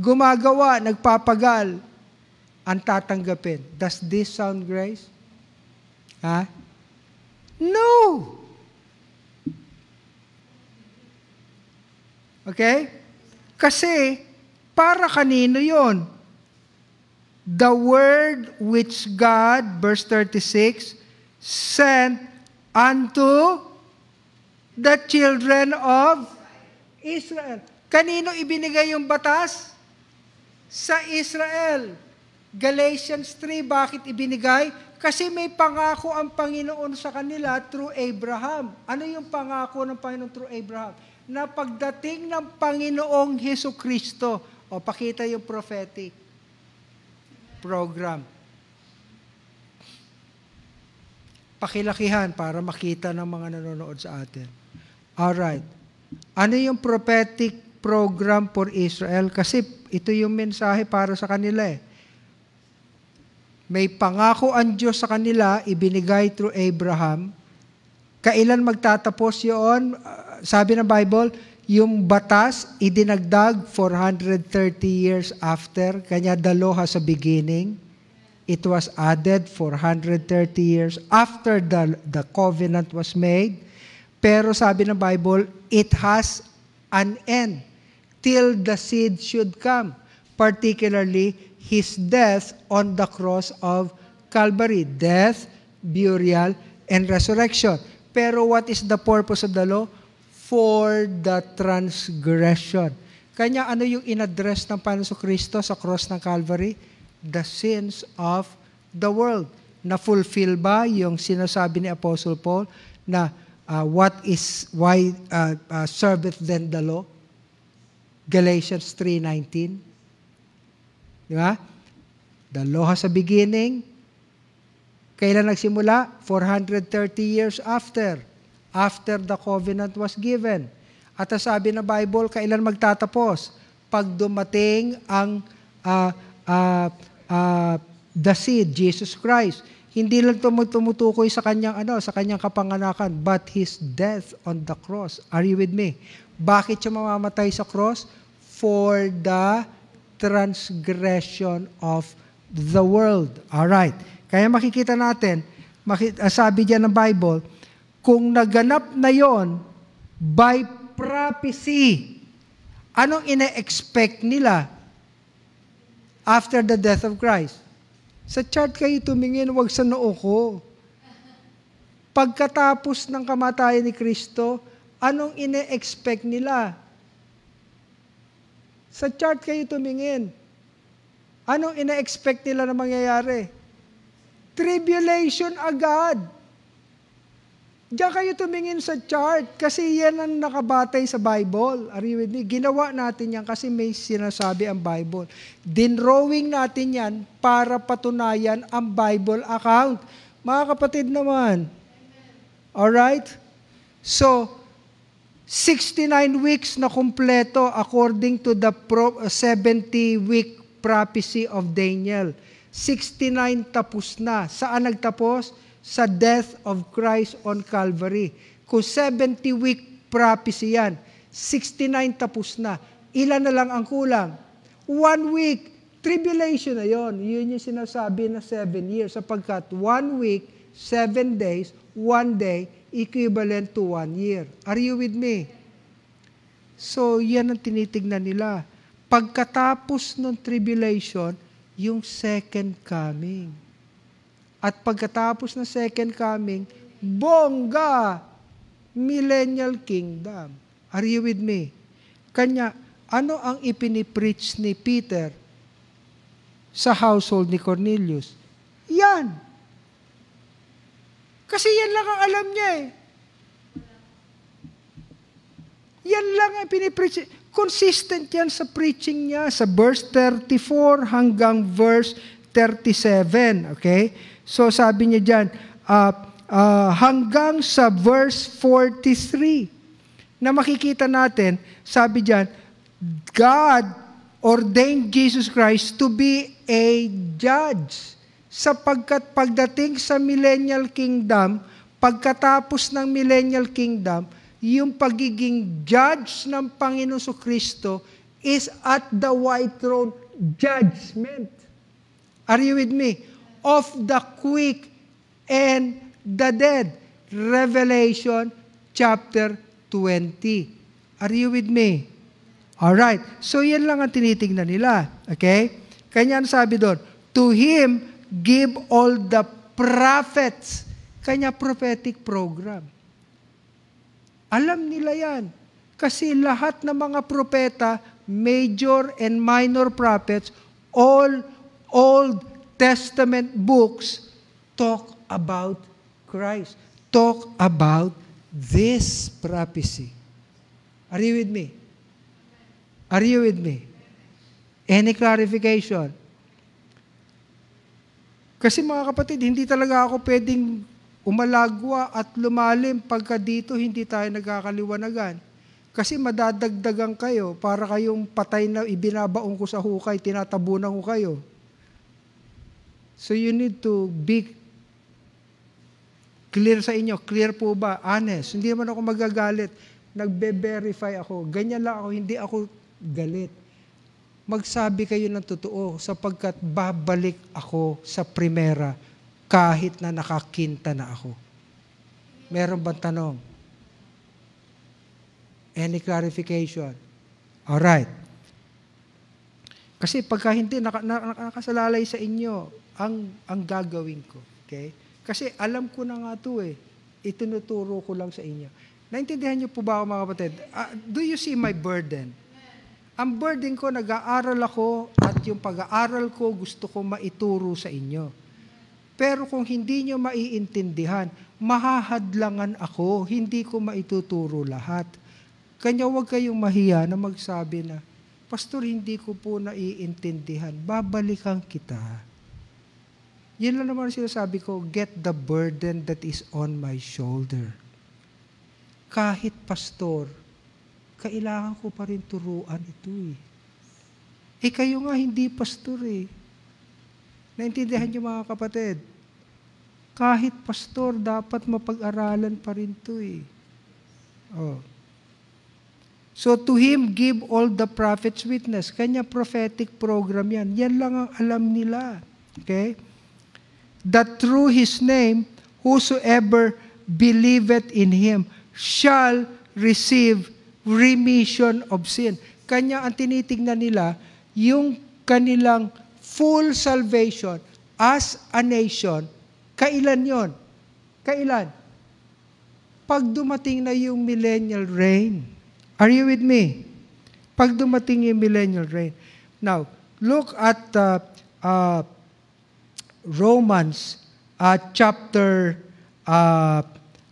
Gumagawa, nagpapagal, ang tatanggapin. Does this sound grace? Ha? No! Okay? Kasi, para kanino yon? The word which God, verse 36, sent unto the children of Israel. Kanino ibinigay yung batas? Sa Israel. Galatians 3, bakit ibinigay? Kasi may pangako ang Panginoon sa kanila through Abraham. Ano yung pangako ng Panginoon through Abraham? Na pagdating ng Panginoong Heso Kristo, o pakita yung prophetic program. Pakilakihan para makita ng mga nanonood sa atin. Alright. Ano yung prophetic program for Israel? Kasi ito yung mensahe para sa kanila eh may pangako ang Diyos sa kanila, ibinigay through Abraham. Kailan magtatapos yon? Ah, sabi ng Bible, yung batas, idinagdag 430 years after. Kanya daloha sa beginning. It was added 430 years after the, the covenant was made. Pero sabi ng Bible, it has an end till the seed should come. Particularly, his death on the cross of Calvary. Death, burial, and resurrection. Pero what is the purpose of the law? For the transgression. Kanya ano yung inaddress ng Panginoon Kristo sa cross ng Calvary? The sins of the world. Na-fulfill ba yung sinasabi ni Apostle Paul na uh, what is, why uh, uh, serveth then the law? Galatians 3.19 Di ba? The law has a beginning. Kailan nagsimula? 430 years after. After the covenant was given. At sabi ng Bible, kailan magtatapos? Pag dumating ang uh, uh, uh, the seed, Jesus Christ. Hindi lang tumutukoy sa kanyang ano, sa kanyang kapanganakan, but his death on the cross. Are you with me? Bakit siya mamamatay sa cross? For the transgression of the world. All right. Kaya makikita natin, makita, ah, sabi diyan ng Bible, kung naganap na yon by prophecy, anong ina-expect nila after the death of Christ? Sa chart kayo tumingin, wag sa noo ko. Pagkatapos ng kamatayan ni Kristo, anong ina-expect nila? Sa chart kayo tumingin. Anong ina-expect nila na mangyayari? Tribulation agad. Diyan kayo tumingin sa chart kasi yan ang nakabatay sa Bible. Are you with me? Ginawa natin yan kasi may sinasabi ang Bible. Dinrowing natin yan para patunayan ang Bible account. Mga kapatid naman. All right? So, 69 weeks na kumpleto according to the 70-week uh, prophecy of Daniel. 69 tapos na. Saan nagtapos? Sa death of Christ on Calvary. Kung 70-week prophecy yan, 69 tapos na. Ilan na lang ang kulang? One week. Tribulation na yon. Yun yung sinasabi na seven years. Sapagkat one week, seven days, one day, equivalent to one year. Are you with me? So, yan ang tinitignan nila. Pagkatapos ng tribulation, yung second coming. At pagkatapos ng second coming, bongga, millennial kingdom. Are you with me? Kanya, ano ang ipinipreach ni Peter sa household ni Cornelius? Yan! Kasi yan lang ang alam niya eh. Yan lang ang pinipreach. Consistent yan sa preaching niya sa verse 34 hanggang verse 37. Okay? So sabi niya dyan, uh, uh, hanggang sa verse 43 na makikita natin, sabi diyan, God ordained Jesus Christ to be a judge sapagkat pagdating sa millennial kingdom, pagkatapos ng millennial kingdom, yung pagiging judge ng Panginoon so Kristo is at the white throne judgment. Are you with me? Of the quick and the dead. Revelation chapter 20. Are you with me? All right. So, yan lang ang tinitingnan nila. Okay? Kanya sabi doon, To Him give all the prophets kanya prophetic program. Alam nila yan. Kasi lahat ng mga propeta, major and minor prophets, all Old Testament books talk about Christ. Talk about this prophecy. Are you with me? Are you with me? Any clarification? Kasi mga kapatid, hindi talaga ako pwedeng umalagwa at lumalim pagka dito hindi tayo nagkakaliwanagan. Kasi madadagdagan kayo para kayong patay na ibinabaong ko sa hukay, tinatabunan ko kayo. So you need to be clear sa inyo. Clear po ba? Honest. Hindi naman ako magagalit. Nagbe-verify ako. Ganyan lang ako. Hindi ako galit magsabi kayo ng totoo sapagkat babalik ako sa primera kahit na nakakinta na ako. Meron bang tanong? Any clarification? All right. Kasi pagka hindi naka, naka, nakasalalay sa inyo, ang, ang gagawin ko. Okay? Kasi alam ko na nga 'to eh. Itinuturo ko lang sa inyo. Naintindihan niyo po ba ako mga kapatid? Uh, do you see my burden? Ang burden ko, nag-aaral ako at yung pag-aaral ko gusto ko maituro sa inyo. Pero kung hindi nyo maiintindihan, mahahadlangan ako, hindi ko maituturo lahat. Kanya huwag kayong mahiya na magsabi na, Pastor, hindi ko po naiintindihan, babalikan kita. Yun lang naman sinasabi ko, get the burden that is on my shoulder. Kahit pastor, kailangan ko pa rin turuan ito eh. Eh kayo nga hindi pastor eh. Naintindihan niyo mga kapatid? Kahit pastor, dapat mapag-aralan pa rin ito eh. Oh. So to him give all the prophets witness. Kanya prophetic program yan. Yan lang ang alam nila. Okay? That through his name, whosoever believeth in him shall receive remission of sin. Kanya ang tinitingnan nila, yung kanilang full salvation as a nation, kailan yon? Kailan? Pag dumating na yung millennial reign. Are you with me? Pag dumating yung millennial reign. Now, look at uh, uh, Romans uh, chapter uh,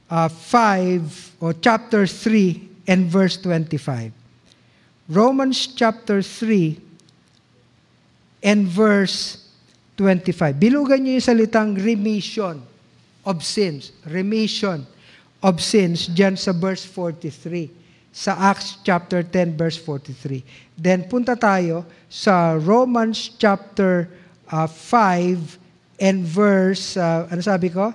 uh, 5 or chapter 3 and verse 25. Romans chapter 3 and verse 25. Bilugan niyo yung salitang remission of sins. Remission of sins dyan sa verse 43. Sa Acts chapter 10 verse 43. Then punta tayo sa Romans chapter uh, ah, 5 and verse, uh, ano sabi ko?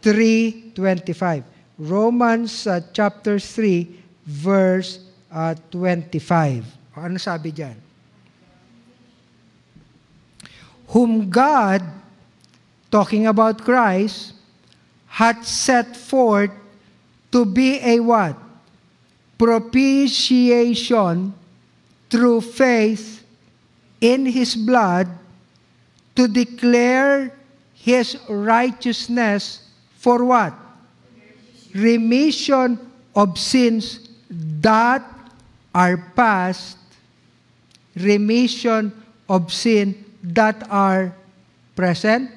3.25. Romans uh, chapter 3 verse uh, 25. Ano sabi diyan? Whom God talking about Christ had set forth to be a what? Propitiation through faith in his blood to declare his righteousness for what? remission of sins that are past, remission of sin that are present,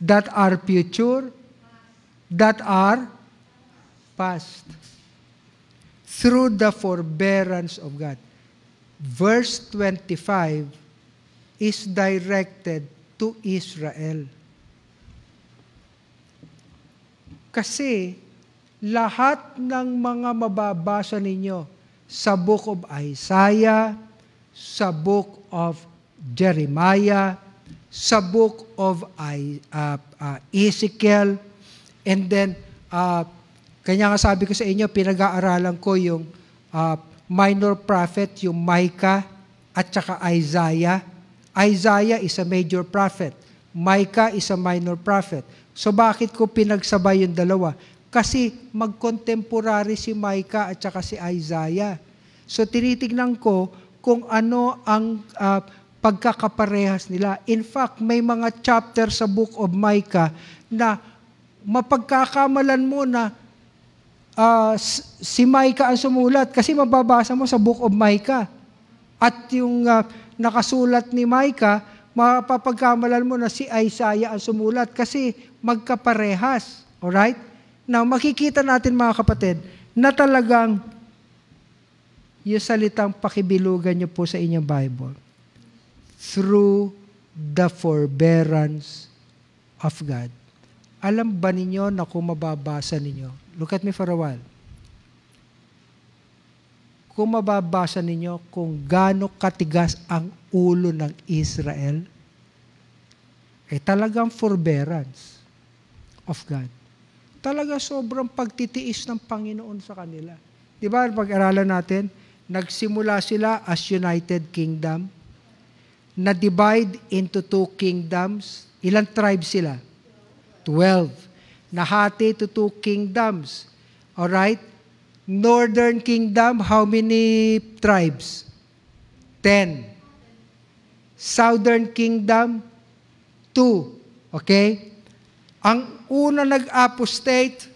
that are future, that are past. Through the forbearance of God. Verse 25 is directed to Israel. Kasi lahat ng mga mababasa ninyo sa book of Isaiah, sa book of Jeremiah, sa book of I, uh, uh, Ezekiel, and then, uh, kanya nga sabi ko sa inyo, pinag-aaralan ko yung uh, minor prophet, yung Micah, at saka Isaiah. Isaiah is a major prophet. Micah is a minor prophet. So bakit ko pinagsabay yung dalawa? Kasi magkontemporary si Micah at saka si Isaiah. So tinitignan ko kung ano ang uh, pagkakaparehas nila. In fact, may mga chapter sa Book of Micah na mapagkakamalan mo na uh, si Micah ang sumulat kasi mababasa mo sa Book of Micah. At yung uh, nakasulat ni Micah, mapapagkamalan mo na si Isaiah ang sumulat kasi magkaparehas. Alright? Now, makikita natin mga kapatid, na talagang yung salitang pakibilugan niyo po sa inyong Bible. Through the forbearance of God. Alam ba ninyo na kung mababasa ninyo? Look at me for a while. Kung mababasa ninyo kung gaano katigas ang ulo ng Israel, eh talagang forbearance of God. Talaga sobrang pagtitiis ng Panginoon sa kanila. Di ba, pag-aralan natin, nagsimula sila as United Kingdom, na-divide into two kingdoms. Ilang tribes sila? Twelve. Nahati to two kingdoms. All right? Northern Kingdom, how many tribes? Ten. Southern Kingdom, two. Okay? Ang una nag-apostate,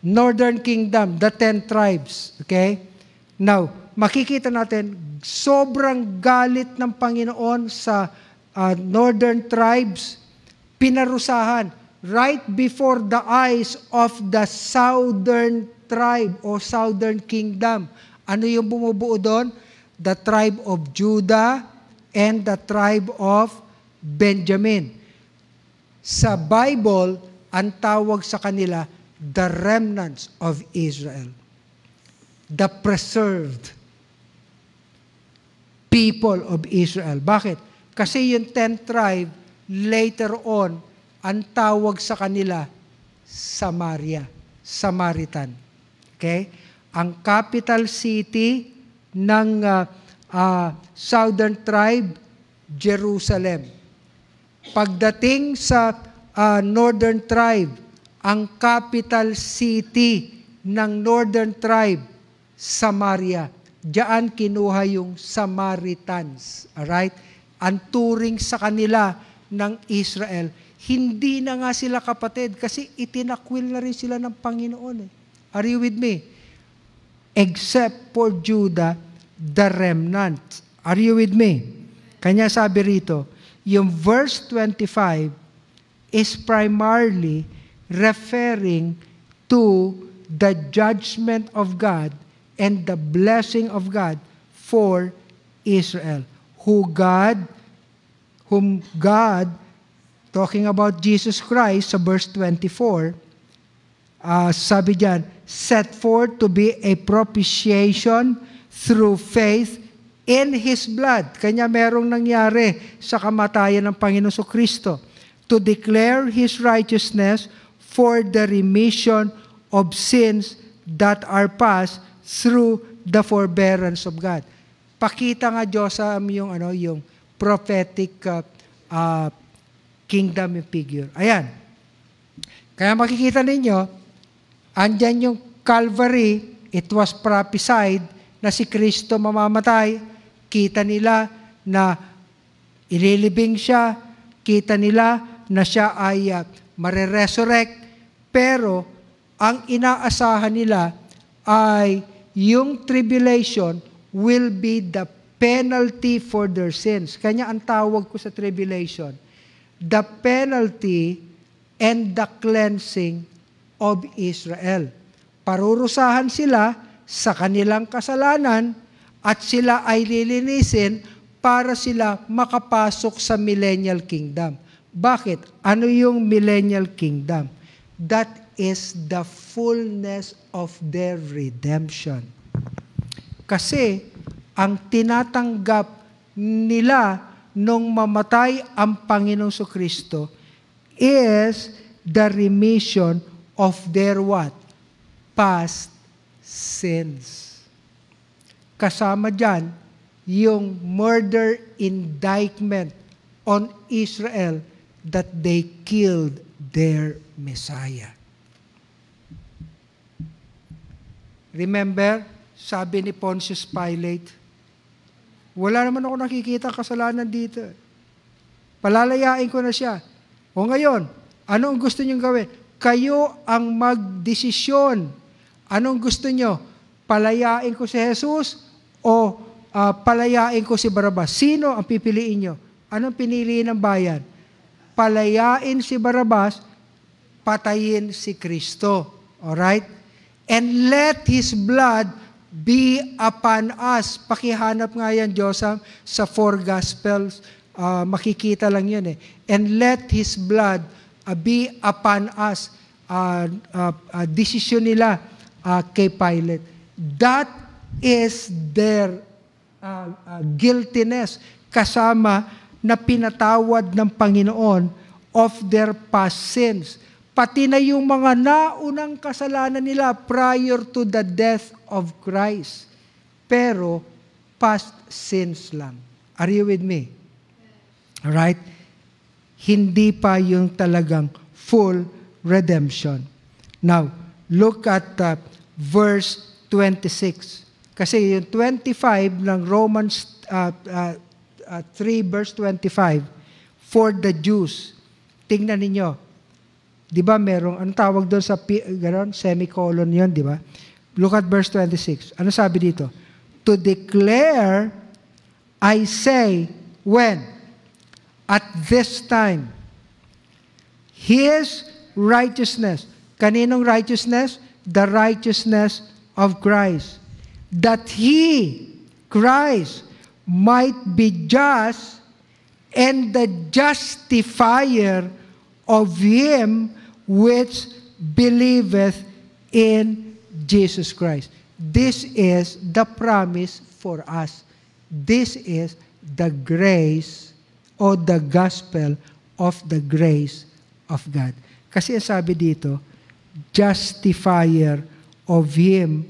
Northern Kingdom, the ten tribes. Okay? Now, makikita natin, sobrang galit ng Panginoon sa uh, northern tribes, pinarusahan right before the eyes of the southern tribe o southern kingdom. Ano yung bumubuo doon? The tribe of Judah and the tribe of Benjamin. Sa Bible, ang tawag sa kanila, the remnants of Israel. The preserved people of Israel. Bakit? Kasi yung 10 tribe, later on, ang tawag sa kanila, Samaria, Samaritan. Okay? Ang capital city ng uh, uh, southern tribe, Jerusalem. Pagdating sa uh, Northern Tribe, ang capital city ng Northern Tribe, Samaria. Diyan kinuha yung Samaritans. Alright? Ang turing sa kanila ng Israel. Hindi na nga sila kapatid kasi itinakwil na rin sila ng Panginoon. Eh. Are you with me? Except for Judah, the remnant. Are you with me? Kanya sabi rito, yung verse 25 is primarily referring to the judgment of God and the blessing of God for Israel. Who God, whom God, talking about Jesus Christ sa verse 24, uh, ah, sabi diyan set forth to be a propitiation through faith in His blood. Kanya merong nangyari sa kamatayan ng Panginoon so Kristo to declare His righteousness for the remission of sins that are past through the forbearance of God. Pakita nga Diyos sa yung, ano, yung prophetic uh, uh, kingdom figure. Ayan. Kaya makikita ninyo, andyan yung Calvary, it was prophesied na si Kristo mamamatay, Kita nila na ililibing siya, kita nila na siya ay uh, mareresurrect, pero ang inaasahan nila ay yung tribulation will be the penalty for their sins. Kanya ang tawag ko sa tribulation, the penalty and the cleansing of Israel. Parurusahan sila sa kanilang kasalanan at sila ay lilinisin para sila makapasok sa millennial kingdom. Bakit? Ano yung millennial kingdom? That is the fullness of their redemption. Kasi ang tinatanggap nila nung mamatay ang Panginoong So Kristo is the remission of their what? Past sins. Kasama dyan, yung murder indictment on Israel that they killed their Messiah. Remember, sabi ni Pontius Pilate, wala naman ako nakikita kasalanan dito. Palalayain ko na siya. O ngayon, anong gusto niyong gawin? Kayo ang magdesisyon. Anong gusto niyo? Palayain ko si Jesus o uh, palayain ko si Barabas. Sino ang pipiliin nyo? Anong pinili ng bayan? Palayain si Barabas, patayin si Kristo. Alright? And let His blood be upon us. Pakihanap nga yan, Josam, sa four gospels. Uh, makikita lang yun eh. And let His blood uh, be upon us. Uh, uh, uh, decision nila uh, kay Pilate. That is their uh, uh, guiltiness kasama na pinatawad ng Panginoon of their past sins. Pati na yung mga naunang kasalanan nila prior to the death of Christ. Pero past sins lang. Are you with me? Right? Hindi pa yung talagang full redemption. Now, look at uh, verse 26. Kasi yung 25 ng Romans uh, uh, uh, 3 verse 25, for the Jews. Tingnan ninyo. Di ba merong, ano tawag doon sa ganon, semicolon yon di ba? Look at verse 26. Ano sabi dito? To declare, I say, when? At this time. His righteousness. Kaninong righteousness? The righteousness of Christ that he, Christ, might be just and the justifier of him which believeth in Jesus Christ. This is the promise for us. This is the grace or the gospel of the grace of God. Kasi sabi dito, justifier of him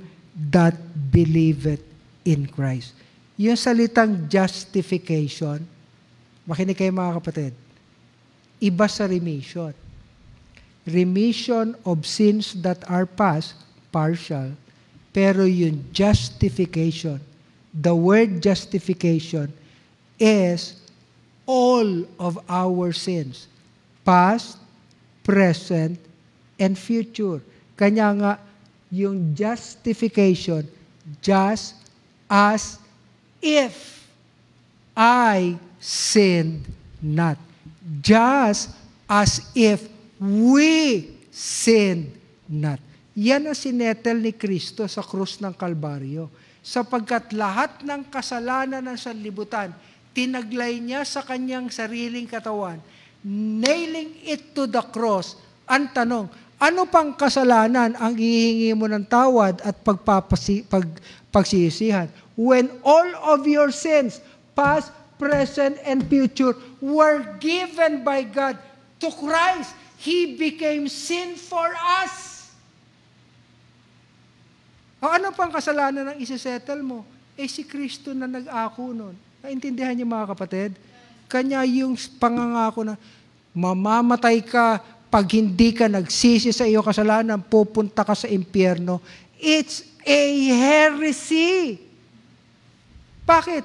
that believeth in Christ. Yung salitang justification, makinig kayo mga kapatid, iba sa remission. Remission of sins that are past, partial, pero yung justification, the word justification is all of our sins, past, present, and future. Kanya nga, yung justification just as if I sinned not. Just as if we sinned not. Yan ang sinetel ni Kristo sa krus ng Kalbaryo. Sapagkat lahat ng kasalanan ng sanlibutan, tinaglay niya sa kanyang sariling katawan, nailing it to the cross. Ang tanong, ano pang kasalanan ang hihingi mo ng tawad at pagpapasi, pag, pagsisihan? When all of your sins, past, present, and future, were given by God to Christ, He became sin for us. O ano pang kasalanan ang isisettle mo? Eh si Kristo na nag-ako nun. Naintindihan niyo mga kapatid? Kanya yung pangangako na mamamatay ka, pag hindi ka nagsisi sa iyong kasalanan, pupunta ka sa impyerno. It's a heresy. Bakit?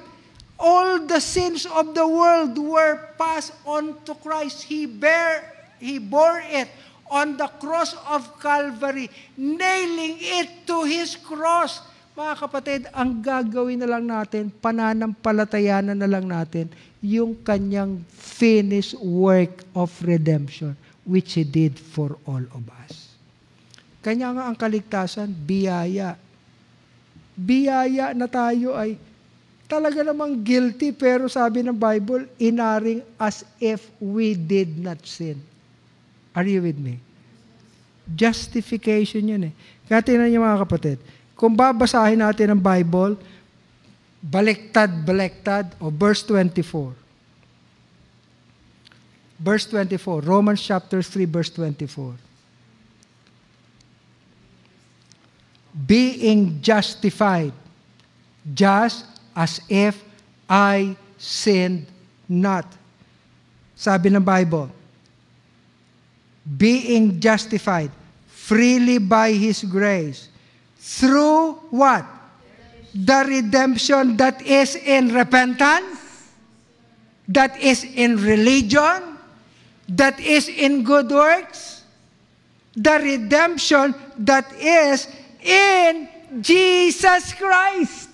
All the sins of the world were passed on to Christ. He bear he bore it on the cross of Calvary, nailing it to his cross. Mga kapatid, ang gagawin na lang natin, pananampalatayanan na lang natin, yung kanyang finished work of redemption which He did for all of us. Kanya nga ang kaligtasan, biyaya. Biyaya na tayo ay talaga namang guilty pero sabi ng Bible, inaring as if we did not sin. Are you with me? Justification yun eh. Kaya tingnan niyo mga kapatid, kung babasahin natin ang Bible, baliktad, baliktad, o verse 24 verse 24. Romans chapter 3, verse 24. Being justified, just as if I sinned not. Sabi ng Bible, being justified freely by His grace through what? The redemption that is in repentance, that is in religion, that is in good works, the redemption that is in Jesus Christ.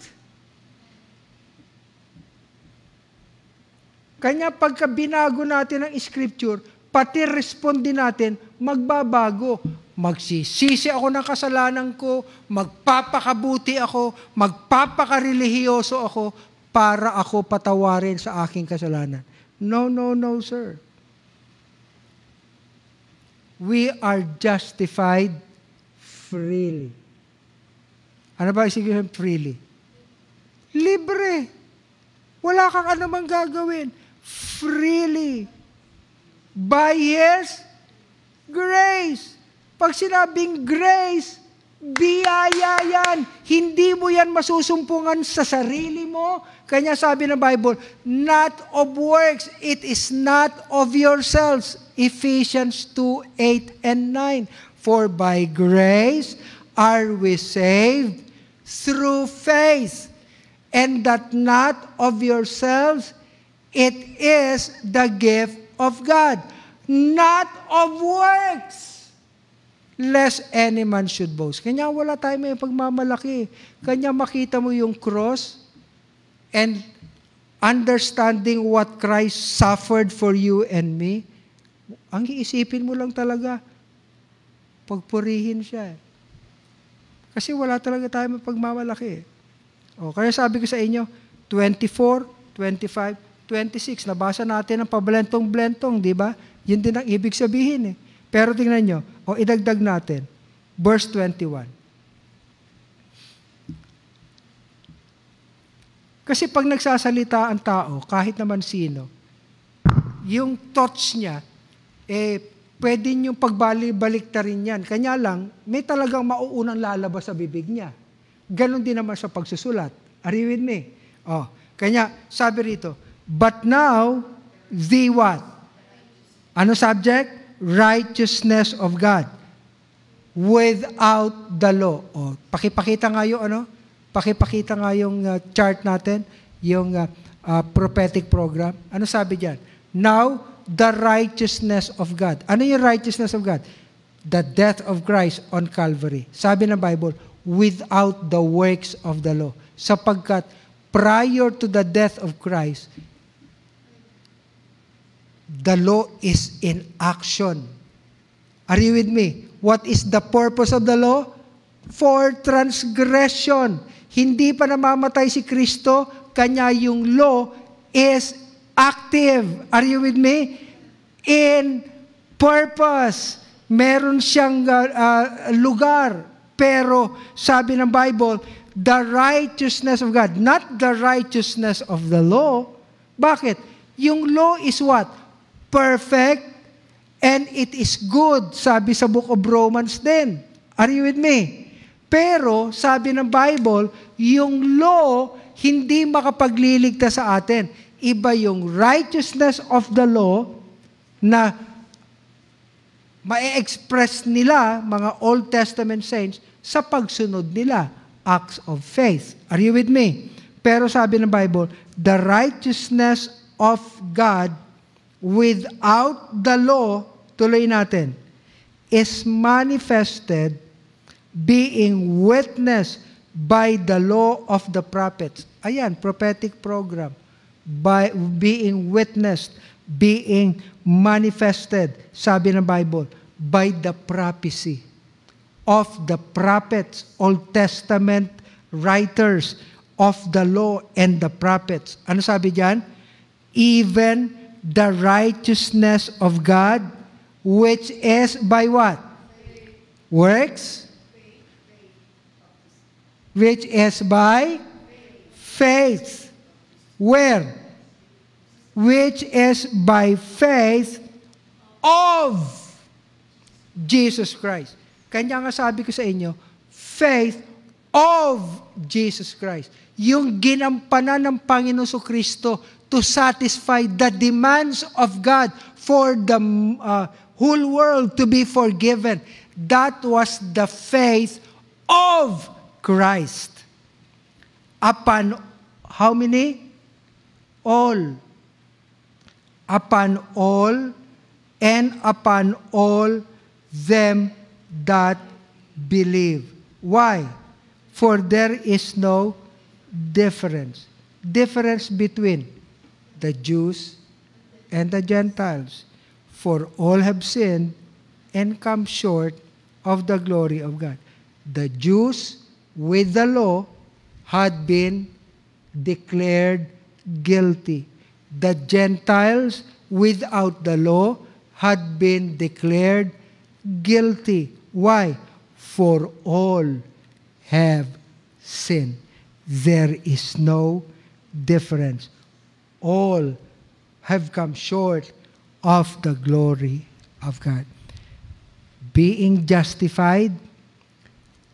Kanya pagka binago natin ang scripture, pati respond din natin, magbabago. Magsisisi ako ng kasalanan ko, magpapakabuti ako, magpapakarelihiyoso ako para ako patawarin sa aking kasalanan. No, no, no, sir we are justified freely. Ano ba isigaw freely? Libre. Wala kang anumang gagawin. Freely. By His grace. Pag sinabing grace, biyaya yan. Hindi mo yan masusumpungan sa sarili mo. Kanya sabi ng Bible, not of works, it is not of yourselves Ephesians 2, 8 and 9. For by grace are we saved through faith, and that not of yourselves, it is the gift of God, not of works, lest any man should boast. Kanya wala tayo may pagmamalaki. Kanya makita mo yung cross and understanding what Christ suffered for you and me ang iisipin mo lang talaga, pagpurihin siya. Eh. Kasi wala talaga tayo mapagmamalaki. Eh. O, kaya sabi ko sa inyo, 24, 25, 26, nabasa natin ang pablentong-blentong, di ba? Yun din ang ibig sabihin eh. Pero tingnan nyo, o idagdag natin, verse 21. Kasi pag nagsasalita ang tao, kahit naman sino, yung thoughts niya eh, pwede niyong pagbali-balik ta rin yan. Kanya lang, may talagang mauunang lalabas sa bibig niya. Ganon din naman sa pagsusulat. Are you with me? Oh, kanya, sabi rito, But now, the what? Ano subject? Righteousness of God. Without the law. Oh, pakipakita nga yung ano? Pakipakita nga yung uh, chart natin, yung uh, uh, prophetic program. Ano sabi diyan? Now, the righteousness of God. Ano yung righteousness of God? The death of Christ on Calvary. Sabi ng Bible, without the works of the law. Sapagkat prior to the death of Christ, the law is in action. Are you with me? What is the purpose of the law? For transgression. Hindi pa namamatay si Kristo, kanya yung law is active. Are you with me? In purpose. Meron siyang uh, uh, lugar. Pero sabi ng Bible, the righteousness of God. Not the righteousness of the law. Bakit? Yung law is what? Perfect and it is good. Sabi sa book of Romans din. Are you with me? Pero, sabi ng Bible, yung law, hindi makapagliligtas sa atin iba yung righteousness of the law na ma-express nila, mga Old Testament saints, sa pagsunod nila, acts of faith. Are you with me? Pero sabi ng Bible, the righteousness of God without the law, tuloy natin, is manifested being witnessed by the law of the prophets. Ayan, prophetic program by being witnessed, being manifested, sabi ng Bible, by the prophecy of the prophets, Old Testament writers of the law and the prophets. Ano sabi diyan? Even the righteousness of God, which is by what? Works? Which is by faith Where? Which is by faith of Jesus Christ. Kanya nga sabi ko sa inyo, faith of Jesus Christ. Yung ginampanan ng Panginoon so Kristo to satisfy the demands of God for the uh, whole world to be forgiven. That was the faith of Christ. Upon how many? all, upon all, and upon all them that believe. Why? For there is no difference. Difference between the Jews and the Gentiles. For all have sinned and come short of the glory of God. The Jews with the law had been declared guilty. The Gentiles without the law had been declared guilty. Why? For all have sinned. There is no difference. All have come short of the glory of God. Being justified,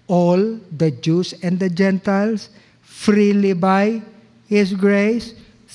all the Jews and the Gentiles freely by His grace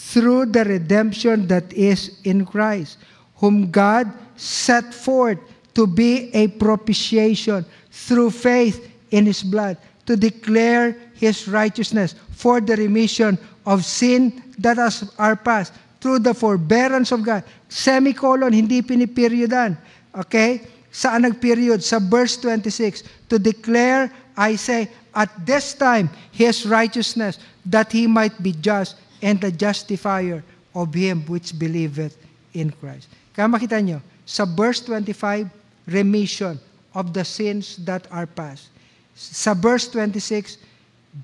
through the redemption that is in Christ, whom God set forth to be a propitiation through faith in his blood, to declare his righteousness for the remission of sin that has are past, through the forbearance of God. Semicolon, hindi piniperiodan. Okay? Saan nag-period? Sa verse 26. To declare, I say, at this time, his righteousness, that he might be just and the justifier of him which believeth in Christ. Kaya makita nyo, sa verse 25, remission of the sins that are past. Sa verse 26,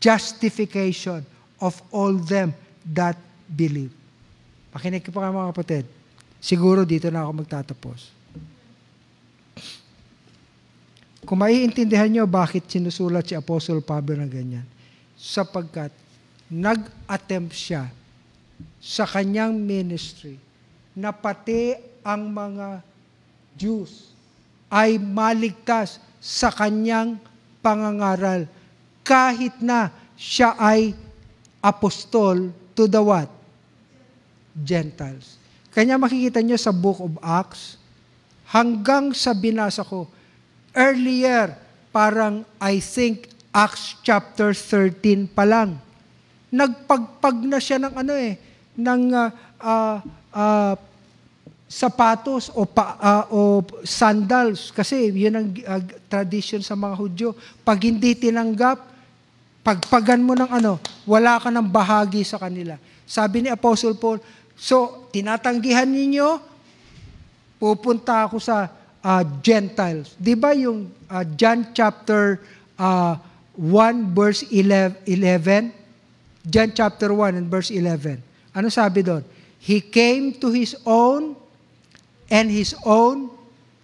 justification of all them that believe. Pakinig pa kayo mga kapatid. Siguro dito na ako magtatapos. Kung maiintindihan nyo bakit sinusulat si Apostle Pablo ng ganyan, sapagkat nag-attempt siya sa kanyang ministry na pati ang mga Jews ay maligtas sa kanyang pangangaral kahit na siya ay apostol to the what? Gentiles. Kanya makikita niyo sa Book of Acts, hanggang sa binasa ko, earlier, parang I think Acts chapter 13 pa lang nagpagpag na siya ng ano eh, ng uh, uh, uh, sapatos o, pa, uh, o sandals kasi yun ang uh, tradition sa mga Hudyo. Pag hindi tinanggap, pagpagan mo ng ano, wala ka ng bahagi sa kanila. Sabi ni Apostle Paul, so tinatanggihan ninyo, pupunta ako sa uh, Gentiles. Di ba yung uh, John chapter uh, 1 verse 11? 11? John chapter 1 and verse 11. Ano sabi doon? He came to His own, and His own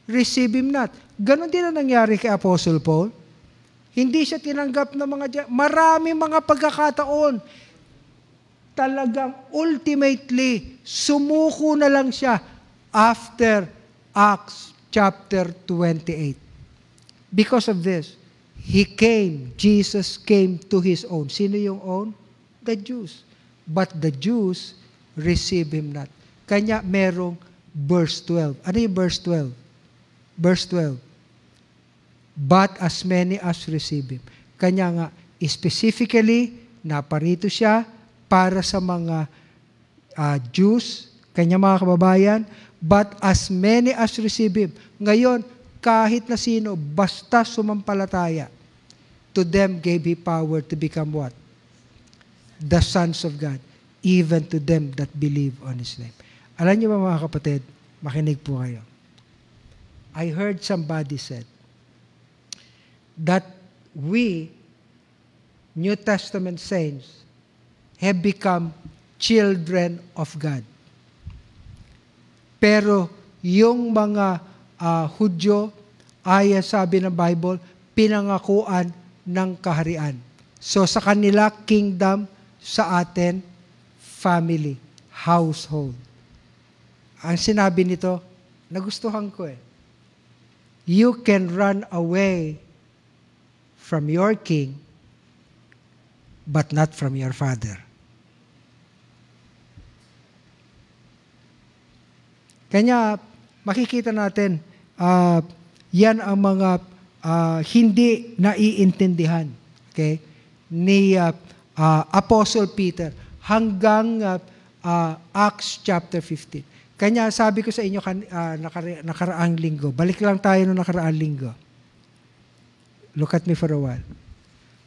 receive Him not. Ganon din ang nangyari kay Apostle Paul. Hindi siya tinanggap ng mga Diyan. Marami mga pagkakataon. Talagang ultimately, sumuko na lang siya after Acts chapter 28. Because of this, He came, Jesus came to His own. Sino yung own? the Jews. But the Jews receive him not. Kanya merong verse 12. Ano yung verse 12? Verse 12. But as many as receive him. Kanya nga, specifically, naparito siya para sa mga uh, Jews, kanya mga kababayan, but as many as receive him. Ngayon, kahit na sino, basta sumampalataya, to them gave he power to become what? the sons of God, even to them that believe on His name. Alam niyo ba mga kapatid, makinig po kayo. I heard somebody said that we, New Testament saints, have become children of God. Pero yung mga uh, Hudyo, ay sabi ng Bible, pinangakuan ng kaharian. So sa kanila, kingdom sa atin, family, household. Ang sinabi nito, nagustuhan ko eh. You can run away from your king, but not from your father. Kanya, makikita natin, uh, yan ang mga uh, hindi naiintindihan okay, ni uh, uh, Apostle Peter hanggang uh, uh, Acts chapter 15. Kanya sabi ko sa inyo kan, uh, nakara- nakaraang linggo, balik lang tayo nung nakaraang linggo. Look at me for a while.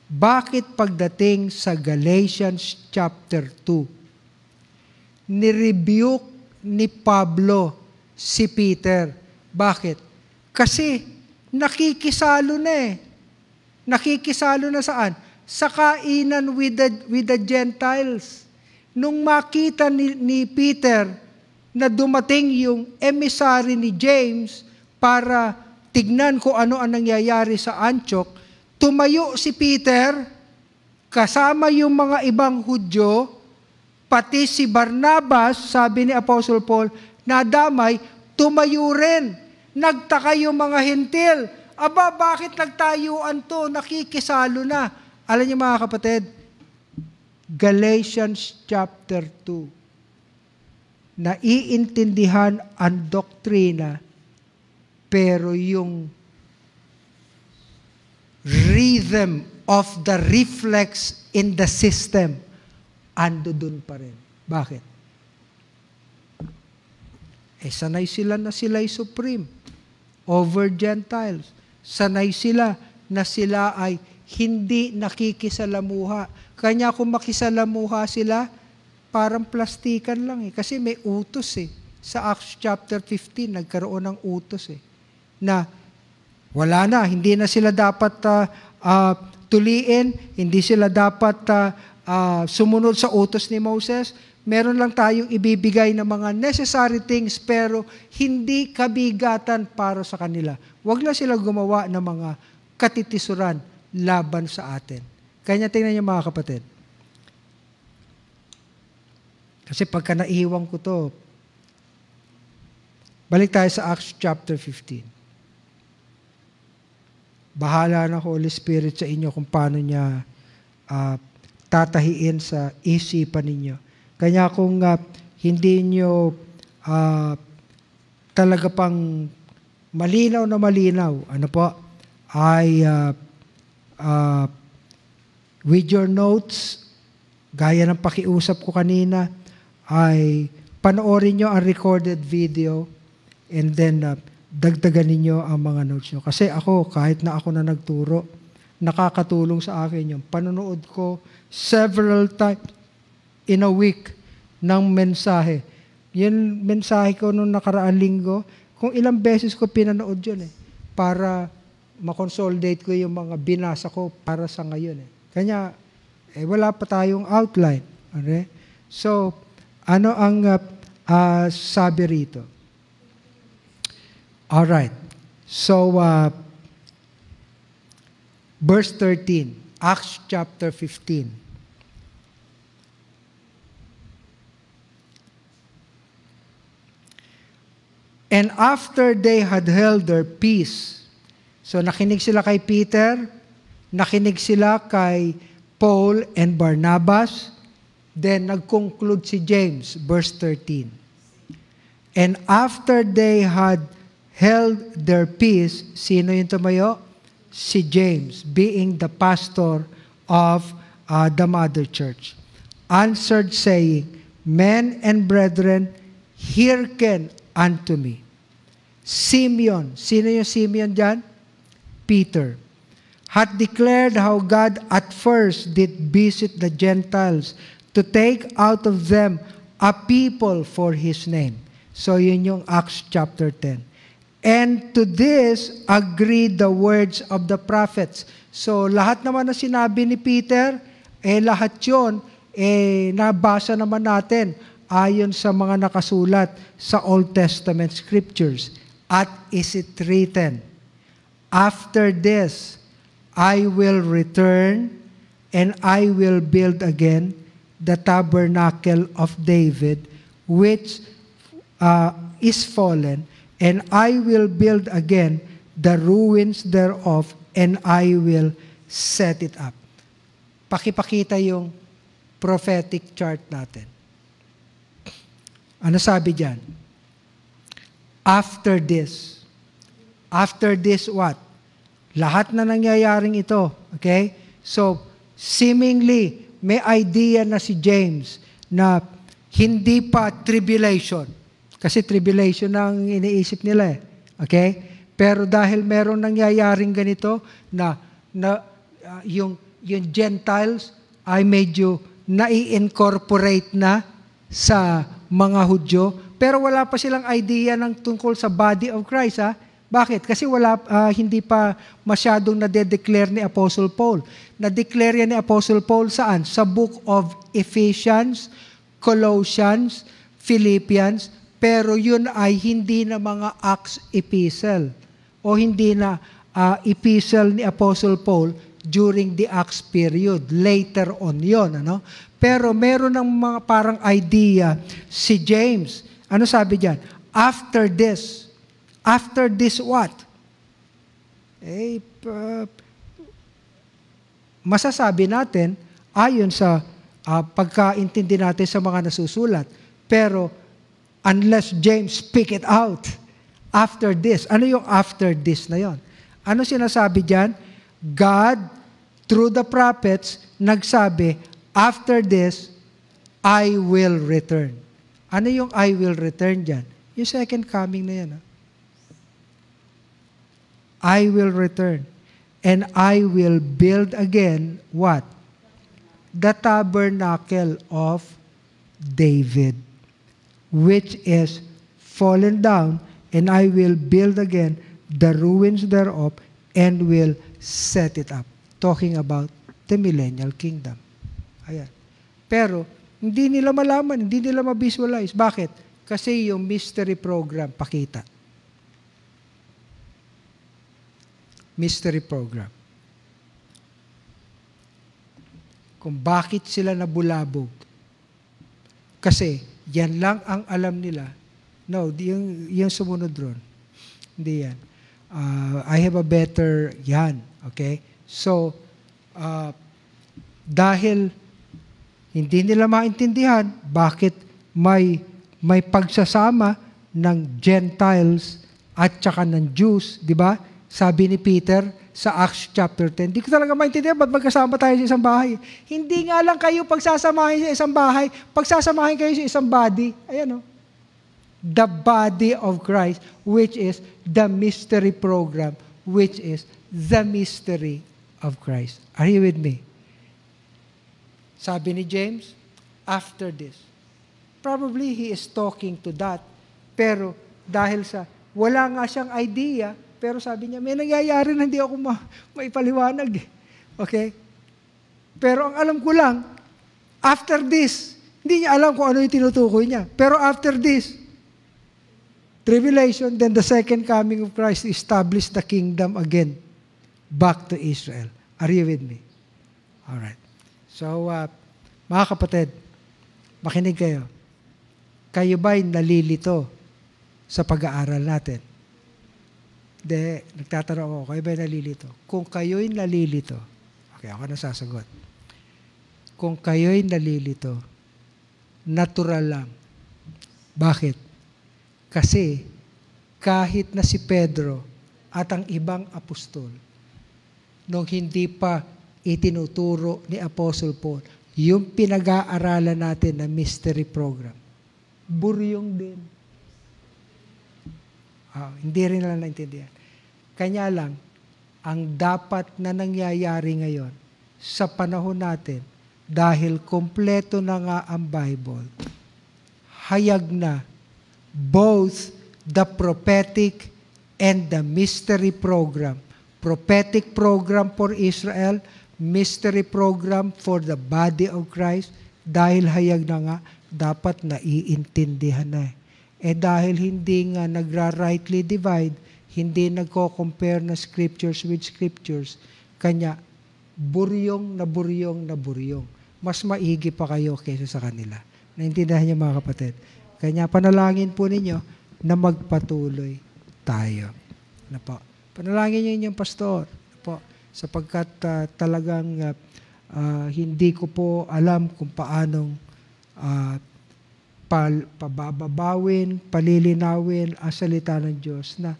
Bakit pagdating sa Galatians chapter 2, nirebuke ni Pablo si Peter? Bakit? Kasi nakikisalo na eh. Nakikisalo na saan? sa kainan with the, with the Gentiles. Nung makita ni, ni Peter na dumating yung emissary ni James para tignan ko ano ang nangyayari sa Antioch, tumayo si Peter kasama yung mga ibang Hudyo, pati si Barnabas, sabi ni Apostle Paul, nadamay, tumayo rin. Nagtaka yung mga hintil. Aba, bakit nagtayuan to? Nakikisalo na alam niyo mga kapatid, Galatians chapter 2, naiintindihan ang doktrina, pero yung rhythm of the reflex in the system, ando dun pa rin. Bakit? Eh, sanay sila na sila'y supreme over Gentiles. Sanay sila na sila ay hindi nakikisalamuha. Kanya kung makisalamuha sila, parang plastikan lang eh. Kasi may utos eh. Sa Acts chapter 15, nagkaroon ng utos eh. Na wala na, hindi na sila dapat uh, uh, tuliin, hindi sila dapat uh, uh, sumunod sa utos ni Moses. Meron lang tayong ibibigay ng mga necessary things pero hindi kabigatan para sa kanila. Huwag na sila gumawa ng mga katitisuran laban sa atin. Kaya tingnan niyo mga kapatid. Kasi pagka naiiwang ko to, balik tayo sa Acts chapter 15. Bahala na Holy Spirit sa inyo kung paano niya uh, tatahiin sa isipan ninyo. Kanya kung uh, hindi niyo uh, talaga pang malinaw na malinaw, ano po, ay uh, uh, with your notes, gaya ng pakiusap ko kanina, ay panoorin nyo ang recorded video and then uh, dagdagan ninyo ang mga notes nyo. Kasi ako, kahit na ako na nagturo, nakakatulong sa akin yung panonood ko several times in a week ng mensahe. Yung mensahe ko noong nakaraan linggo, kung ilang beses ko pinanood yun eh, para makonsolidate ko yung mga binasa ko para sa ngayon. Eh. Kanya, eh, wala pa tayong outline. Okay? So, ano ang uh, uh, sabi rito? All right. So, uh, verse 13, Acts chapter 15. And after they had held their peace, So nakinig sila kay Peter, nakinig sila kay Paul and Barnabas, then nag-conclude si James, verse 13. And after they had held their peace, sino yung tumayo? Si James, being the pastor of uh, the mother church, answered saying, Men and brethren, hearken unto me. Simeon, sino yung Simeon dyan? Peter, had declared how God at first did visit the Gentiles to take out of them a people for His name. So yun yung Acts chapter 10. And to this agreed the words of the prophets. So lahat naman na sinabi ni Peter, eh lahat yun, eh nabasa naman natin ayon sa mga nakasulat sa Old Testament scriptures. At is it written? After this, I will return and I will build again the tabernacle of David, which uh, is fallen, and I will build again the ruins thereof, and I will set it up. Pakipakita yung prophetic chart natin. Ano sabi diyan? After this. After this what? Lahat na nangyayaring ito, okay? So, seemingly, may idea na si James na hindi pa tribulation. Kasi tribulation ang iniisip nila eh. Okay? Pero dahil meron nangyayaring ganito na, na uh, yung, yung Gentiles ay medyo nai-incorporate na sa mga Hudyo, pero wala pa silang idea ng tungkol sa body of Christ. Ha? Ah. Bakit? Kasi wala, uh, hindi pa masyadong nade-declare ni Apostle Paul. Na-declare yan ni Apostle Paul saan? Sa book of Ephesians, Colossians, Philippians, pero yun ay hindi na mga Acts epistle o hindi na uh, epistle ni Apostle Paul during the Acts period. Later on yun. ano? Pero meron ng mga parang idea si James. Ano sabi diyan? After this, After this what? Eh, uh, masasabi natin, ayon sa uh, pagkaintindi natin sa mga nasusulat, pero unless James speak it out, after this, ano yung after this na yon? Ano sinasabi diyan? God, through the prophets, nagsabi, after this, I will return. Ano yung I will return diyan? Yung second coming na yan. Ha? Ah. I will return and I will build again what? The tabernacle of David, which is fallen down, and I will build again the ruins thereof and will set it up. Talking about the millennial kingdom. Ayan. Pero, hindi nila malaman, hindi nila mabisualize. Bakit? Kasi yung mystery program pakita. mystery program. Kung bakit sila nabulabog. Kasi yan lang ang alam nila. No, yung, yung sumunod ron. Hindi yan. Uh, I have a better yan. Okay? So, uh, dahil hindi nila maintindihan bakit may may pagsasama ng Gentiles at saka ng Jews, di ba? Sabi ni Peter sa Acts chapter 10, Hindi ko talaga maintindihan ba't magkasama tayo sa isang bahay. Hindi nga lang kayo pagsasamahin sa isang bahay, pagsasamahin kayo sa isang body. Ayan o. Oh. The body of Christ, which is the mystery program, which is the mystery of Christ. Are you with me? Sabi ni James, after this, probably he is talking to that, pero dahil sa wala nga siyang idea pero sabi niya, may nangyayari na hindi ako ma- maipaliwanag. Eh. Okay? Pero ang alam ko lang, after this, hindi niya alam kung ano yung tinutukoy niya. Pero after this, tribulation, then the second coming of Christ establish the kingdom again back to Israel. Are you with me? All right. So, uh, mga kapatid, makinig kayo. Kayo ba'y nalilito sa pag-aaral natin? De, nagtatanong ako, kayo ba nalilito? Kung kayo'y nalilito, okay, ako na sasagot. Kung kayo'y nalilito, natural lang. Bakit? Kasi kahit na si Pedro at ang ibang apostol, nung hindi pa itinuturo ni Apostle Paul, yung pinag-aaralan natin na mystery program, buryong din. Uh, hindi rin nila naintindihan. Kanya lang, ang dapat na nangyayari ngayon sa panahon natin, dahil kompleto na nga ang Bible, hayag na both the prophetic and the mystery program. Prophetic program for Israel, mystery program for the body of Christ, dahil hayag na nga, dapat naiintindihan na eh. Eh dahil hindi nga nagra-rightly divide, hindi nagko-compare na scriptures with scriptures, kanya buryong na buryong na buryong. Mas maigi pa kayo kaysa sa kanila. Naintindihan niyo mga kapatid? Kanya panalangin po ninyo na magpatuloy tayo. Na ano po. Panalangin niyo inyong pastor. Na ano po. Sapagkat uh, talagang uh, uh, hindi ko po alam kung paanong uh, pal, pababawin, palilinawin ang salita ng Diyos na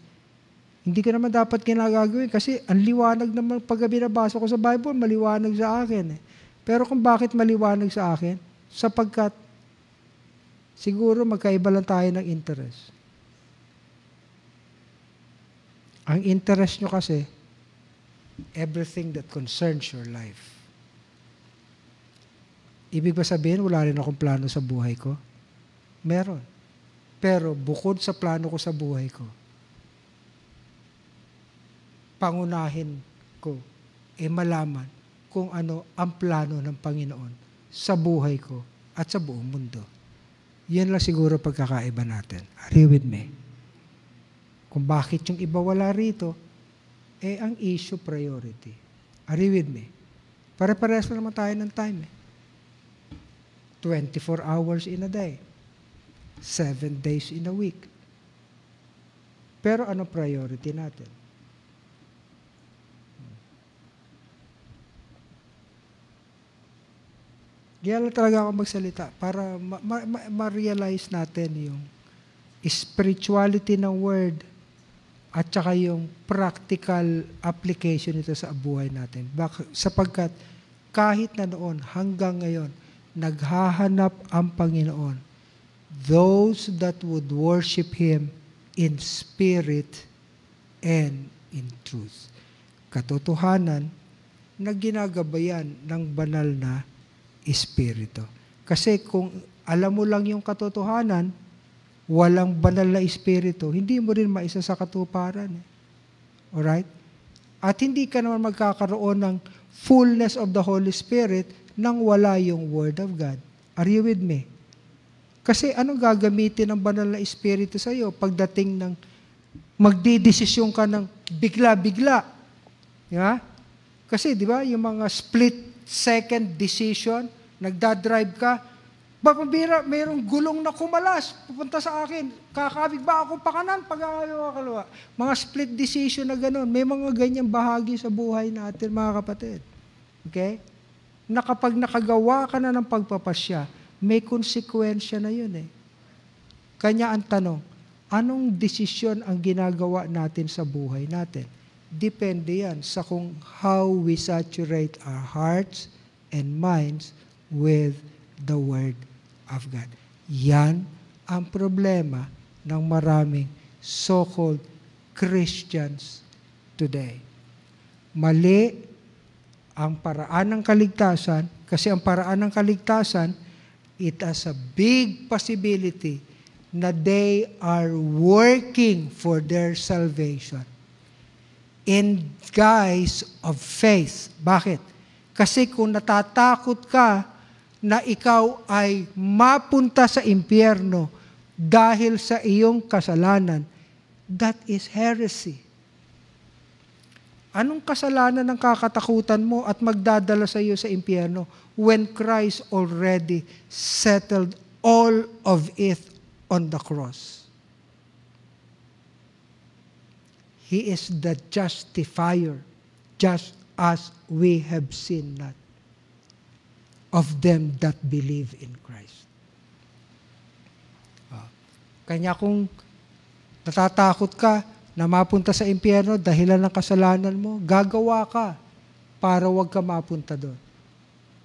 hindi ko naman dapat kinagagawin kasi ang liwanag naman pag binabasa ko sa Bible, maliwanag sa akin. Eh. Pero kung bakit maliwanag sa akin? Sapagkat siguro magkaiba lang tayo ng interest. Ang interest nyo kasi, everything that concerns your life. Ibig ba sabihin, wala rin akong plano sa buhay ko? Meron. Pero bukod sa plano ko sa buhay ko, pangunahin ko e malaman kung ano ang plano ng Panginoon sa buhay ko at sa buong mundo. Yan lang siguro pagkakaiba natin. Are you with me? Kung bakit yung iba wala rito, eh ang issue priority. Are you with me? Pare-pares lang naman tayo ng time eh. 24 hours in a day seven days in a week. Pero ano priority natin? Kaya lang talaga ako magsalita para ma-realize ma- ma- natin yung spirituality ng word at saka yung practical application nito sa buhay natin. Bak- sapagkat kahit na noon hanggang ngayon, naghahanap ang Panginoon those that would worship Him in spirit and in truth. Katotohanan na ginagabayan ng banal na Espiritu. Kasi kung alam mo lang yung katotohanan, walang banal na Espiritu, hindi mo rin maisa sa katuparan. Alright? At hindi ka naman magkakaroon ng fullness of the Holy Spirit nang wala yung Word of God. Are you with me? Kasi ano gagamitin ng banal na espiritu sa iyo pagdating ng magdidesisyon ka ng bigla-bigla? Di ba? Kasi di ba, yung mga split second decision, nagdadrive ka, Bapabira, mayroong gulong na kumalas, pupunta sa akin. Kakabig ba ako pa kanan, pag ako Mga split decision na ganun. May mga ganyang bahagi sa buhay natin, mga kapatid. Okay? Na nakagawa ka na ng pagpapasya, may konsekwensya na yun eh. Kanya ang tanong, anong desisyon ang ginagawa natin sa buhay natin? Depende yan sa kung how we saturate our hearts and minds with the Word of God. Yan ang problema ng maraming so-called Christians today. Mali ang paraan ng kaligtasan kasi ang paraan ng kaligtasan it has a big possibility na they are working for their salvation in guise of faith. Bakit? Kasi kung natatakot ka na ikaw ay mapunta sa impyerno dahil sa iyong kasalanan, that is heresy. Anong kasalanan ang kakatakutan mo at magdadala sa iyo sa impyerno? when Christ already settled all of it on the cross. He is the justifier, just as we have seen that of them that believe in Christ. Ah. Kanya kung natatakot ka na mapunta sa impyerno dahilan ng kasalanan mo, gagawa ka para wag ka mapunta doon.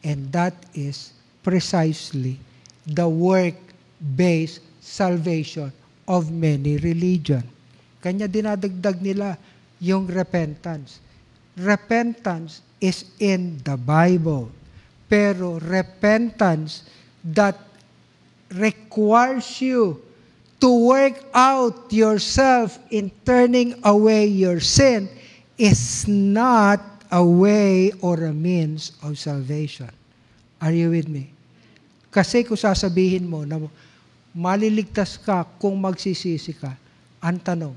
And that is precisely the work-based salvation of many religion. Kanya dinadagdag nila yung repentance. Repentance is in the Bible. Pero repentance that requires you to work out yourself in turning away your sin is not a way or a means of salvation. Are you with me? Kasi kung sasabihin mo na maliligtas ka kung magsisisi ka, ang tanong,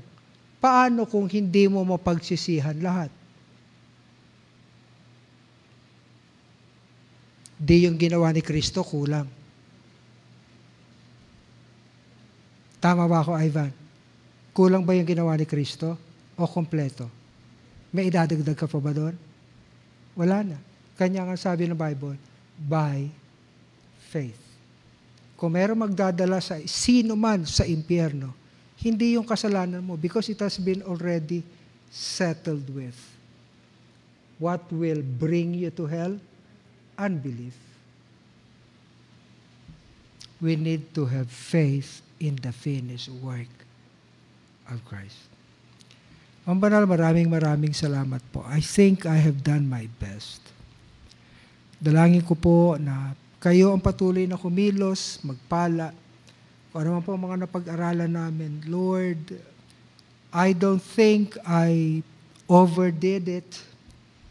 paano kung hindi mo mapagsisihan lahat? Di yung ginawa ni Kristo kulang. Tama ba ako, Ivan? Kulang ba yung ginawa ni Kristo? O kompleto? May idadagdag ka pa ba doon? Wala na. Kanya nga sabi ng Bible, by faith. Kung meron magdadala sa sino man sa impyerno, hindi yung kasalanan mo because it has been already settled with. What will bring you to hell? Unbelief. We need to have faith in the finished work of Christ. Mambanal, maraming maraming salamat po. I think I have done my best. Dalangin ko po na kayo ang patuloy na kumilos, magpala. Kung ano man po mga napag-aralan namin, Lord, I don't think I overdid it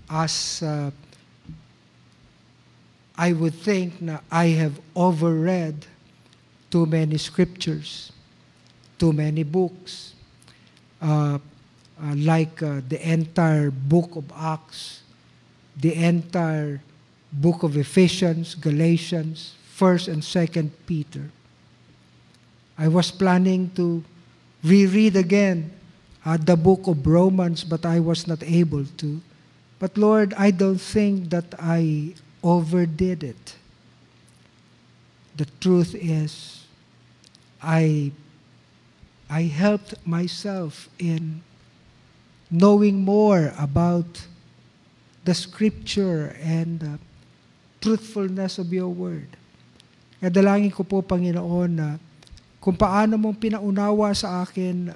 as uh, I would think na I have overread too many scriptures, too many books. Uh, uh, like uh, the entire book of Acts, the entire book of Ephesians, Galatians, 1st and 2nd Peter. I was planning to reread again uh, the book of Romans, but I was not able to. But Lord, I don't think that I overdid it. The truth is, I, I helped myself in knowing more about the scripture and the truthfulness of your word. Nadalangin ko po, Panginoon, na kung paano mong pinaunawa sa akin,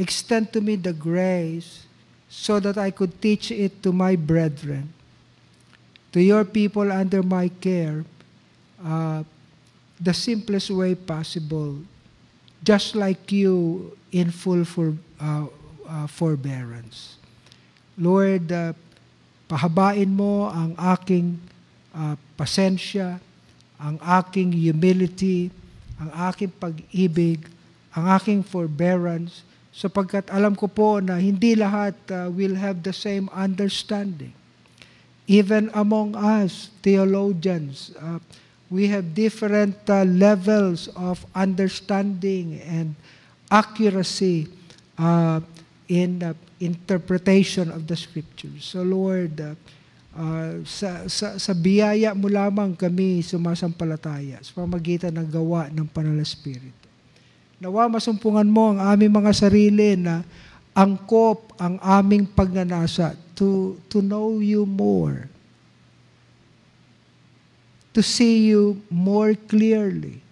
extend to me the grace so that I could teach it to my brethren, to your people under my care, uh, the simplest way possible, just like you in full for, uh, uh, forbearance. Lord, uh, pahabain mo ang aking uh, pasensya, ang aking humility, ang aking pag-ibig, ang aking forbearance, sapagkat alam ko po na hindi lahat uh, will have the same understanding. Even among us, theologians, uh, we have different uh, levels of understanding and accuracy uh, in the interpretation of the scriptures. So Lord, uh, uh, sa, sa, sa biyaya mo lamang kami sumasampalataya sa pamagitan ng gawa ng Panal Espiritu. Nawa masumpungan mo ang aming mga sarili na angkop ang aming pagnanasa to, to know you more, to see you more clearly,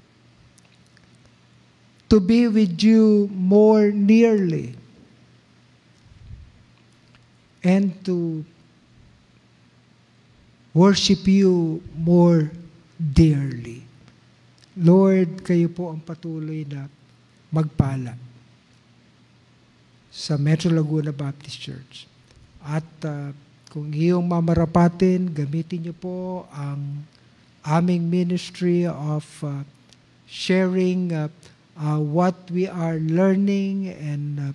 to be with you more nearly, and to worship you more dearly. Lord, kayo po ang patuloy na magpala sa Metro Laguna Baptist Church. At uh, kung iyong mamarapatin, gamitin niyo po ang aming ministry of uh, sharing uh, uh, what we are learning and uh,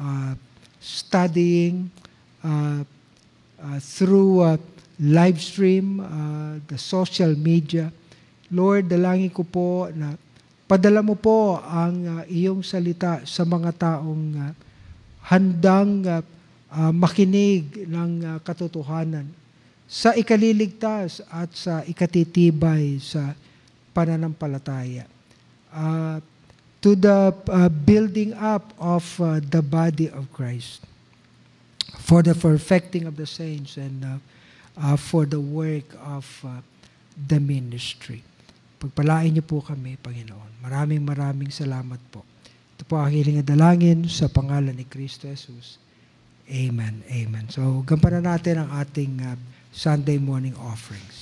uh, studying uh, uh, through uh, live stream, uh, the social media. Lord, dalangin ko po na padala mo po ang uh, iyong salita sa mga taong uh, handang uh, uh, makinig ng uh, katotohanan sa ikaliligtas at sa ikatitibay sa pananampalataya. Uh, to the uh, building up of uh, the body of Christ for the perfecting of the saints and uh, uh, for the work of uh, the ministry. Pagpalain niyo po kami, Panginoon. Maraming maraming salamat po. Ito po ang hiling dalangin sa pangalan ni Kristo Jesus. Amen. Amen. So, gampanan natin ang ating uh, Sunday morning offerings.